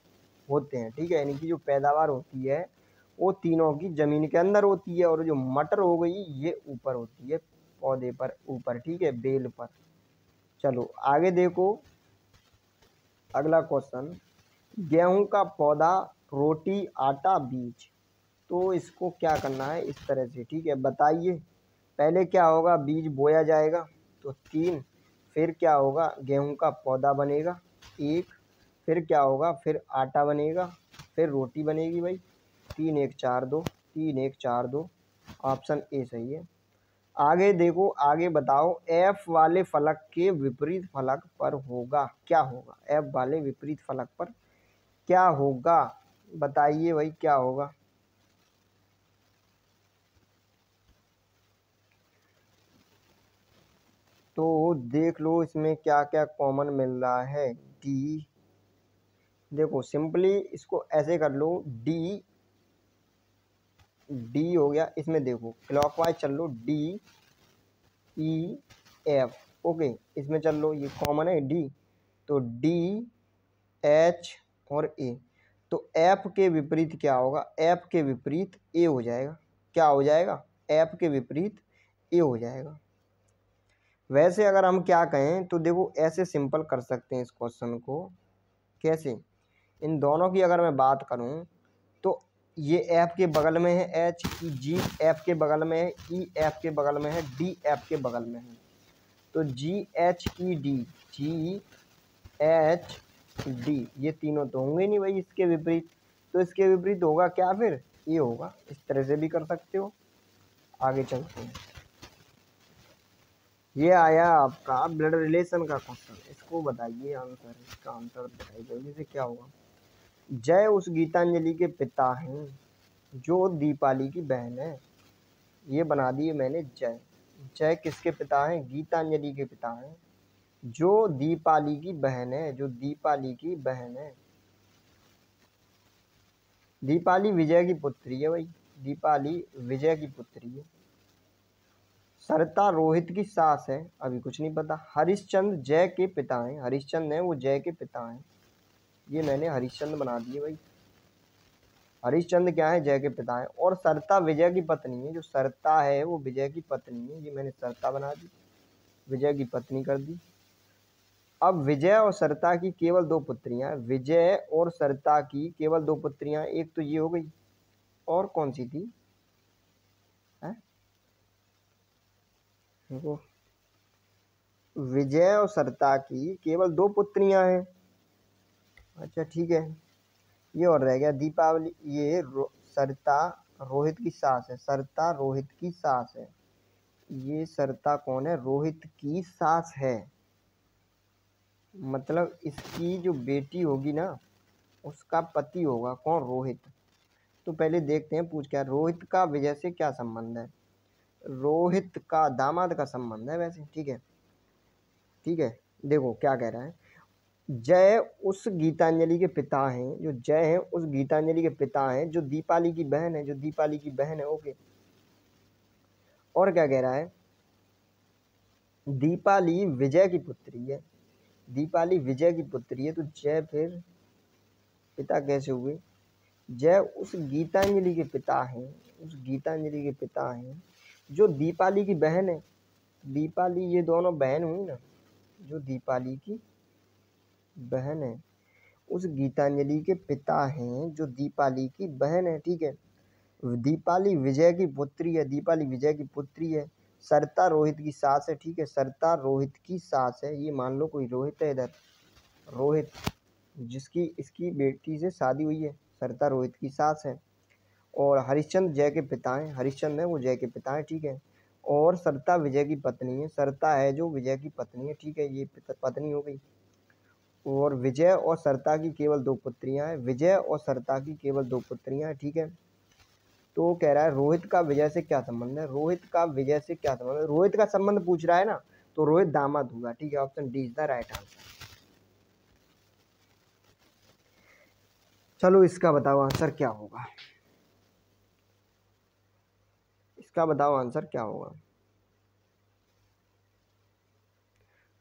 होते हैं ठीक है यानी कि जो पैदावार होती है वो तीनों की ज़मीन के अंदर होती है और जो मटर हो गई ये ऊपर होती है पौधे पर ऊपर ठीक है बेल पर चलो आगे देखो अगला क्वेश्चन गेहूं का पौधा रोटी आटा बीज तो इसको क्या करना है इस तरह से ठीक है बताइए पहले क्या होगा बीज बोया जाएगा तो तीन फिर क्या होगा गेहूं का पौधा बनेगा एक फिर क्या होगा फिर आटा बनेगा फिर रोटी बनेगी भाई तीन एक चार दो तीन एक चार दो ऑप्शन ए सही है आगे देखो आगे बताओ एफ वाले फलक के विपरीत फलक पर होगा क्या होगा एफ वाले विपरीत फलक पर क्या होगा बताइए भाई क्या होगा तो देख लो इसमें क्या क्या कॉमन मिल रहा है डी देखो सिंपली इसको ऐसे कर लो डी डी हो गया इसमें देखो क्लॉकवाइज चल लो डी ई एफ ओके इसमें चल लो ये कॉमन है डी तो डी एच और ए तो एफ के विपरीत क्या होगा एफ के विपरीत ए हो जाएगा क्या हो जाएगा एफ के विपरीत ए हो जाएगा वैसे अगर हम क्या कहें तो देखो ऐसे सिंपल कर सकते हैं इस क्वेश्चन को कैसे इन दोनों की अगर मैं बात करूं तो ये एफ़ के बगल में है एच ई जी एफ़ के बगल में है ई e, एफ़ के बगल में है डी एफ़ के बगल में है तो G H E D G H D ये तीनों तो होंगे नहीं भाई इसके विपरीत तो इसके विपरीत होगा क्या फिर ये होगा इस तरह से भी कर सकते हो आगे चलते हैं ये आया आपका ब्लड रिलेशन का क्वेश्चन इसको बताइए आंसर इसका आंसर बताइए जल्दी से क्या होगा जय उस गीतांजलि के पिता हैं जो दीपाली की बहन है ये बना दिए मैंने जय जय किसके पिता हैं गीतांजलि के पिता हैं जो दीपाली की बहन है जो दीपाली की बहन है दीपाली विजय की पुत्री है भाई दीपाली विजय की पुत्री है सरता रोहित की सास है अभी कुछ नहीं पता हरिश्चंद जय के पिता हैं हरिश्चंद हैं वो जय के पिता हैं ये मैंने हरिश्चंद बना दिए भाई हरिश्चंद क्या है जय के पिता हैं और सरता विजय की पत्नी है जो सरता है वो विजय की पत्नी है ये मैंने सरता बना दी विजय की पत्नी कर दी अब विजय और सरता की केवल दो पुत्रियां विजय और सरता की केवल दो पुत्रियां एक तो ये हो गई और कौन सी थी देखो विजय और सरता की केवल दो पुत्रियां हैं अच्छा ठीक है ये और रह गया दीपावली ये रो, सरता रोहित की सास है सरता रोहित की सास है ये सरता कौन है रोहित की सास है मतलब इसकी जो बेटी होगी ना उसका पति होगा कौन रोहित तो पहले देखते हैं पूछ क्या रोहित का विजय से क्या संबंध है रोहित का दामाद का संबंध है वैसे ठीक है ठीक है देखो क्या कह रहा है जय उस गीतांजलि के पिता हैं जो जय हैं उस गीतांजलि के पिता हैं जो दीपाली की बहन है जो दीपाली की बहन है ओके और क्या कह रहा है दीपाली विजय की पुत्री है दीपाली विजय की पुत्री है तो जय फिर पिता कैसे हुए जय उस गीतांजलि के पिता हैं उस गीतांजलि के पिता हैं जो दीपाली की बहन है दीपाली ये दोनों बहन हुई ना जो दीपाली की बहन है उस गीतांजलि के पिता हैं जो दीपाली की बहन है ठीक है दीपाली विजय की पुत्री है दीपाली विजय की पुत्री है सरता रोहित की सास है ठीक है सरता रोहित की सास है ये मान लो कोई रोहित है इधर रोहित जिसकी इसकी बेटी से शादी हुई है सरता रोहित की सास है और हरिश्चंद्र जय के पिता हैं हरिश्चंद है वो जय के पिता हैं ठीक है और सरता विजय की पत्नी है सरता है जो विजय की पत्नी है ठीक है ये पत्नी हो गई और विजय और सरता की केवल दो पुत्रियां हैं विजय और सरता की केवल दो पुत्रियां हैं ठीक है तो कह रहा है रोहित का विजय से क्या संबंध है रोहित का विजय से क्या संबंध है रोहित का संबंध पूछ रहा है ना तो रोहित दामाद होगा ठीक है option D is the right answer चलो इसका बताओ आंसर क्या होगा इसका बताओ आंसर क्या होगा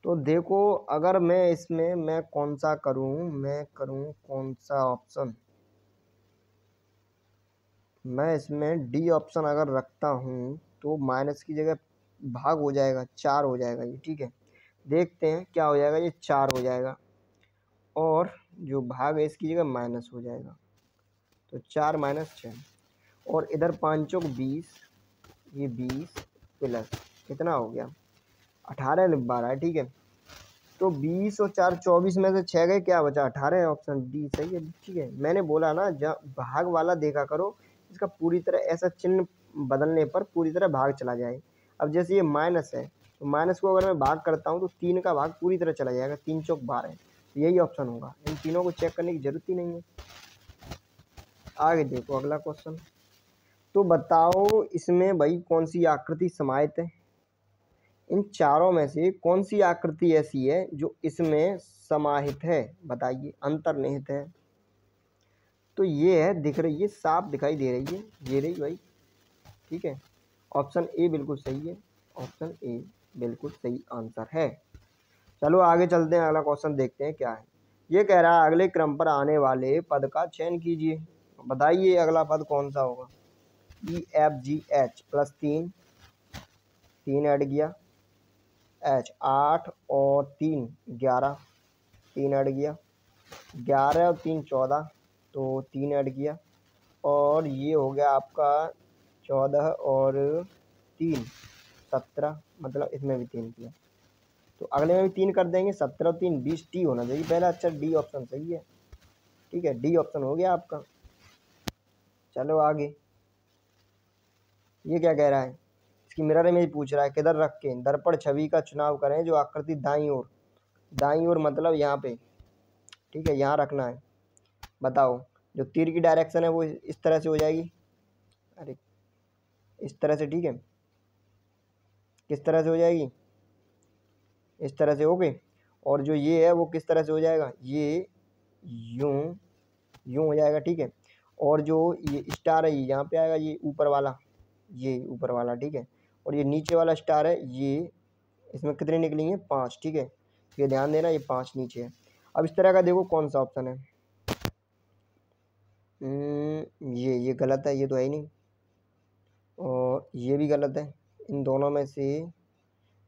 तो देखो अगर मैं इसमें मैं कौन सा करूं मैं करूं कौन सा ऑप्शन मैं इसमें डी ऑप्शन अगर रखता हूं तो माइनस की जगह भाग हो जाएगा चार हो जाएगा ये ठीक है देखते हैं क्या हो जाएगा ये चार हो जाएगा और जो भाग है इसकी जगह माइनस हो जाएगा तो चार माइनस छः और इधर पाँचों को बीस ये बीस प्लस कितना हो गया अठारह बारह ठीक है तो बीस और चार चौबीस में से छः गए क्या बचा अठारह है ऑप्शन डी सही है ठीक है मैंने बोला ना जब भाग वाला देखा करो इसका पूरी तरह ऐसा चिन्ह बदलने पर पूरी तरह भाग चला जाए अब जैसे ये माइनस है तो माइनस को अगर मैं भाग करता हूँ तो तीन का भाग पूरी तरह चला जाएगा तीन चौक बारह तो यही ऑप्शन होगा इन तीनों को चेक करने की ज़रूरत ही नहीं है आगे देखो अगला क्वेश्चन तो बताओ इसमें भाई कौन सी आकृति समाहित है इन चारों में से कौन सी आकृति ऐसी है जो इसमें समाहित है बताइए अंतर्निहित है तो ये है दिख रही है साफ दिखाई दे रही है ये रही भाई ठीक है ऑप्शन ए बिल्कुल सही है ऑप्शन ए बिल्कुल सही आंसर है चलो आगे चलते हैं अगला क्वेश्चन देखते हैं क्या है ये कह रहा है अगले क्रम पर आने वाले पद का चयन कीजिए बताइए अगला पद कौन सा होगा E F G H plus तीन तीन ऐड किया एच आठ और तीन ग्यारह तीन ऐड किया ग्यारह और तीन चौदह तो तीन ऐड किया और ये हो गया आपका चौदह और तीन सत्रह मतलब इसमें भी तीन किया तो अगले में भी तीन कर देंगे सत्रह तीन बीस टी होना चाहिए पहला अच्छा डी ऑप्शन सही है ठीक है डी ऑप्शन हो गया आपका चलो आगे ये क्या कह रहा है इसकी मिरर इमेज पूछ रहा है किधर रख के दर्पण छवि का चुनाव करें जो आकृति दाई ओर दाई ओर मतलब यहाँ पे ठीक है यहाँ रखना है बताओ जो तीर की डायरेक्शन है वो इस तरह से हो जाएगी अरे इस तरह से ठीक है किस तरह से हो जाएगी इस तरह से ओके और जो ये है वो किस तरह से हो जाएगा ये यूँ यूँ हो जाएगा ठीक है और जो ये स्टार है ये यहाँ पे आएगा ये ऊपर वाला ये ऊपर वाला ठीक है और ये नीचे वाला स्टार है ये इसमें कितने निकलेंगे पाँच ठीक है ये ध्यान देना ये पाँच नीचे है अब इस तरह का देखो कौन सा ऑप्शन है हम्म, ये ये गलत है ये तो है ही नहीं और ये भी गलत है इन दोनों में से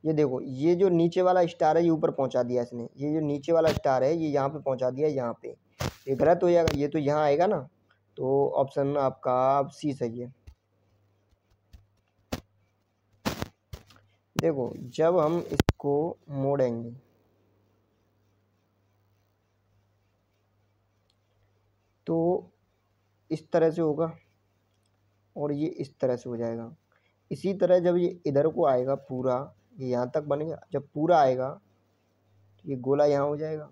ये देखो ये जो नीचे वाला स्टार है ये ऊपर पहुंचा दिया इसने ये जो नीचे वाला स्टार है ये यहाँ पे पहुंचा दिया यहाँ पे ये गलत हो जाएगा ये तो यहाँ आएगा ना तो ऑप्शन आपका सी सही है देखो जब हम इसको मोड़ेंगे तो इस तरह से होगा और ये इस तरह से हो जाएगा इसी तरह जब ये इधर को आएगा पूरा ये यहाँ तक बनेगा जब पूरा आएगा तो ये गोला यहाँ हो जाएगा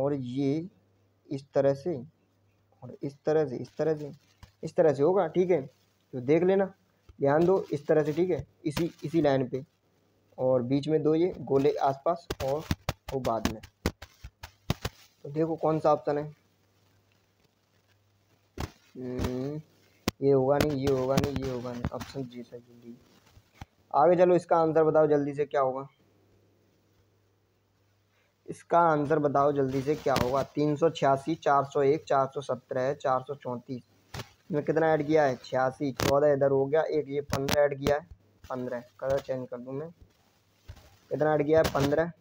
और ये इस तरह से और इस तरह से इस तरह से इस तरह से होगा ठीक है तो देख लेना ध्यान दो इस तरह से ठीक है इसी इसी लाइन पे और बीच में दो ये गोले आसपास और वो बाद में तो देखो कौन सा ऑप्शन है हम्म, ये होगा नहीं ये होगा नहीं ये होगा नहीं ऑप्शन जी सर जल्दी आगे चलो इसका आंसर बताओ जल्दी से क्या होगा इसका आंसर बताओ जल्दी से क्या होगा तीन सौ छियासी चार सौ एक चार सौ सत्रह चार सौ चौंतीस इसमें कितना ऐड किया है छियासी चौदह इधर हो गया एक ये पंद्रह ऐड किया है पंद्रह कलर चेंज कर दूँ मैं कितना ऐड किया है पंद्रह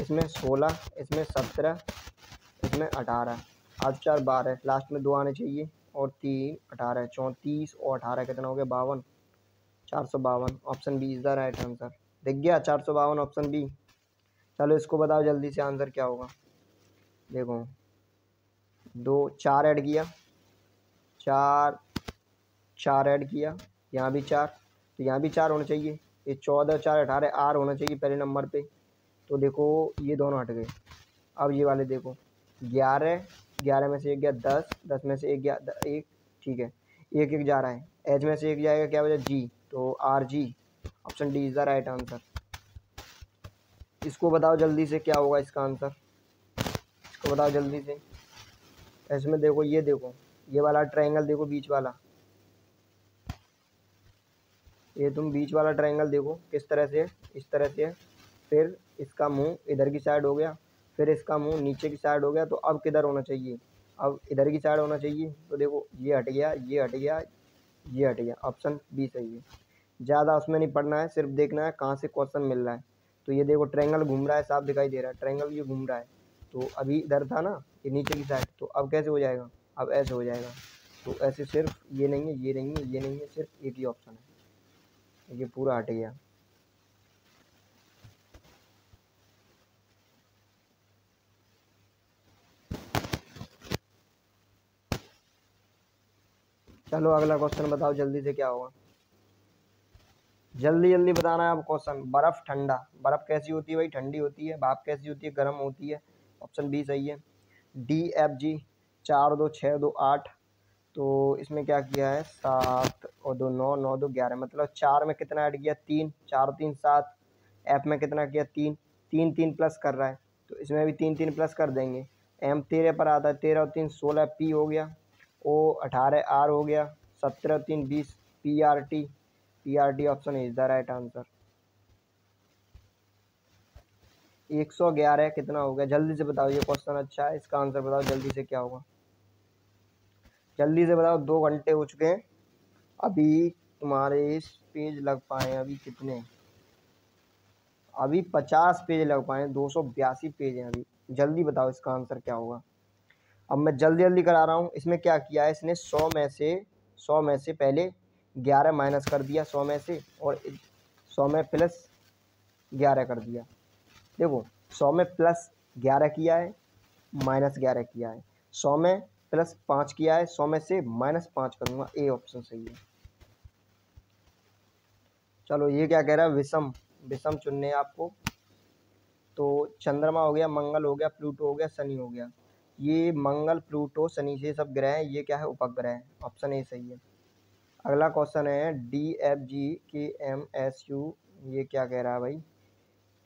इसमें सोलह इसमें सत्रह इसमें अठारह आठ चार बारह लास्ट में दो आने चाहिए और तीन अठारह चौंतीस और अठारह कितना हो गया बावन चार सौ बावन option B is the right answer दिख गया चार सौ बावन ऑप्शन बी चलो इसको बताओ जल्दी से आंसर क्या होगा देखो दो चार ऐड किया चार चार ऐड किया यहाँ भी चार तो यहाँ भी चार होना चाहिए ये चौदह चार अठारह आर होना चाहिए पहले नंबर पे तो देखो ये दोनों हट गए अब ये वाले देखो ग्यारह ग्यारह में से एक गया दस दस में से एक गया एक ठीक है एक एक जा रहा है एच में से एक जाएगा क्या वजह जी तो R G option D is the right answer इसको बताओ जल्दी से क्या होगा इसका आंसर इसको बताओ जल्दी से इसमें देखो ये देखो ये वाला ट्रायंगल देखो बीच वाला ये तुम बीच वाला ट्रायंगल देखो किस तरह से इस तरह से फिर इसका मुंह इधर की साइड हो गया फिर इसका मुंह नीचे की साइड हो गया तो अब किधर होना चाहिए अब इधर की साइड होना चाहिए तो देखो ये हट गया ये हट गया ये हट गया ऑप्शन बी सही है ज़्यादा उसमें नहीं पढ़ना है सिर्फ देखना है कहाँ से क्वेश्चन मिल रहा है तो ये देखो ट्रैंगल घूम रहा है साफ दिखाई दे रहा है ट्रैंगल ये घूम रहा है तो अभी इधर था ना ये नीचे की साइड तो अब कैसे हो जाएगा अब ऐसे हो जाएगा तो ऐसे सिर्फ ये नहीं है ये नहीं है ये नहीं है सिर्फ एक ही ऑप्शन है ये पूरा हट गया चलो अगला क्वेश्चन बताओ जल्दी से क्या होगा जल्दी जल्दी बताना है आप क्वेश्चन बर्फ़ ठंडा बर्फ़ कैसी होती है भाई ठंडी होती है भाप कैसी होती है गर्म होती है ऑप्शन बी सही है डी एफ जी चार दो छः दो आठ तो इसमें क्या किया है सात और दो नौ नौ दो ग्यारह मतलब चार में कितना ऐड किया तीन चार तीन सात ऐप में कितना किया तीन तीन तीन प्लस कर रहा है तो इसमें भी तीन तीन प्लस कर देंगे एम तेरह पर आता है तेरह और तीन सोलह पी हो गया ओ अठारह आर हो गया सत्रह तीन बीस P R T P R T option is the right answer एक सौ ग्यारह कितना हो गया जल्दी से बताओ ये क्वेश्चन अच्छा है इसका आंसर बताओ जल्दी से क्या होगा जल्दी से बताओ दो घंटे हो चुके हैं अभी तुम्हारे इस पेज लग पाए अभी कितने अभी पचास पेज लग पाए दो सौ बयासी पेज हैं अभी जल्दी बताओ इसका आंसर क्या होगा अब मैं जल्दी जल्दी करा रहा हूँ इसमें क्या किया है इसने सौ में से सौ में से पहले ग्यारह माइनस कर दिया सौ में से और सौ में प्लस ग्यारह कर दिया देखो सौ में प्लस ग्यारह किया है माइनस ग्यारह किया है सौ में प्लस पाँच किया है सौ में से माइनस पाँच करूँगा ए ऑप्शन सही है चलो ये क्या कह रहा है विषम विषम चुनने हैं आपको तो चंद्रमा हो गया मंगल हो गया प्लूटो हो गया शनि हो गया ये मंगल प्लूटो शनि ये सब ग्रह हैं ये क्या है उपग्रह ऑप्शन ए सही है अगला क्वेश्चन है डी एफ जी के एम एस यू ये क्या कह रहा है भाई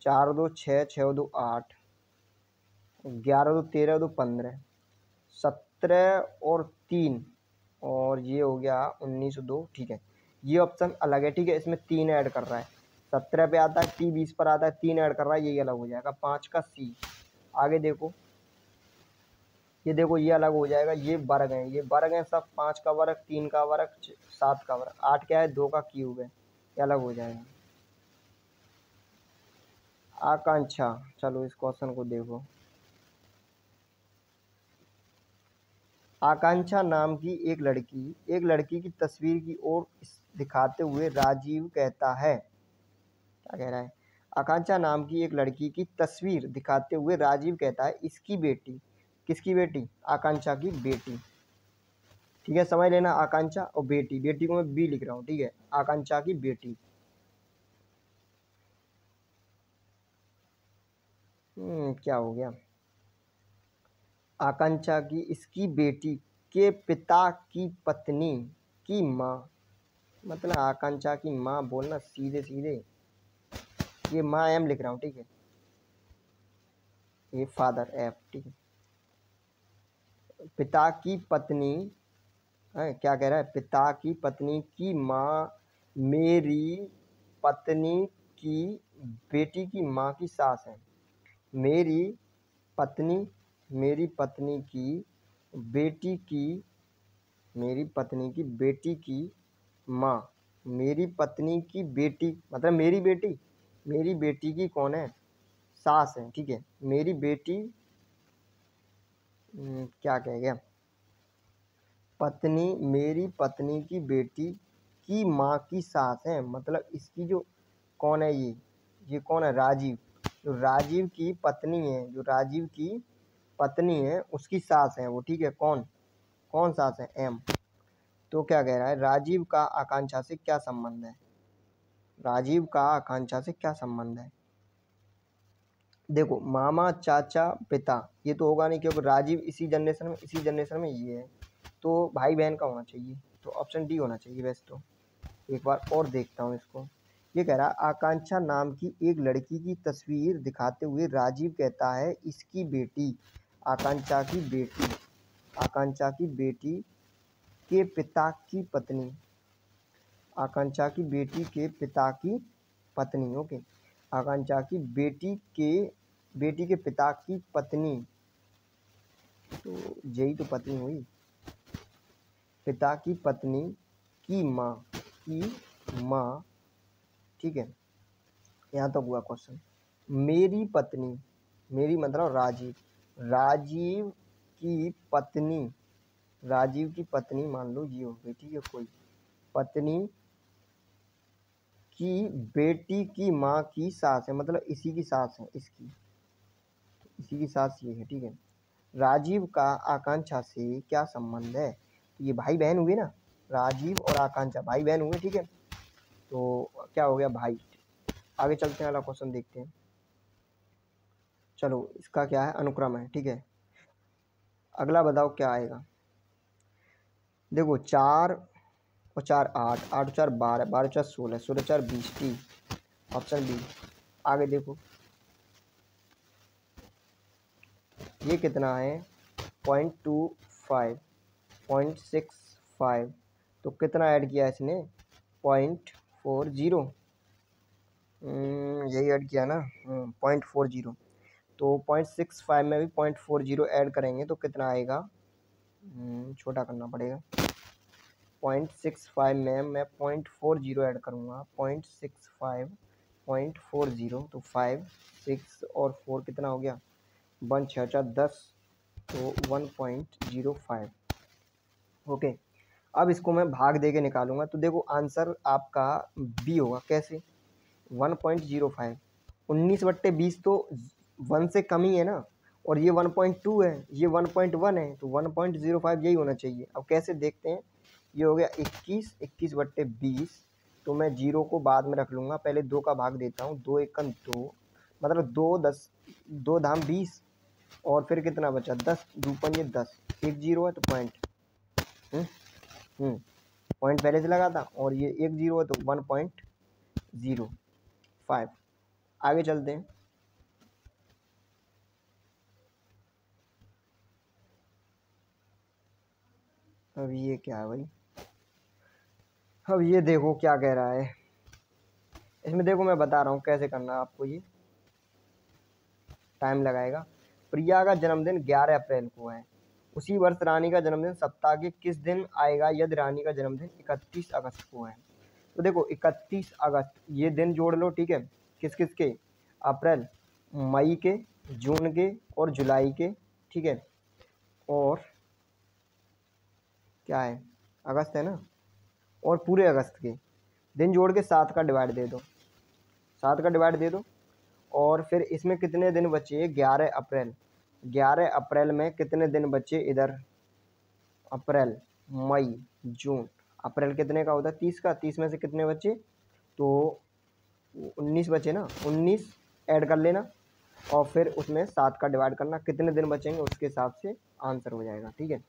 चार दो छः छः दो आठ ग्यारह दो तेरह दो पंद्रह सत सत्रह और तीन और ये हो गया उन्नीस दो ठीक है ये ऑप्शन अलग है ठीक है इसमें तीन ऐड कर रहा है सत्रह पे आता है टी बीस पर आता है तीन ऐड कर रहा है ये अलग हो जाएगा पाँच का सी आगे देखो ये देखो ये अलग हो जाएगा ये वर्ग हैं ये वर्ग हैं सब पाँच का वर्ग तीन का वर्ग सात का वर्ग आठ क्या है दो का क्यूब है ये अलग हो जाएगा आकांक्षा चलो इस क्वेश्चन को देखो आकांक्षा नाम की एक लड़की एक लड़की की तस्वीर की ओर दिखाते हुए राजीव कहता है क्या कह रहा है आकांक्षा नाम की एक लड़की की तस्वीर दिखाते हुए राजीव कहता है इसकी बेटी किसकी बेटी आकांक्षा की बेटी ठीक है समझ लेना आकांक्षा और बेटी बेटी को मैं बी लिख रहा हूँ ठीक है आकांक्षा की बेटी हम्म, क्या हो गया आकांक्षा की इसकी बेटी के पिता की पत्नी की माँ मतलब आकांक्षा की माँ बोलना सीधे सीधे ये माँ एम लिख रहा हूँ ठीक है ये फादर एफ ठीक है पिता की पत्नी है क्या कह रहा है पिता की पत्नी की माँ मेरी पत्नी की बेटी की माँ की सास है मेरी पत्नी मेरी पत्नी की बेटी की मेरी पत्नी की बेटी की माँ मेरी पत्नी की बेटी मतलब मेरी बेटी मेरी बेटी की कौन है सास है ठीक है मेरी बेटी हम्म, क्या कह गया पत्नी मेरी पत्नी की बेटी की माँ की सास है मतलब इसकी जो कौन है ये ये कौन है राजीव जो राजीव की पत्नी है जो राजीव की पत्नी है उसकी सास है वो ठीक है कौन कौन सास है एम तो क्या कह रहा है राजीव का आकांक्षा से क्या संबंध है राजीव का आकांक्षा से क्या संबंध है देखो मामा चाचा पिता ये तो होगा नहीं क्योंकि राजीव इसी जनरेशन में इसी जनरेशन में ये है तो भाई बहन का होना चाहिए तो ऑप्शन डी होना चाहिए वैसे तो एक बार और देखता हूँ इसको ये कह रहा आकांक्षा नाम की एक लड़की की तस्वीर दिखाते हुए राजीव कहता है इसकी बेटी आकांक्षा की बेटी आकांक्षा की बेटी के पिता की पत्नी आकांक्षा की बेटी के पिता की पत्नी ओके आकांक्षा की बेटी के बेटी के पिता की पत्नी तो यही तो पत्नी हुई पिता की पत्नी की माँ की माँ ठीक है यहाँ तक तो हुआ क्वेश्चन मेरी पत्नी मेरी मतलब राजीव राजीव की पत्नी राजीव की पत्नी मान लो ये हो गई ठीक है कोई पत्नी की बेटी की माँ की सास है मतलब इसी की सास है इसकी इसी की सास ये है ठीक है राजीव का आकांक्षा से क्या संबंध है तो ये भाई बहन हुए ना राजीव और आकांक्षा भाई बहन हुए ठीक है तो क्या हो गया भाई आगे चलते हैं अगला क्वेश्चन देखते हैं चलो इसका क्या है अनुक्रम है ठीक है अगला बताओ क्या आएगा देखो चार और चार आठ आठ चार बारह बारह चार सोलह सोलह चार बीस टी ऑप्शन बी आगे देखो ये कितना है point two five point six five तो कितना ऐड किया इसने पॉइंट फोर ज़ीरो हम्म, यही ऐड किया ना हम्म, पॉइंट फोर ज़ीरो तो पॉइंट सिक्स फाइव में भी पॉइंट फोर जीरो ऐड करेंगे तो कितना आएगा हम्म, छोटा करना पड़ेगा पॉइंट सिक्स फाइव में मैं पॉइंट फोर जीरो ऐड करूँगा point six five point four zero तो फाइव सिक्स और फोर कितना हो गया वन छः चार दस तो one point zero five okay अब इसको मैं भाग दे के निकालूंगा तो देखो आंसर आपका बी होगा कैसे वन पॉइंट जीरो फाइव उन्नीस बट्टे बीस तो वन से कम ही है ना और ये वन पॉइंट टू है ये वन पॉइंट वन है तो वन पॉइंट ज़ीरो फाइव यही होना चाहिए अब कैसे देखते हैं ये हो गया इक्कीस इक्कीस बट्टे बीस तो मैं जीरो को बाद में रख लूँगा पहले दो का भाग देता हूँ दो एकम दो मतलब दो दस दो धाम बीस और फिर कितना बचा दस दो ये दस एक जीरो है तो पॉइंट हम्म, हम्म, पॉइंट पहले से लगा था और ये एक जीरो है तो वन पॉइंट ज़ीरो फाइव आगे चलते हैं अब ये क्या है भाई अब ये देखो क्या कह रहा है इसमें देखो मैं बता रहा हूँ कैसे करना है आपको ये टाइम लगाएगा प्रिया का जन्मदिन 11 अप्रैल को है उसी वर्ष रानी का जन्मदिन सप्ताह के किस दिन आएगा यदि रानी का जन्मदिन 31 अगस्त को है तो देखो 31 अगस्त ये दिन जोड़ लो ठीक है किस किस के अप्रैल मई के जून के और जुलाई के ठीक है और क्या है अगस्त है ना और पूरे अगस्त के दिन जोड़ के सात का डिवाइड दे दो सात का डिवाइड दे दो और फिर इसमें कितने दिन बचे ग्यारह अप्रैल ग्यारह अप्रैल में कितने दिन बचे इधर अप्रैल मई जून अप्रैल कितने का होता है तीस का तीस में से कितने बचे तो उन्नीस बचे ना उन्नीस ऐड कर लेना और फिर उसमें सात का डिवाइड करना कितने दिन बचेंगे उसके हिसाब से आंसर हो जाएगा ठीक है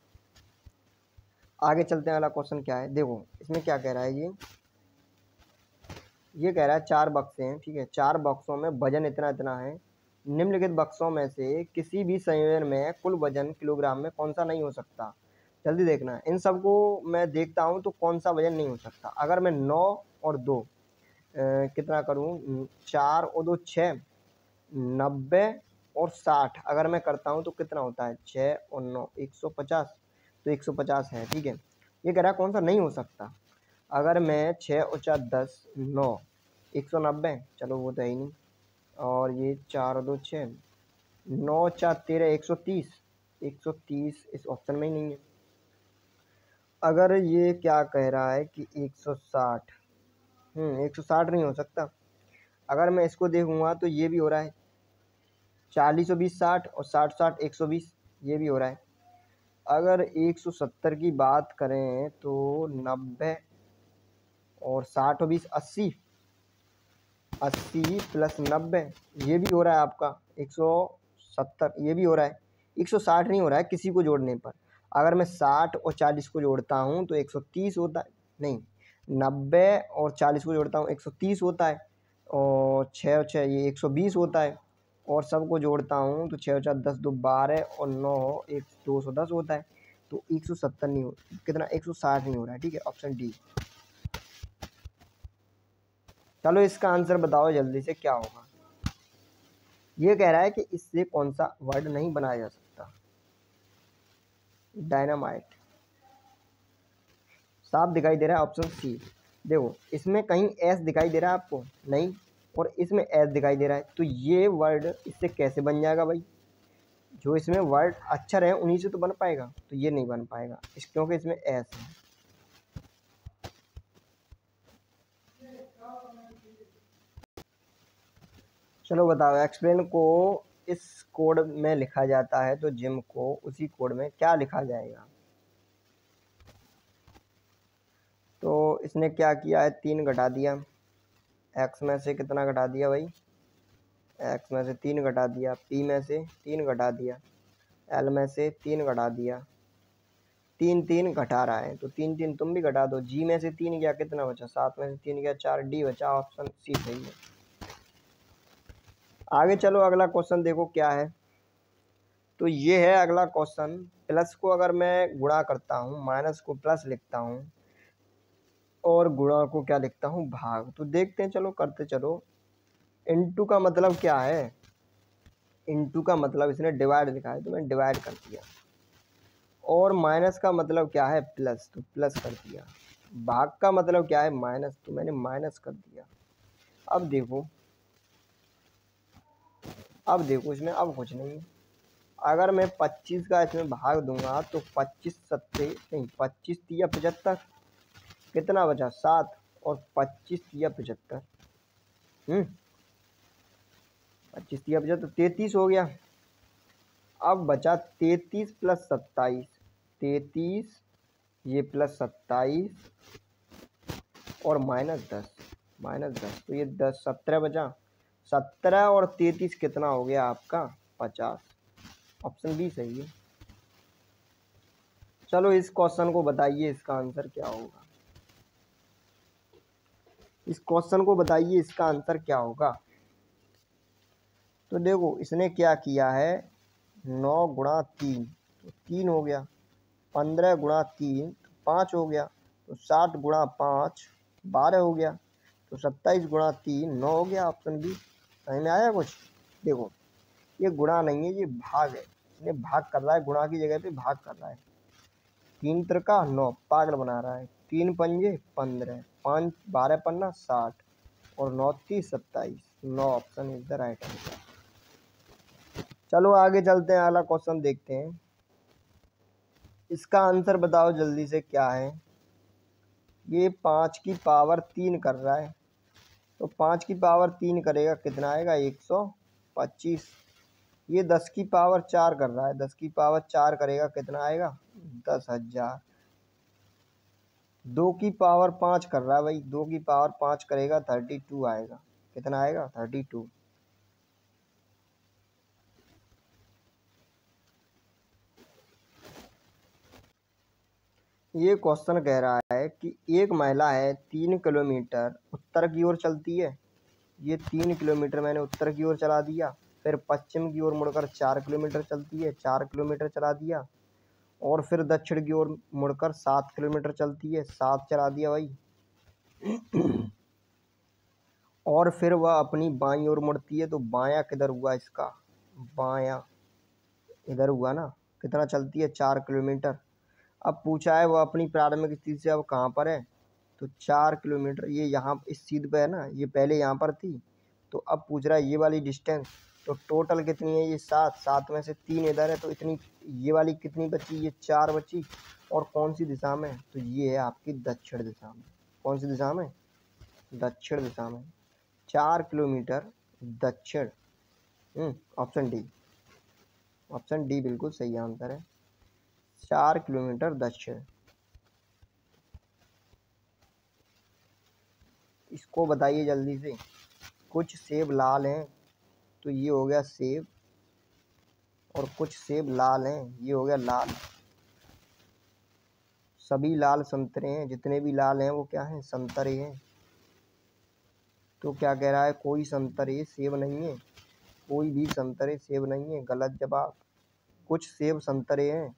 आगे चलते वाला क्वेश्चन क्या है देखो इसमें क्या कह रहा है ये ये कह रहा है चार बक्से हैं ठीक है चार बक्सों में वजन इतना इतना है निम्नलिखित बक्सों में से किसी भी संयोजन में कुल वजन किलोग्राम में कौन सा नहीं हो सकता जल्दी देखना इन सबको मैं देखता हूँ तो कौन सा वजन नहीं हो सकता अगर मैं नौ और दो ए, कितना करूँ चार और दो छः नब्बे और साठ अगर मैं करता हूँ तो कितना होता है छः और नौ एक सौ पचास तो 150 है ठीक है ये कह रहा कौन सा नहीं हो सकता अगर मैं छः और चार दस नौ एक सौ नब्बे चलो वो तो है ही नहीं और ये चार दो छः नौ चार तेरह एक सौ तीस एक सौ तीस इस ऑप्शन में ही नहीं है अगर ये क्या कह रहा है कि एक सौ साठ हम्म, एक सौ साठ नहीं हो सकता अगर मैं इसको देखूँगा तो ये भी हो रहा है चालीस और बीस साठ और साठ साठ एक सौ बीस ये भी हो रहा है अगर 170 की बात करें तो 90 और 60 और बीस अस्सी अस्सी प्लस नब्बे ये भी हो रहा है आपका 170 ये भी हो रहा है 160 नहीं हो रहा है किसी को जोड़ने पर अगर मैं 60 और 40 को जोड़ता हूँ तो 130 होता है नहीं 90 और 40 को जोड़ता हूँ 130 होता है और छः और छः ये 120 होता है और सबको जोड़ता हूँ तो छः चार दस दो बारह और नौ एक दो सौ दस होता है तो एक सौ सत्तर नहीं हो कितना एक सौ साठ नहीं हो रहा है ठीक है ऑप्शन डी चलो इसका आंसर बताओ जल्दी से क्या होगा ये कह रहा है कि इससे कौन सा वर्ड नहीं बनाया जा सकता डायनामाइट साफ दिखाई दे रहा है ऑप्शन सी देखो इसमें कहीं एस दिखाई दे रहा है आपको नहीं और इसमें एस दिखाई दे रहा है तो ये वर्ड इससे कैसे बन जाएगा भाई जो इसमें वर्ड अच्छा रहे उन्हीं से तो बन पाएगा तो ये नहीं बन पाएगा इस क्योंकि इसमें एस है चलो बताओ एक्सप्लेन को इस कोड में लिखा जाता है तो जिम को उसी कोड में क्या लिखा जाएगा तो इसने क्या किया है तीन घटा दिया एक्स में से कितना घटा दिया भाई एक्स में से तीन घटा दिया पी में से तीन घटा दिया एल में से तीन घटा दिया तीन तीन घटा रहा है तो तीन तीन तुम भी घटा दो जी में से तीन गया कितना बचा सात में से तीन गया चार डी बचा ऑप्शन सी सही है आगे चलो अगला क्वेश्चन देखो क्या है तो ये है अगला क्वेश्चन प्लस को अगर मैं गुणा करता हूँ माइनस को प्लस लिखता हूँ और गुणा को क्या लिखता हूँ भाग तो देखते हैं चलो करते चलो इंटू का मतलब क्या है इंटू का मतलब इसने डिवाइड लिखा है तो मैंने डिवाइड कर दिया और माइनस का मतलब क्या है प्लस तो प्लस कर दिया भाग का मतलब क्या है माइनस तो मैंने माइनस कर दिया अब देखो अब देखो इसमें अब कुछ नहीं अगर मैं 25 का इसमें भाग दूंगा तो 25 सत्ते नहीं 25 या पचहत्तर कितना बचा सात और पच्चीस या पचहत्तर हम्म। पच्चीस या पचहत्तर तैतीस हो गया अब बचा तैतीस प्लस सत्ताईस तैतीस ये प्लस सत्ताईस और माइनस दस माइनस दस तो ये दस सत्रह बचा सत्रह और तैतीस कितना हो गया आपका पचास ऑप्शन बी सही है चलो इस क्वेश्चन को बताइए इसका आंसर क्या होगा इस क्वेश्चन को बताइए इसका आंसर क्या होगा तो देखो इसने क्या किया है नौ गुणा तीन तो तीन हो गया पंद्रह गुणा तीन तो पाँच हो गया तो साठ गुणा पाँच बारह हो गया तो सत्ताईस गुणा तीन नौ हो गया ऑप्शन बी कहीं में आया कुछ देखो ये गुणा नहीं है ये भाग है इसने भाग कर रहा है गुणा की जगह पे भाग कर रहा है तीन त्र का नौ पागल बना रहा है तीन पंजे पंद्रह पाँच बारह पन्ना साठ और नौ तीस सत्ताईस नौ option is the right answer चलो आगे चलते हैं अगला क्वेश्चन देखते हैं इसका आंसर बताओ जल्दी से क्या है ये पाँच की पावर तीन कर रहा है तो पाँच की पावर तीन करेगा कितना आएगा एक सौ पच्चीस ये दस की पावर चार कर रहा है दस की पावर चार करेगा कितना आएगा दस हज़ार दो की पावर पाँच कर रहा है भाई दो की पावर पाँच करेगा थर्टी टू आएगा कितना आएगा थर्टी टू ये क्वेश्चन कह रहा है कि एक महिला है तीन किलोमीटर उत्तर की ओर चलती है ये तीन किलोमीटर मैंने उत्तर की ओर चला दिया फिर पश्चिम की ओर मुड़कर चार किलोमीटर चलती है चार किलोमीटर चला दिया और फिर दक्षिण की ओर मुड़कर सात किलोमीटर चलती है सात चला दिया भाई और फिर वह अपनी बाई ओर मुड़ती है तो बाया किधर हुआ इसका बाया इधर हुआ ना कितना चलती है चार किलोमीटर अब पूछा है वह अपनी प्रारंभिक स्थिति से अब कहाँ पर है तो चार किलोमीटर ये यहाँ इस सीध पे है ना ये पहले यहाँ पर थी तो अब पूछ रहा है ये वाली डिस्टेंस तो टोटल कितनी है ये सात सात में से तीन इधर है तो इतनी ये वाली कितनी बची ये चार बची और कौन सी दिशा में तो ये है आपकी दक्षिण दिशा में कौन सी दिशा में दक्षिण दिशा में चार किलोमीटर दक्षिण ऑप्शन डी ऑप्शन डी बिल्कुल सही आंसर है चार किलोमीटर दक्षिण इसको बताइए जल्दी से कुछ सेब लाल हैं तो ये हो गया सेब और कुछ सेब लाल हैं ये हो गया लाल सभी लाल संतरे हैं जितने भी लाल हैं वो क्या हैं संतरे हैं तो क्या कह रहा है कोई संतरे सेब नहीं है कोई भी संतरे सेब नहीं है गलत जवाब कुछ सेब संतरे हैं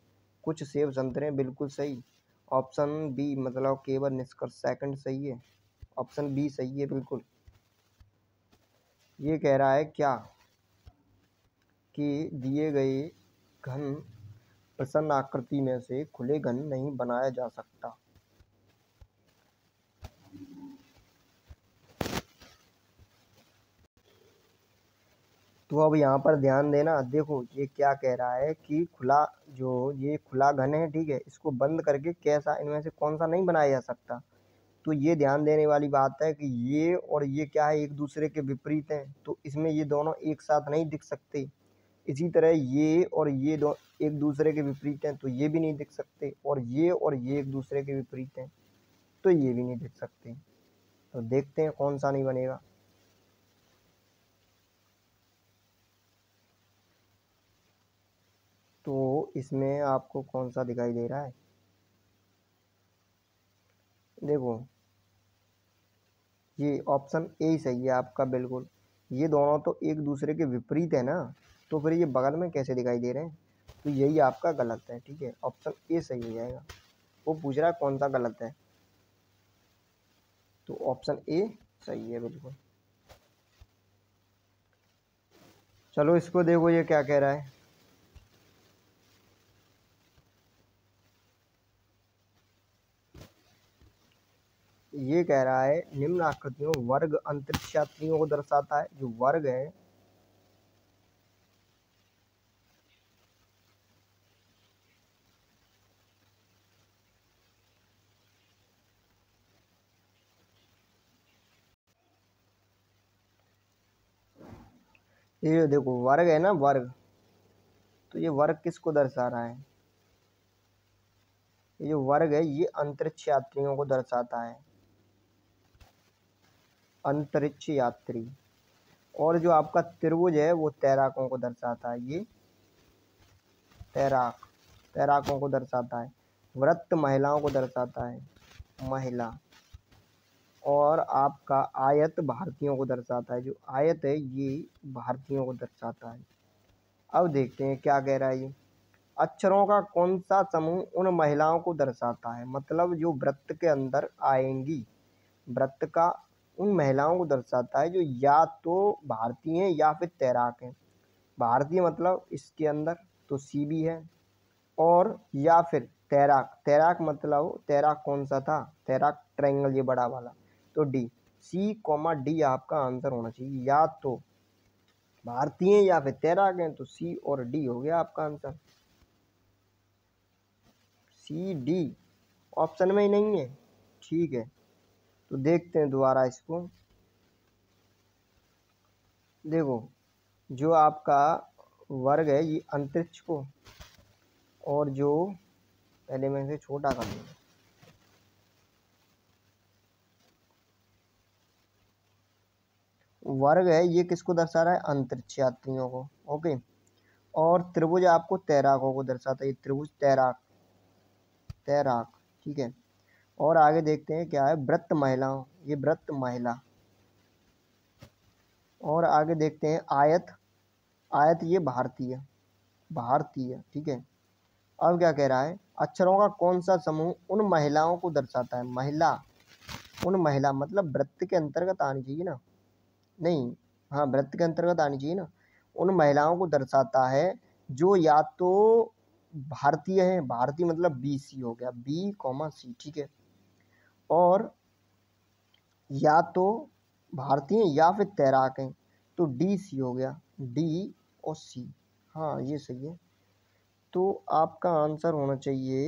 कुछ सेब संतरे हैं बिल्कुल सही ऑप्शन बी मतलब केवल निष्कर्ष सेकंड सही है ऑप्शन बी सही है बिल्कुल ये कह रहा है क्या कि दिए गए घन प्रसन्न आकृति में से खुले घन नहीं बनाया जा सकता तो अब यहाँ पर ध्यान देना देखो ये क्या कह रहा है कि खुला जो ये खुला घन है ठीक है इसको बंद करके कैसा इनमें से कौन सा नहीं बनाया जा सकता तो ये ध्यान देने वाली बात है कि ये और ये क्या है एक दूसरे के विपरीत हैं तो इसमें ये दोनों एक साथ नहीं दिख सकते इसी तरह ये और ये दो एक दूसरे के विपरीत हैं तो ये भी नहीं दिख सकते और ये और ये एक दूसरे के विपरीत हैं तो ये भी नहीं दिख सकते तो देखते हैं कौन सा नहीं बनेगा तो इसमें आपको कौन सा दिखाई दे रहा है देखो ये ऑप्शन ए सही है आपका बिल्कुल ये दोनों तो एक दूसरे के विपरीत है ना तो फिर ये बगल में कैसे दिखाई दे रहे हैं तो यही आपका गलत है ठीक है ऑप्शन ए सही हो जाएगा वो पूछ रहा है कौन सा गलत है तो ऑप्शन ए सही है बिल्कुल चलो इसको देखो ये क्या कह रहा है ये कह रहा है निम्न आकृतियों वर्ग अंतरिक्ष यात्रियों को दर्शाता है जो वर्ग है ये देखो वर्ग है ना वर्ग तो ये वर्ग किसको दर्शा रहा है ये जो वर्ग है ये अंतरिक्ष यात्रियों को दर्शाता है अंतरिक्ष यात्री और जो आपका त्रिभुज है वो तैराकों को दर्शाता है ये तैराक तैराकों को दर्शाता है व्रत महिलाओं को दर्शाता है महिला और आपका आयत भारतीयों को दर्शाता है जो आयत है ये भारतीयों को दर्शाता है अब देखते हैं क्या कह रहा है ये अक्षरों का कौन सा समूह उन महिलाओं को दर्शाता है मतलब जो व्रत के अंदर आएंगी व्रत का उन महिलाओं को दर्शाता है जो या तो भारतीय हैं या फिर तैराक हैं भारतीय मतलब इसके अंदर तो सी भी है और या फिर तैराक तैराक मतलब तैराक कौन सा था तैराक ट्रायंगल ये बड़ा वाला तो डी सी कॉमा डी आपका आंसर होना चाहिए या तो भारतीय या फिर तैराक हैं तो सी और डी हो गया आपका आंसर सी डी ऑप्शन में ही नहीं है ठीक है तो देखते हैं दोबारा इसको देखो जो आपका वर्ग है ये अंतरिक्ष को और जो पहले मैं इसे छोटा कर दूँगा वर्ग है ये किसको दर्शा रहा है अंतरिक्ष यात्रियों को ओके और त्रिभुज आपको तैराकों को दर्शाता है ये त्रिभुज तैराक तैराक ठीक है और आगे देखते हैं क्या है व्रत महिलाओं ये व्रत महिला और आगे देखते हैं आयत आयत ये भारतीय भारतीय ठीक है अब क्या कह रहा है अक्षरों का कौन सा समूह उन महिलाओं को दर्शाता है महिला उन महिला मतलब व्रत के अंतर्गत आनी चाहिए ना नहीं हाँ व्रत के अंतर्गत आनी चाहिए ना उन महिलाओं को दर्शाता है जो या तो भारतीय हैं भारतीय मतलब बी सी हो गया बी कॉमा सी ठीक है और या तो भारतीय या फिर तैराक हैं तो डी सी हो गया डी और सी हाँ ये सही है तो आपका आंसर होना चाहिए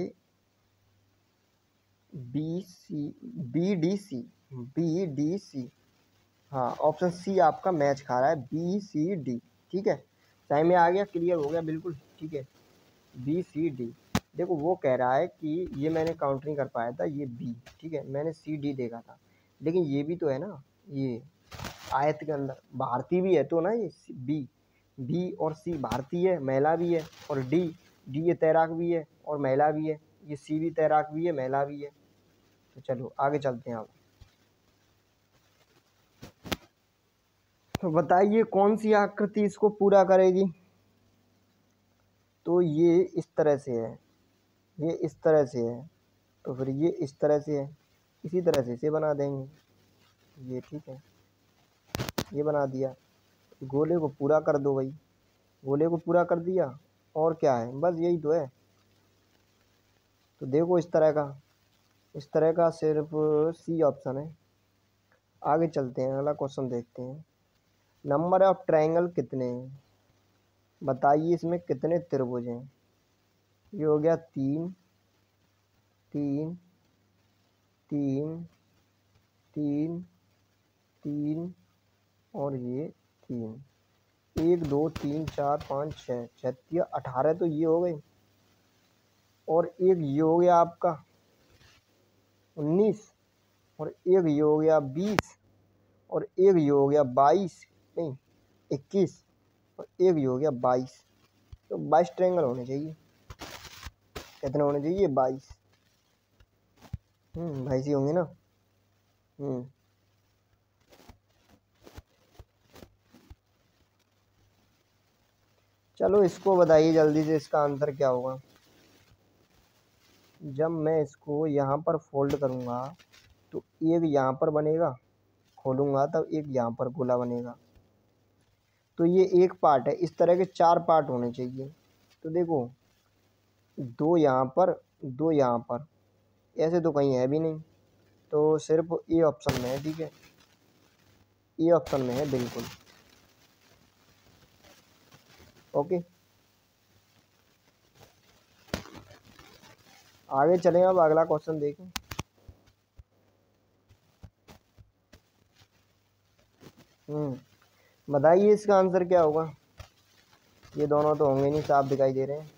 B C B D C B D C हाँ ऑप्शन सी आपका मैच खा रहा है बी सी डी ठीक है सही में आ गया क्लियर हो गया बिल्कुल ठीक है बी सी डी देखो वो कह रहा है कि ये मैंने काउंटरिंग कर पाया था ये बी ठीक है मैंने सी डी देखा था लेकिन ये भी तो है ना ये आयत के अंदर भारतीय भी है तो ना ये बी बी और सी भारतीय है महिला भी है और डी डी ये तैराक भी है और महिला भी है ये सी भी तैराक भी है महिला भी है तो चलो आगे चलते हैं आप तो बताइए कौन सी आकृति इसको पूरा करेगी तो ये इस तरह से है ये इस तरह से है तो फिर ये इस तरह से है इसी तरह से इसे बना देंगे ये ठीक है ये बना दिया गोले को पूरा कर दो भाई गोले को पूरा कर दिया और क्या है बस यही तो है तो देखो इस तरह का इस तरह का सिर्फ सी ऑप्शन है आगे चलते हैं अगला क्वेश्चन देखते हैं नंबर ऑफ ट्रायंगल कितने हैं बताइए इसमें कितने त्रिभुज हैं ये हो गया तीन तीन तीन तीन तीन और ये तीन एक दो तीन चार पाँच छः छत्तीस अठारह तो ये हो गए और एक ये हो गया आपका उन्नीस और एक ये हो गया बीस और एक ये हो गया बाईस नहीं इक्कीस और एक भी हो गया बाईस तो बाईस ट्रेंगल होने चाहिए कितने होने चाहिए बाईस हम्म, बाईस ही होंगे ना हम्म चलो इसको बताइए जल्दी से इसका आंसर क्या होगा जब मैं इसको यहाँ पर फोल्ड करूँगा तो एक यहाँ पर बनेगा खोलूँगा तब एक यहाँ पर गोला बनेगा तो ये एक पार्ट है इस तरह के चार पार्ट होने चाहिए तो देखो दो यहाँ पर दो यहाँ पर ऐसे तो कहीं है भी नहीं तो सिर्फ ए ऑप्शन में है ठीक है ए ऑप्शन में है बिल्कुल ओके आगे चलें अब अगला क्वेश्चन देखें हम्म बताइए इसका आंसर क्या होगा ये दोनों तो होंगे नहीं साफ दिखाई दे रहे हैं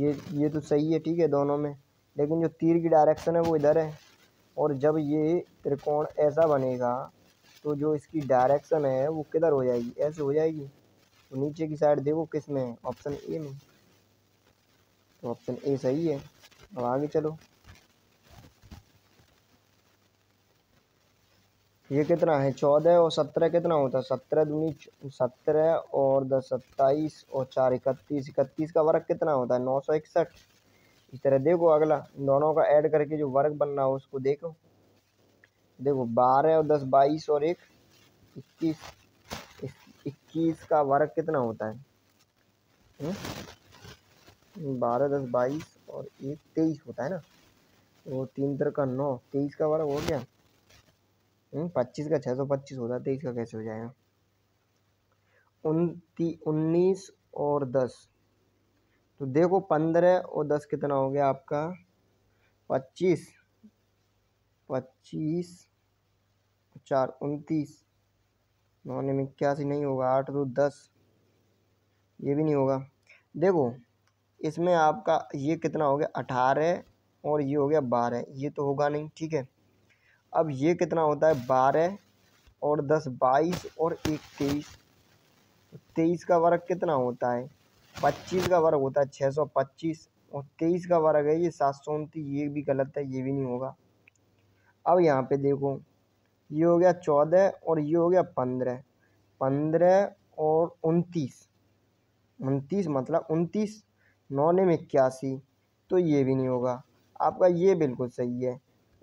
ये ये तो सही है ठीक है दोनों में लेकिन जो तीर की डायरेक्शन है वो इधर है और जब ये त्रिकोण ऐसा बनेगा तो जो इसकी डायरेक्शन है वो किधर हो जाएगी ऐसे हो जाएगी तो नीचे की साइड देखो किस में ऑप्शन ए में तो ऑप्शन ए सही है अब आगे चलो ये कितना है चौदह और सत्रह कितना होता है सत्रह दूनी सत्रह और दस सत्ताईस और चार इकतीस इकतीस का वर्ग कितना होता है नौ सौ इकसठ इस तरह देखो अगला दोनों का ऐड करके जो वर्ग बन रहा हो उसको देखो देखो बारह और दस बाईस और एक इक्कीस इक्कीस का वर्ग कितना होता है हम्म? बारह दस बाईस और एक तेईस होता है ना वो तीन तरह का नौ तेईस का वर्ग हो गया हम्म, पच्चीस का छः सौ पच्चीस होता है तेईस का कैसे हो जाएगा उनती उन्नीस और दस तो देखो पंद्रह और दस कितना हो गया आपका पच्चीस पच्चीस चार उनतीस नौ में इक्यासी नहीं होगा आठ दो दस ये भी नहीं होगा देखो इसमें आपका ये कितना हो गया अठारह और ये हो गया बारह ये तो होगा नहीं ठीक है अब ये कितना होता है बारह और दस बाईस और एक तेईस तेईस का वर्ग कितना होता है पच्चीस का वर्ग होता है छः सौ पच्चीस और तेईस का वर्ग है ये सात सौ उनतीस ये भी गलत है ये भी नहीं होगा अब यहाँ पे देखो ये हो गया चौदह और ये हो गया पंद्रह पंद्रह और उनतीस उनतीस मतलब उनतीस नौने में इक्यासी तो ये भी नहीं होगा आपका ये बिल्कुल सही है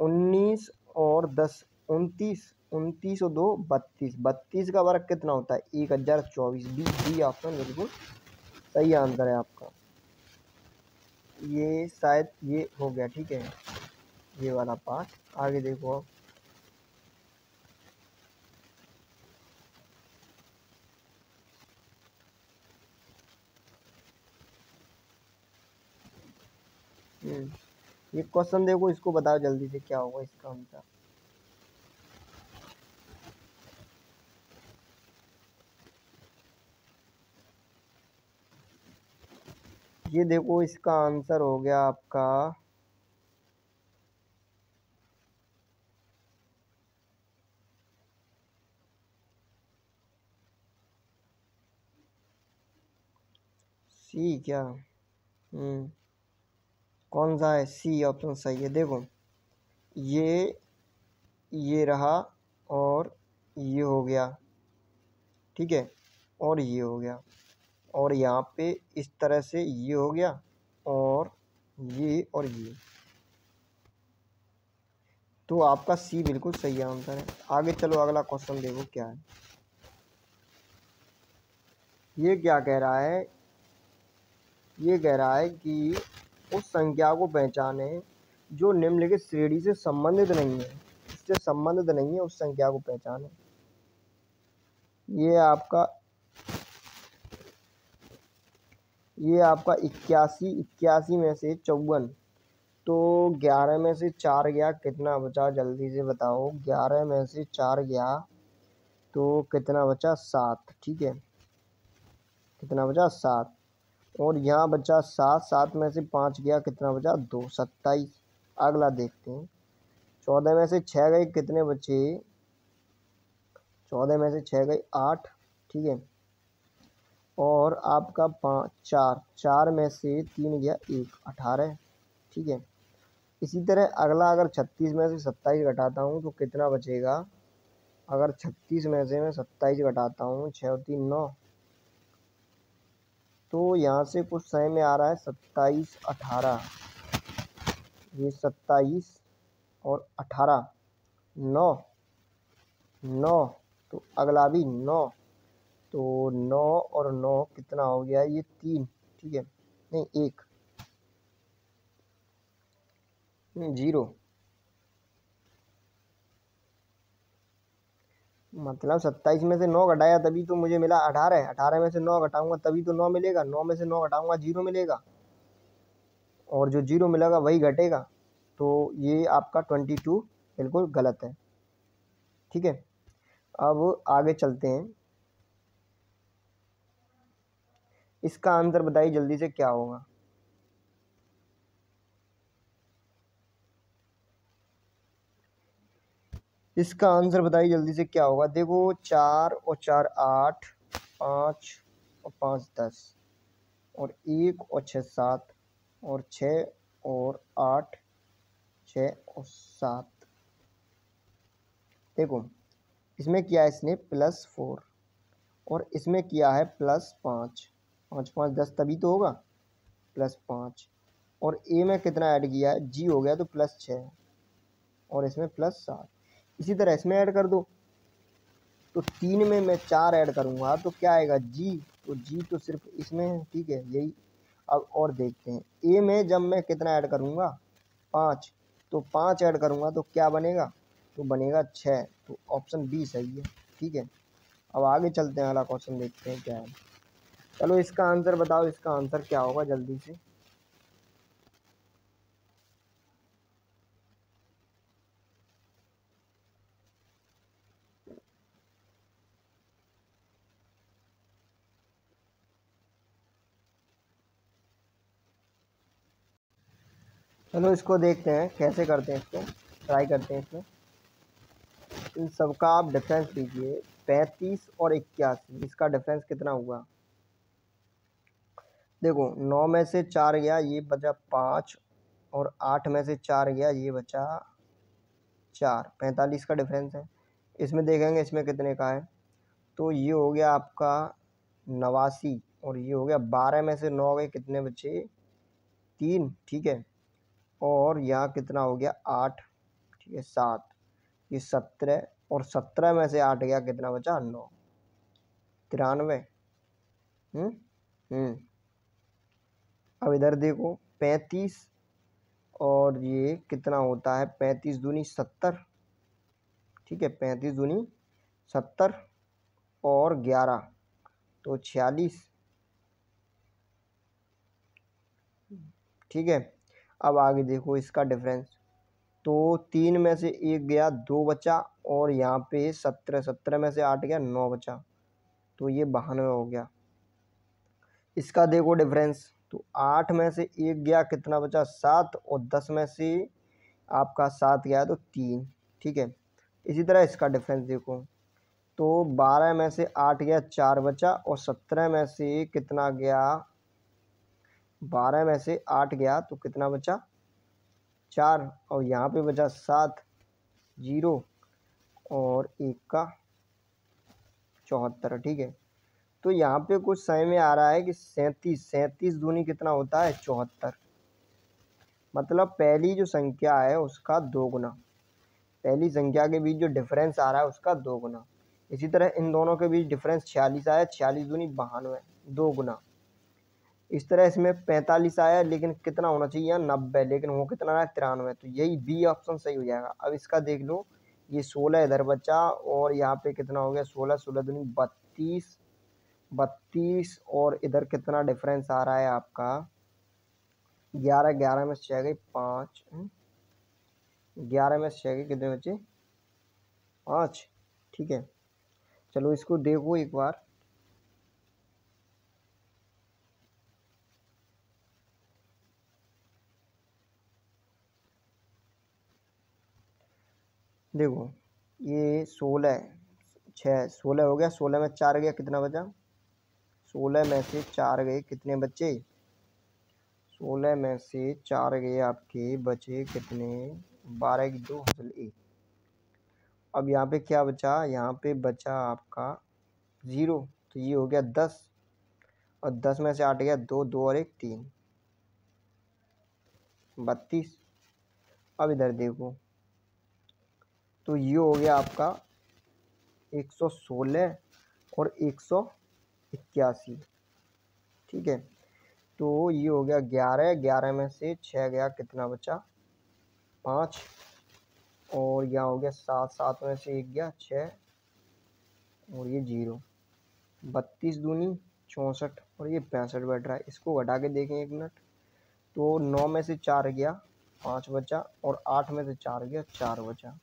उन्नीस और दस उनतीस उनतीस और दो बत्तीस बत्तीस का वर्ग कितना होता है एक हज़ार चौबीस बी बी ऑप्शन बिल्कुल सही आंसर है आपका ये शायद ये हो गया ठीक है ये वाला पार्ट आगे देखो आप हम्म ये क्वेश्चन देखो इसको बताओ जल्दी से क्या होगा इसका आंसर ये देखो इसका आंसर हो गया आपका सी क्या हम्म कौन सा है सी ऑप्शन सही है देखो ये ये रहा और ये हो गया ठीक है और ये हो गया और यहाँ पे इस तरह से ये हो गया और ये और ये तो आपका सी बिल्कुल सही आंसर है आगे चलो अगला क्वेश्चन देखो क्या है ये क्या कह रहा है ये कह रहा है कि उस संख्या को पहचानें जो निम्नलिखित श्रेणी से संबंधित नहीं है उससे संबंधित नहीं है उस संख्या को पहचानें ये आपका ये आपका इक्यासी इक्यासी में से चौवन तो ग्यारह में से चार गया कितना बचा जल्दी से बताओ ग्यारह में से चार गया तो कितना बचा सात ठीक है कितना बचा सात और यहाँ बचा सात सात में से पाँच गया कितना बचा दो सत्ताईस अगला देखते हैं चौदह में से छः गए कितने बचे चौदह में से छः गए आठ ठीक है और आपका पाँच चार चार में से तीन गया एक अठारह ठीक है इसी तरह अगला अगर छत्तीस में से सत्ताईस घटाता हूँ तो कितना बचेगा अगर छत्तीस में से मैं सत्ताईस घटाता हूँ छः तीन नौ तो यहाँ से कुछ समय में आ रहा है सत्ताईस अठारह ये सत्ताईस और अठारह नौ नौ तो अगला भी नौ तो नौ और नौ कितना हो गया ये तीन ठीक है नहीं एक जीरो मतलब सत्ताईस में से नौ घटाया तभी तो मुझे मिला अठारह अठारह में से नौ घटाऊंगा तभी तो नौ मिलेगा नौ में से नौ घटाऊंगा जीरो मिलेगा और जो जीरो मिलेगा वही घटेगा तो ये आपका ट्वेंटी टू बिल्कुल गलत है ठीक है अब आगे चलते हैं इसका आंसर बताइए जल्दी से क्या होगा इसका आंसर बताइए जल्दी से क्या होगा देखो चार और चार आठ पाँच और पाँच दस और एक और छः सात और छः और आठ छ और सात देखो इसमें किया है इसने प्लस फोर और इसमें किया है प्लस पाँच पाँच पाँच दस तभी तो होगा प्लस पाँच और ए में कितना ऐड किया है जी हो गया तो प्लस छः और इसमें प्लस सात इसी तरह इसमें ऐड कर दो तो तीन में मैं चार ऐड करूँगा तो क्या आएगा जी तो जी तो सिर्फ इसमें है ठीक है यही अब और देखते हैं ए में जब मैं कितना ऐड करूँगा पाँच तो पाँच ऐड करूँगा तो क्या बनेगा तो बनेगा छः तो ऑप्शन बी सही है ठीक है अब आगे चलते हैं अगला क्वेश्चन देखते हैं क्या है चलो इसका आंसर बताओ इसका आंसर क्या होगा जल्दी से चलो इसको देखते हैं कैसे करते हैं इसको ट्राई करते हैं इसमें इन सबका आप डिफरेंस लीजिए पैंतीस और इक्यासी इसका डिफरेंस कितना हुआ देखो नौ में से चार गया ये बचा पाँच और आठ में से चार गया ये बचा चार पैंतालीस का डिफरेंस है इसमें देखेंगे इसमें कितने का है तो ये हो गया आपका नवासी और ये हो गया बारह में से नौ गए कितने बचे तीन ठीक है और यहाँ कितना हो गया आठ ठीक है सात ये सत्रह और सत्रह में से आठ गया कितना बचा नौ तिरानवे हम्म, हम्म। अब इधर देखो पैंतीस और ये कितना होता है पैंतीस दूनी सत्तर ठीक है पैंतीस दूनी सत्तर और ग्यारह तो छियालीस ठीक है अब आगे देखो इसका डिफरेंस तो तीन में से एक गया दो बचा और यहाँ पे सत्रह सत्रह में से आठ गया नौ बचा तो ये बहानवे हो गया इसका देखो डिफरेंस तो आठ में से एक गया कितना बचा सात और दस में से आपका सात गया तो तीन ठीक है इसी तरह इसका डिफरेंस देखो तो बारह में से आठ गया चार बचा और सत्रह में से कितना गया बारह में से आठ गया तो कितना बचा चार और यहाँ पे बचा सात जीरो और एक का चौहत्तर ठीक है तो यहाँ पे कुछ समय में आ रहा है कि सैंतीस सैंतीस दूनी कितना होता है चौहत्तर मतलब पहली जो संख्या है उसका दो गुना पहली संख्या के बीच जो डिफरेंस आ रहा है उसका दो गुना इसी तरह इन दोनों के बीच डिफरेंस छियालीस आया छियालीस दूनी बहानवे दो गुना इस तरह इसमें पैंतालीस आया लेकिन कितना होना चाहिए यहाँ नब्बे लेकिन वो कितना आया तिरानवे तो यही बी ऑप्शन सही हो जाएगा अब इसका देख लो ये सोलह इधर बचा और यहाँ पे कितना हो गया सोलह सोलह दूनी बत्तीस बत्तीस और इधर कितना डिफरेंस आ रहा है आपका ग्यारह ग्यारह में से छः गई पाँच हम्म। ग्यारह में से छः गई कितने बचे पाँच ठीक है चलो इसको देखो एक बार देखो ये सोलह छः सोलह हो गया सोलह में चार गया कितना बचा सोलह में से चार गए कितने बचे सोलह में से चार गए आपके बचे कितने बारह की दो हजल एक अब यहाँ पे क्या बचा यहाँ पे बचा आपका ज़ीरो तो ये हो गया दस और दस में से आठ गया दो दो और एक तीन बत्तीस अब इधर देखो तो ये हो गया आपका 116 और एक ठीक है तो ये हो गया ग्यारह ग्यारह में से छः गया कितना बचा पाँच और यह हो गया सात सात में से एक गया छः और ये जीरो बत्तीस दूनी चौंसठ और ये पैंसठ बैठ रहा है इसको घटा के देखें एक मिनट तो नौ में से चार गया पाँच बचा और आठ में से चार गया चार बचा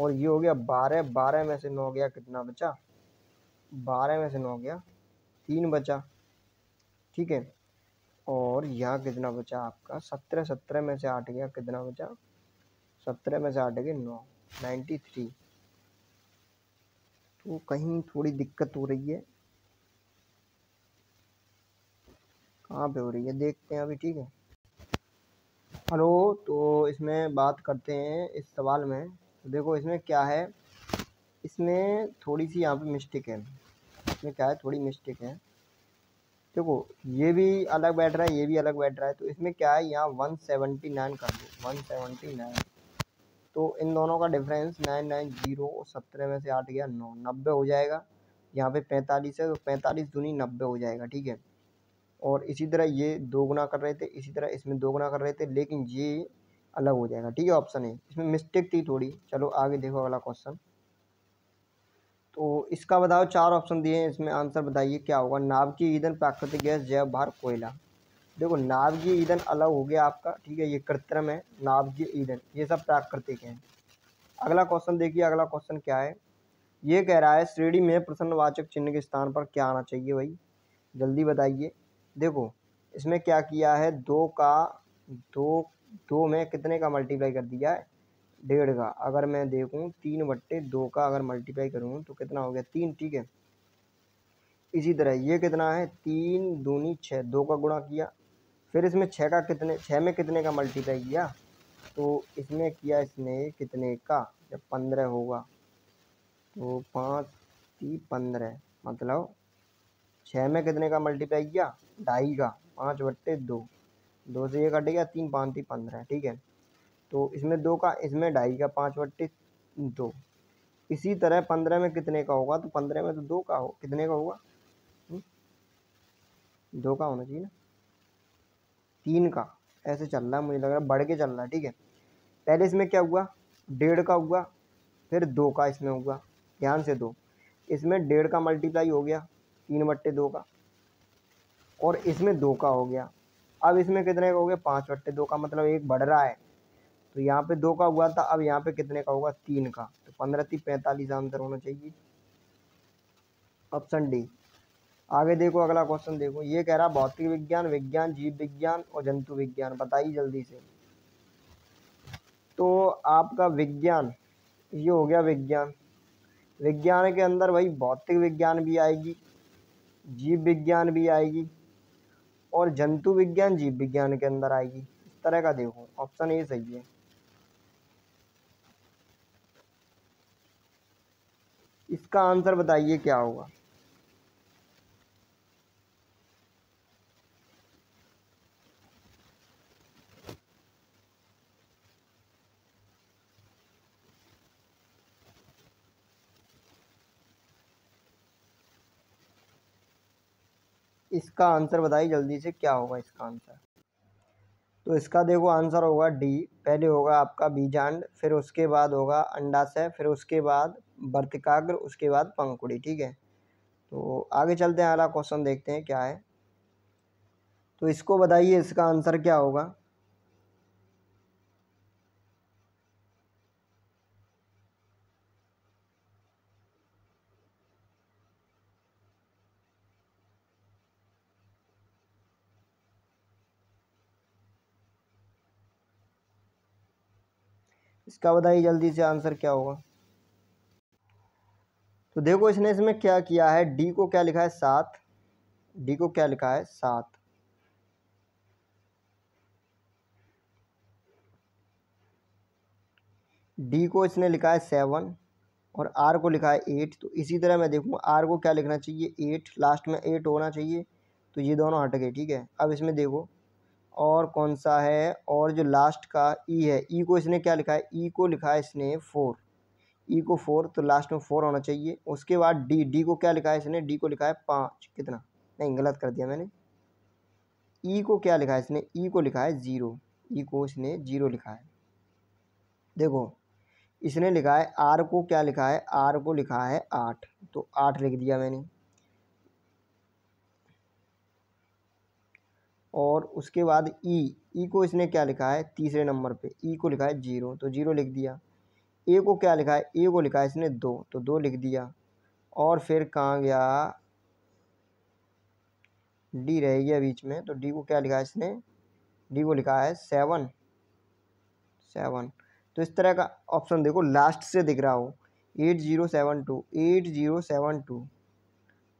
और ये हो गया बारह बारह में से नौ गया कितना बचा बारह में से नौ गया तीन बचा ठीक है और यहाँ कितना बचा आपका सत्रह सत्रह में से आठ गया कितना बचा सत्रह में से आठ गए नौ नाइन्टी थ्री तो कहीं थोड़ी दिक्कत हो रही है कहाँ पे हो रही है देखते हैं अभी ठीक है हेलो तो इसमें बात करते हैं इस सवाल में तो देखो इसमें क्या है इसमें थोड़ी सी यहाँ पे मिस्टेक है इसमें क्या है थोड़ी मिस्टेक है देखो ये भी अलग बैठ रहा है ये भी अलग बैठ रहा है तो इसमें क्या है यहाँ वन सेवेंटी नाइन कर दो वन सेवेंटी नाइन तो इन दोनों का डिफरेंस नाइन नाइन जीरो और सत्रह में से आठ गया नौ नब्बे हो जाएगा यहाँ पे पैंतालीस है तो पैंतालीस दूनी नब्बे हो जाएगा ठीक है और इसी तरह ये दो गुना कर रहे थे इसी तरह इसमें दो गुना कर रहे थे लेकिन ये अलग हो जाएगा ठीक है ऑप्शन ए इसमें मिस्टेक थी थोड़ी चलो आगे देखो अगला क्वेश्चन तो इसका बताओ चार ऑप्शन दिए हैं इसमें आंसर बताइए क्या होगा नाव की ईंधन प्राकृतिक गैस जैव भार कोयला देखो नाव की ईंधन अलग हो गया आपका ठीक है ये कृत्रिम है नाव की ईंधन ये सब प्राकृतिक है अगला क्वेश्चन देखिए अगला क्वेश्चन क्या है ये कह रहा है श्रेणी में प्रसन्नवाचक चिन्ह के स्थान पर क्या आना चाहिए भाई जल्दी बताइए देखो इसमें क्या किया है दो का दो दो में कितने का मल्टीप्लाई कर दिया है डेढ़ का अगर मैं देखूँ तीन बट्टे दो का अगर मल्टीप्लाई करूँ तो कितना हो गया तीन ठीक है इसी तरह ये कितना है तीन दूनी छः दो का गुणा किया फिर इसमें छः का कितने छः में कितने का मल्टीप्लाई किया तो इसमें किया इसने कितने का जब पंद्रह होगा तो पाँच ती पंद्रह मतलब छः में कितने का मल्टीप्लाई किया ढाई का पाँच बट्टे दो दो से ये गया तीन पाँच तीन पंद्रह ठीक है तो इसमें दो का इसमें ढाई का पाँच बट्टे दो इसी तरह पंद्रह में कितने का होगा तो पंद्रह में तो दो का हो कितने का होगा हम्म, दो का होना चाहिए ना तीन का ऐसे चल रहा है मुझे लग रहा है बढ़ के चल रहा है ठीक है पहले इसमें क्या हुआ डेढ़ का हुआ फिर दो का इसमें हुआ ध्यान से दो इसमें डेढ़ का मल्टीप्लाई हो गया तीन बट्टे दो का और इसमें दो का हो गया अब इसमें कितने का हो गया पाँच बट्टे दो का मतलब एक बढ़ रहा है तो यहाँ पे दो का हुआ था अब यहाँ पे कितने का होगा तीन का तो पंद्रह थी पैंतालीस आंसर होना चाहिए ऑप्शन डी आगे देखो अगला क्वेश्चन देखो ये कह रहा भौतिक विज्ञान विज्ञान जीव विज्ञान और जंतु विज्ञान बताइए जल्दी से तो आपका विज्ञान ये हो गया विज्ञान विज्ञान के अंदर भाई भौतिक विज्ञान भी आएगी जीव विज्ञान भी आएगी और जंतु विज्ञान जीव विज्ञान के अंदर आएगी इस तरह का देखो ऑप्शन ए सही है इसका आंसर बताइए क्या होगा इसका आंसर बताइए जल्दी से क्या होगा इसका आंसर तो इसका देखो आंसर होगा डी पहले होगा आपका बीजांड फिर उसके बाद होगा अंडाशय फिर उसके बाद वर्तिकाग्र उसके बाद पंखुड़ी ठीक है तो आगे चलते हैं अगला क्वेश्चन देखते हैं क्या है तो इसको बताइए इसका आंसर क्या होगा इसका बताइए जल्दी से आंसर क्या होगा तो देखो इसने इसमें क्या किया है डी को क्या लिखा है सात डी को क्या लिखा है सात डी को इसने लिखा है सेवन और आर को लिखा है एट तो इसी तरह मैं देखूँ आर को क्या लिखना चाहिए एट लास्ट में एट होना चाहिए तो ये दोनों हट गए ठीक है अब इसमें देखो और कौन सा है और जो लास्ट का ई e है ई e को इसने क्या लिखा है ई e को लिखा है इसने फोर ई e को फोर तो लास्ट में फोर होना चाहिए उसके बाद डी डी को क्या लिखा है इसने डी को लिखा है पाँच कितना नहीं गलत कर दिया मैंने ई e को क्या लिखा है इसने ई e को लिखा है ज़ीरो ई को इसने ज़ीरो लिखा है देखो इसने लिखा है आर को क्या लिखा है आर को लिखा है आठ तो आठ लिख दिया मैंने और उसके बाद ई e, ई e को इसने क्या लिखा है तीसरे नंबर पे ई e को लिखा है जीरो तो जीरो लिख दिया ए को क्या लिखा है ए को लिखा है इसने दो तो दो लिख दिया और फिर कहाँ गया डी रह गया बीच में तो डी को क्या लिखा है इसने डी को लिखा है सेवन सेवन तो इस तरह का ऑप्शन देखो लास्ट से दिख रहा हो eight zero seven two eight zero seven two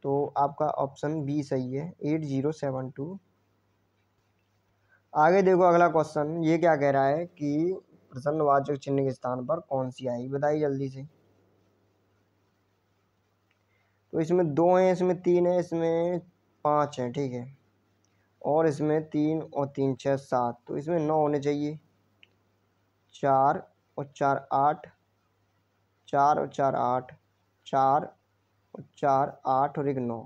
तो आपका ऑप्शन बी सही है एट ज़ीरो सेवन टू आगे देखो अगला क्वेश्चन ये क्या कह रहा है कि प्रसन्नवाचक चिन्ह के स्थान पर कौन सी आई बताइए जल्दी से तो इसमें दो हैं इसमें तीन है इसमें पाँच हैं ठीक है और इसमें तीन और तीन छः सात तो इसमें नौ होने चाहिए चार और चार आठ चार और चार आठ चार और चार आठ और एक नौ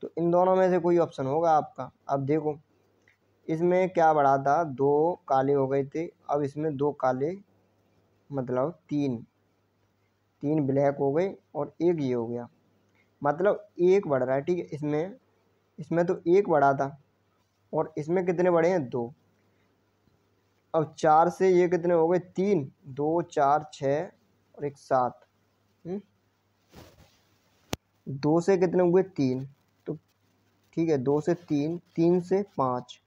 तो इन दोनों में से कोई ऑप्शन होगा आपका अब देखो इसमें क्या बढ़ा था दो काले हो गए थे अब इसमें दो काले मतलब तीन तीन ब्लैक हो गए और एक ये हो गया मतलब एक बढ़ रहा है ठीक है इसमें इसमें तो एक बढ़ा था और इसमें कितने बढ़े हैं दो अब चार से ये कितने हो गए तीन दो चार छ और एक सात हम्म। दो से कितने हुए तीन तो ठीक है दो से तीन तीन से पाँच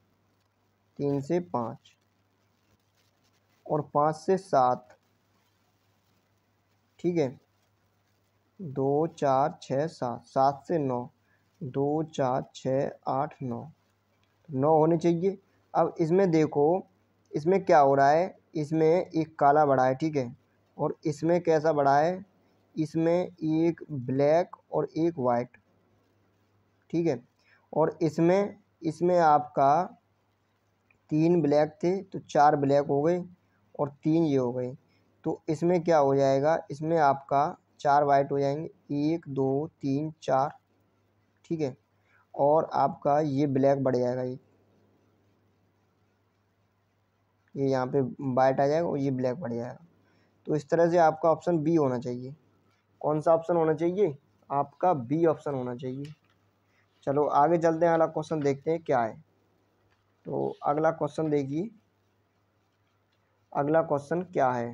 तीन से पाँच और पाँच से सात ठीक है दो चार छः सात सात से नौ दो चार छः आठ नौ नौ होने चाहिए अब इसमें देखो इसमें क्या हो रहा है इसमें एक काला बड़ा है ठीक है और इसमें कैसा बड़ा है इसमें एक ब्लैक और एक वाइट ठीक है और इसमें इसमें आपका तीन ब्लैक थे तो चार ब्लैक हो गए और तीन ये हो गए तो इसमें क्या हो जाएगा इसमें आपका चार वाइट हो जाएंगे एक दो तीन चार ठीक है और आपका ये ब्लैक बढ़ जाएगा ये ये यहाँ पे वाइट आ जाएगा और ये ब्लैक बढ़ जाएगा तो इस तरह से आपका ऑप्शन बी होना चाहिए कौन सा ऑप्शन होना चाहिए आपका बी ऑप्शन होना चाहिए चलो आगे चलते हैं अगला क्वेश्चन देखते हैं क्या है तो अगला क्वेश्चन देखिए अगला क्वेश्चन क्या है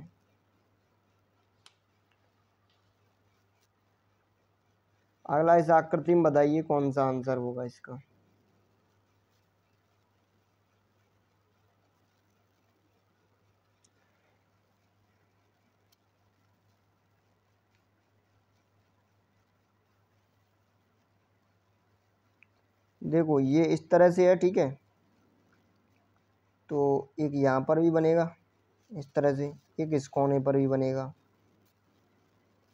अगला इस आकृति में बताइए कौन सा आंसर होगा इसका देखो ये इस तरह से है ठीक है तो एक यहाँ पर भी बनेगा इस तरह से एक इस कोने पर भी बनेगा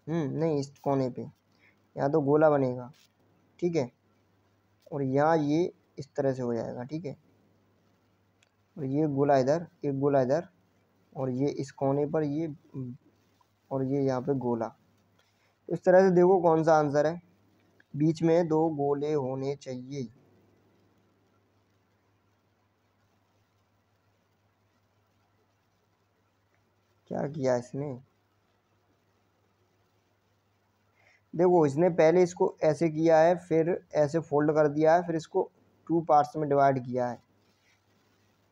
हम्म, नहीं इस कोने पे यहाँ तो गोला बनेगा ठीक है और यहाँ ये इस तरह से हो जाएगा ठीक है और ये गोला इधर एक गोला इधर और ये इस कोने पर ये और ये यहाँ पे गोला तो इस तरह से देखो कौन सा आंसर है बीच में दो गोले होने चाहिए क्या किया इसने देखो इसने पहले इसको ऐसे किया है फिर ऐसे फोल्ड कर दिया है फिर इसको टू पार्ट्स में डिवाइड किया है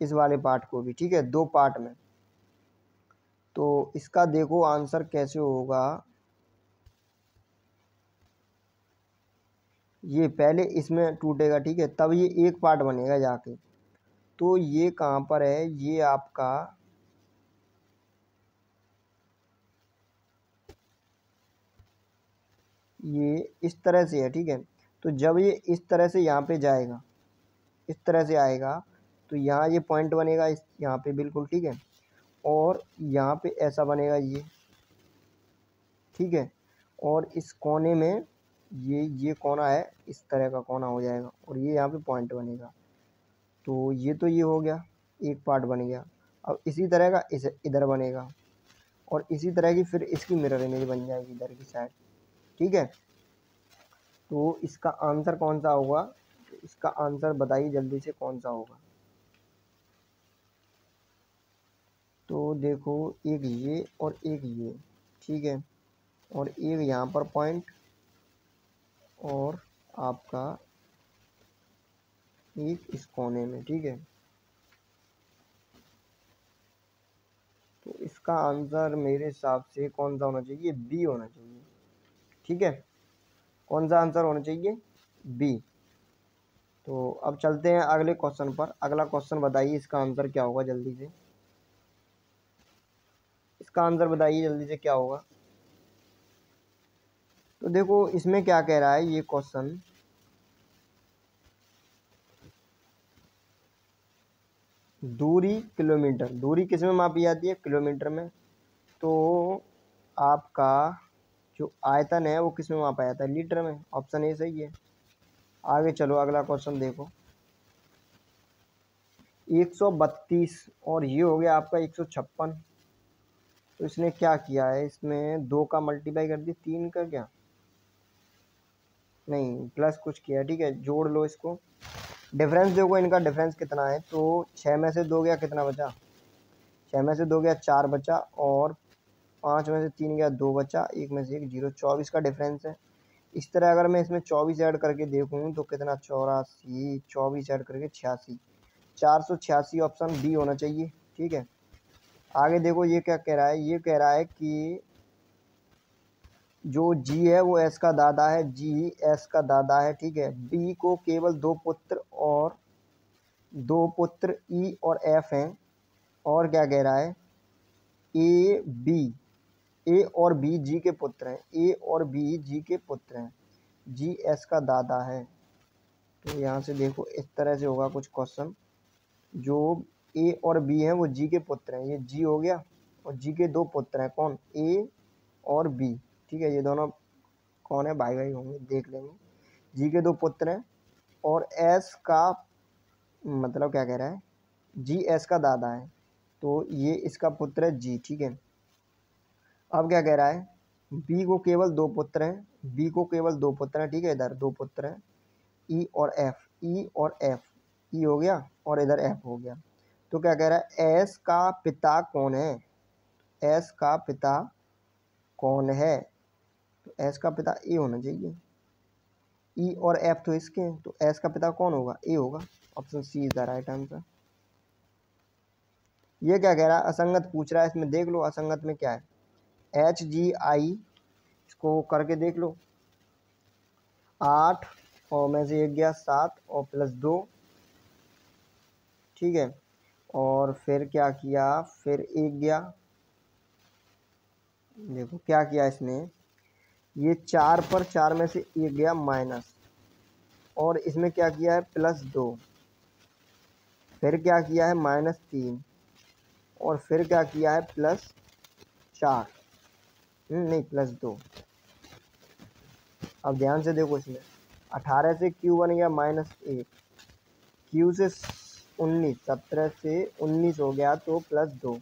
इस वाले पार्ट को भी ठीक है दो पार्ट में तो इसका देखो आंसर कैसे होगा ये पहले इसमें टूटेगा ठीक है तब ये एक पार्ट बनेगा जाके तो ये कहाँ पर है ये आपका ये इस तरह से है ठीक है तो जब ये इस तरह से यहाँ पे जाएगा इस तरह से आएगा तो यहाँ ये पॉइंट बनेगा इस यहाँ पे बिल्कुल ठीक है और यहाँ पे ऐसा बनेगा ये ठीक है और इस कोने में ये ये कोना है इस तरह का कोना हो जाएगा और ये यहाँ पे पॉइंट बनेगा तो ये तो ये हो गया एक पार्ट बन गया अब इसी तरह का इस इधर बनेगा और इसी तरह की फिर इसकी मिरर इमेज बन जाएगी इधर की साइड ठीक है तो इसका आंसर कौन सा होगा इसका आंसर बताइए जल्दी से कौन सा होगा तो देखो एक ये और एक ये ठीक है और एक यहाँ पर पॉइंट और आपका एक इस कोने में ठीक है तो इसका आंसर मेरे हिसाब से कौन सा होना चाहिए बी होना चाहिए ठीक है कौन सा आंसर होना चाहिए बी तो अब चलते हैं अगले क्वेश्चन पर अगला क्वेश्चन बताइए इसका आंसर क्या होगा जल्दी से इसका आंसर बताइए जल्दी से क्या होगा तो देखो इसमें क्या कह रहा है ये क्वेश्चन दूरी किलोमीटर दूरी किस में मापी जाती है किलोमीटर में तो आपका जो आयतन है वो किस में मापा जाता है लीटर में ऑप्शन ए सही है आगे चलो अगला क्वेश्चन देखो एक सौ बत्तीस और ये हो गया आपका एक छप्पन तो इसने क्या किया है इसमें दो का मल्टीप्लाई कर दी तीन का क्या नहीं प्लस कुछ किया ठीक है जोड़ लो इसको डिफरेंस देखो इनका डिफरेंस कितना है तो छः में से दो गया कितना बचा छः में से दो गया चार बचा और पाँच में से तीन गया दो बचा एक में से एक जीरो चौबीस का डिफरेंस है इस तरह अगर मैं इसमें चौबीस ऐड करके देखूँ तो कितना चौरासी चौबीस ऐड करके छियासी चार सौ छियासी ऑप्शन बी होना चाहिए ठीक है आगे देखो ये क्या कह रहा है ये कह रहा है कि जो जी है वो एस का दादा है जी एस का दादा है ठीक है बी को केवल दो पुत्र और दो पुत्र ई e और एफ हैं और क्या कह रहा है ए बी ए और बी जी के पुत्र हैं ए और बी जी के पुत्र हैं जी एस का दादा है तो यहाँ से देखो इस तरह से होगा कुछ क्वेश्चन जो ए और बी हैं वो जी के पुत्र हैं ये जी हो गया और जी के दो पुत्र हैं कौन ए और बी ठीक है ये दोनों कौन है भाई भाई होंगे देख लेंगे जी के दो पुत्र हैं और एस का मतलब क्या कह रहा है जी एस का दादा है तो ये इसका पुत्र है जी ठीक है अब क्या कह रहा है बी को केवल दो पुत्र हैं बी को केवल दो पुत्र हैं ठीक है इधर दो पुत्र हैं ई e और एफ ई e और एफ ई e हो गया और इधर एफ हो गया तो क्या कह रहा है एस का पिता कौन है एस का पिता कौन है तो एस का पिता ए होना चाहिए ई और एफ तो इसके हैं तो एस का पिता कौन होगा ए होगा option C is the right answer ये क्या कह रहा है असंगत पूछ रहा है इसमें देख लो असंगत में क्या है एच जी आई इसको करके देख लो आठ और में से एक गया सात और प्लस दो ठीक है और फिर क्या किया फिर एक गया देखो क्या किया इसने ये चार पर चार में से एक गया माइनस और इसमें क्या किया है प्लस दो फिर क्या किया है माइनस तीन और फिर क्या किया है प्लस चार नहीं प्लस दो अब ध्यान से देखो इसमें अठारह से क्यू बन गया माइनस एक क्यू से उन्नीस सत्रह से उन्नीस हो गया तो प्लस दो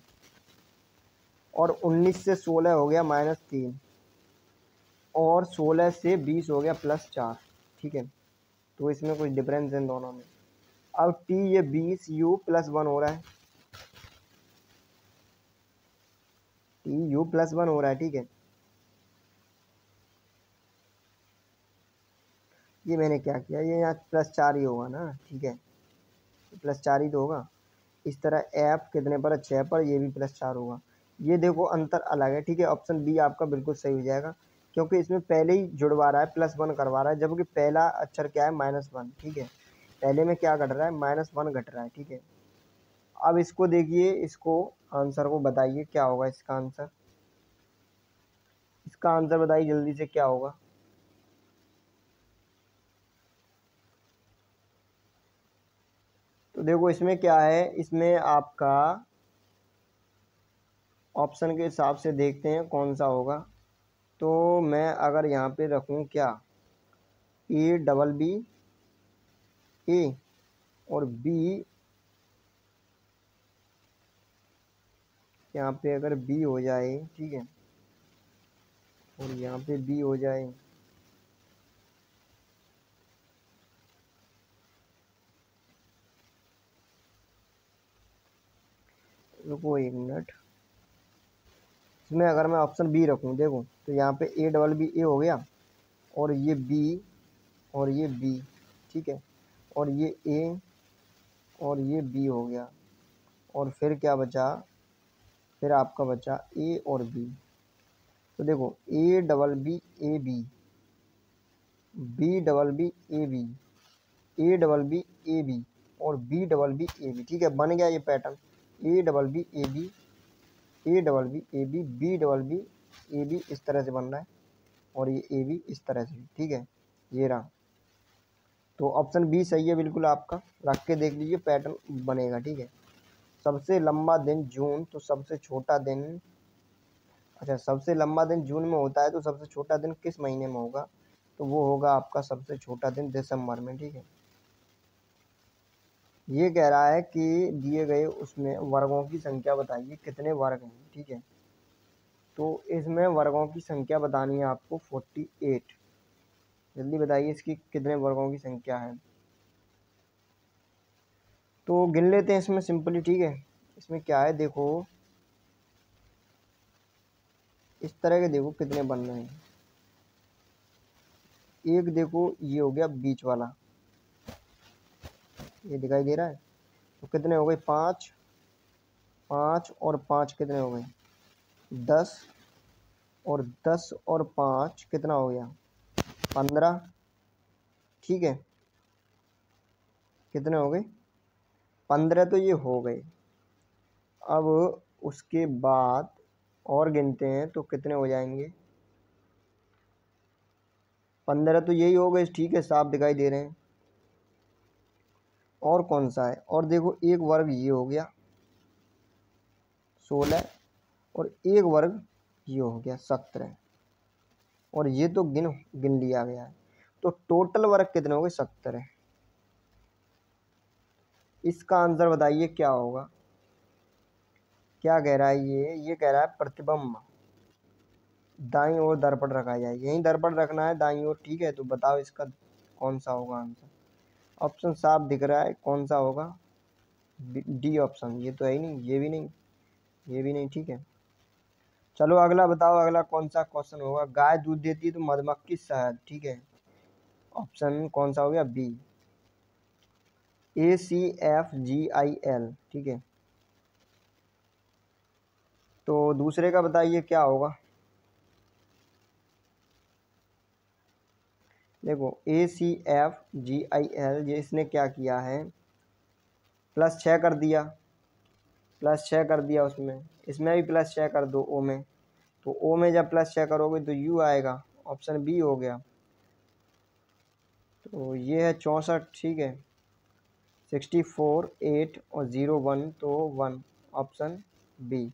और उन्नीस से सोलह हो गया माइनस तीन और सोलह से बीस हो गया प्लस चार ठीक है तो इसमें कुछ डिफरेंस है दोनों में अब टी ये बीस यू प्लस वन हो रहा है टी यू प्लस वन हो रहा है ठीक है ये मैंने क्या किया ये यहाँ प्लस चार ही होगा ना ठीक है प्लस चार ही तो होगा इस तरह ऐप कितने पर छः पर ये भी प्लस चार होगा ये देखो अंतर अलग है ठीक है ऑप्शन बी आपका बिल्कुल सही हो जाएगा क्योंकि इसमें पहले ही जुड़वा रहा है प्लस वन करवा रहा है जबकि पहला अक्षर क्या है माइनस वन ठीक है पहले में क्या घट रहा है माइनस वन घट रहा है ठीक है अब इसको देखिए इसको आंसर को बताइए क्या होगा इसका आंसर इसका आंसर बताइए जल्दी से क्या होगा देखो इसमें क्या है इसमें आपका ऑप्शन के हिसाब से देखते हैं कौन सा होगा तो मैं अगर यहाँ पे रखूँ क्या ए डबल बी ए और बी यहाँ पे अगर बी हो जाए ठीक है और यहाँ पे बी हो जाए रुको एक मिनट इसमें अगर मैं ऑप्शन बी रखूँ देखो तो यहाँ पे ए डबल बी ए हो गया और ये बी और ये बी ठीक है और ये ए और ये बी हो गया और फिर क्या बचा फिर आपका बचा ए और बी तो देखो A double B A B B double B A B A double B A B और B double B A B ठीक है बन गया ये pattern A double B A B A double B A B B double B A B इस तरह से बन रहा है और ये ए बी इस तरह से ठीक है ये रहा तो ऑप्शन बी सही है बिल्कुल आपका रख के देख लीजिए पैटर्न बनेगा ठीक है सबसे लंबा दिन जून तो सबसे छोटा दिन अच्छा सबसे लंबा दिन जून में होता है तो सबसे छोटा दिन किस महीने में होगा तो वो होगा आपका सबसे छोटा दिन दिसंबर में ठीक है ये कह रहा है कि दिए गए उसमें वर्गों की संख्या बताइए कितने वर्ग हैं ठीक है तो इसमें वर्गों की संख्या बतानी है आपको फोर्टी एट जल्दी बताइए इसकी कितने वर्गों की संख्या है तो गिन लेते हैं इसमें सिंपली ठीक है इसमें क्या है देखो इस तरह के देखो कितने बन रहे हैं एक देखो ये हो गया बीच वाला ये दिखाई दे रहा है तो कितने हो गए पाँच पाँच और पाँच कितने हो गए दस और दस और पाँच कितना हो गया पंद्रह ठीक है कितने हो गए पंद्रह तो ये हो गए अब उसके बाद और गिनते हैं तो कितने हो जाएंगे पंद्रह तो यही हो गए ठीक है साफ दिखाई दे रहे हैं और कौन सा है और देखो एक वर्ग ये हो गया सोलह और एक वर्ग ये हो गया सत्रह और ये तो गिन गिन लिया गया है तो टोटल वर्ग कितने हो गए सत्तर है इसका आंसर बताइए क्या होगा क्या कह रहा है ये ये कह रहा है प्रतिबंब दाई ओर दर्पण रखा जाए यही दर्पण रखना है दाई ओर ठीक है तो बताओ इसका कौन सा होगा आंसर ऑप्शन साफ दिख रहा है कौन सा होगा डी ऑप्शन ये तो है ही नहीं ये भी नहीं ये भी नहीं ठीक है चलो अगला बताओ अगला कौन सा क्वेश्चन होगा गाय दूध देती है तो मधुमक्खी शहद ठीक है ऑप्शन कौन सा हो गया B A C F G I L ठीक है तो दूसरे का बताइए क्या होगा देखो ए C F G I L ये इसने क्या किया है प्लस छः कर दिया प्लस छः कर दिया उसमें इसमें भी प्लस छः कर दो ओ में तो ओ में जब प्लस छः करोगे तो यू आएगा ऑप्शन बी हो गया तो ये है चौंसठ ठीक है सिक्सटी फोर एट और ज़ीरो वन तो वन ऑप्शन बी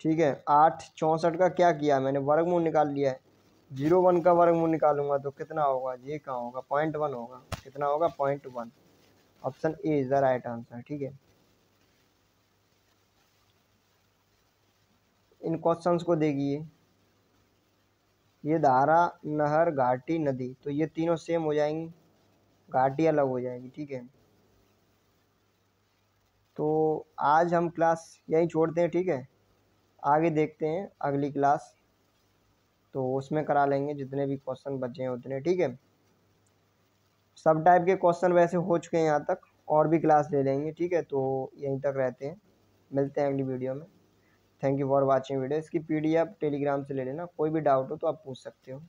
ठीक है आठ चौंसठ का क्या किया मैंने वर्गमूल निकाल लिया है जीरो वन का वर्गमूल निकालूंगा तो कितना होगा ये कहाँ होगा पॉइंट वन होगा कितना होगा point one option A is the right answer ठीक है इन क्वेश्चंस को देखिए ये धारा नहर घाटी नदी तो ये तीनों सेम हो जाएंगी घाटी अलग हो जाएगी ठीक है तो आज हम क्लास यहीं छोड़ते हैं ठीक है आगे देखते हैं अगली क्लास तो उसमें करा लेंगे जितने भी क्वेश्चन बचे हैं उतने ठीक है सब टाइप के क्वेश्चन वैसे हो चुके हैं यहाँ तक और भी क्लास ले लेंगे ठीक है तो यहीं तक रहते हैं मिलते हैं अगली वीडियो में thank you for watching video इसकी पीडीएफ टेलीग्राम से ले लेना कोई भी डाउट हो तो आप पूछ सकते हो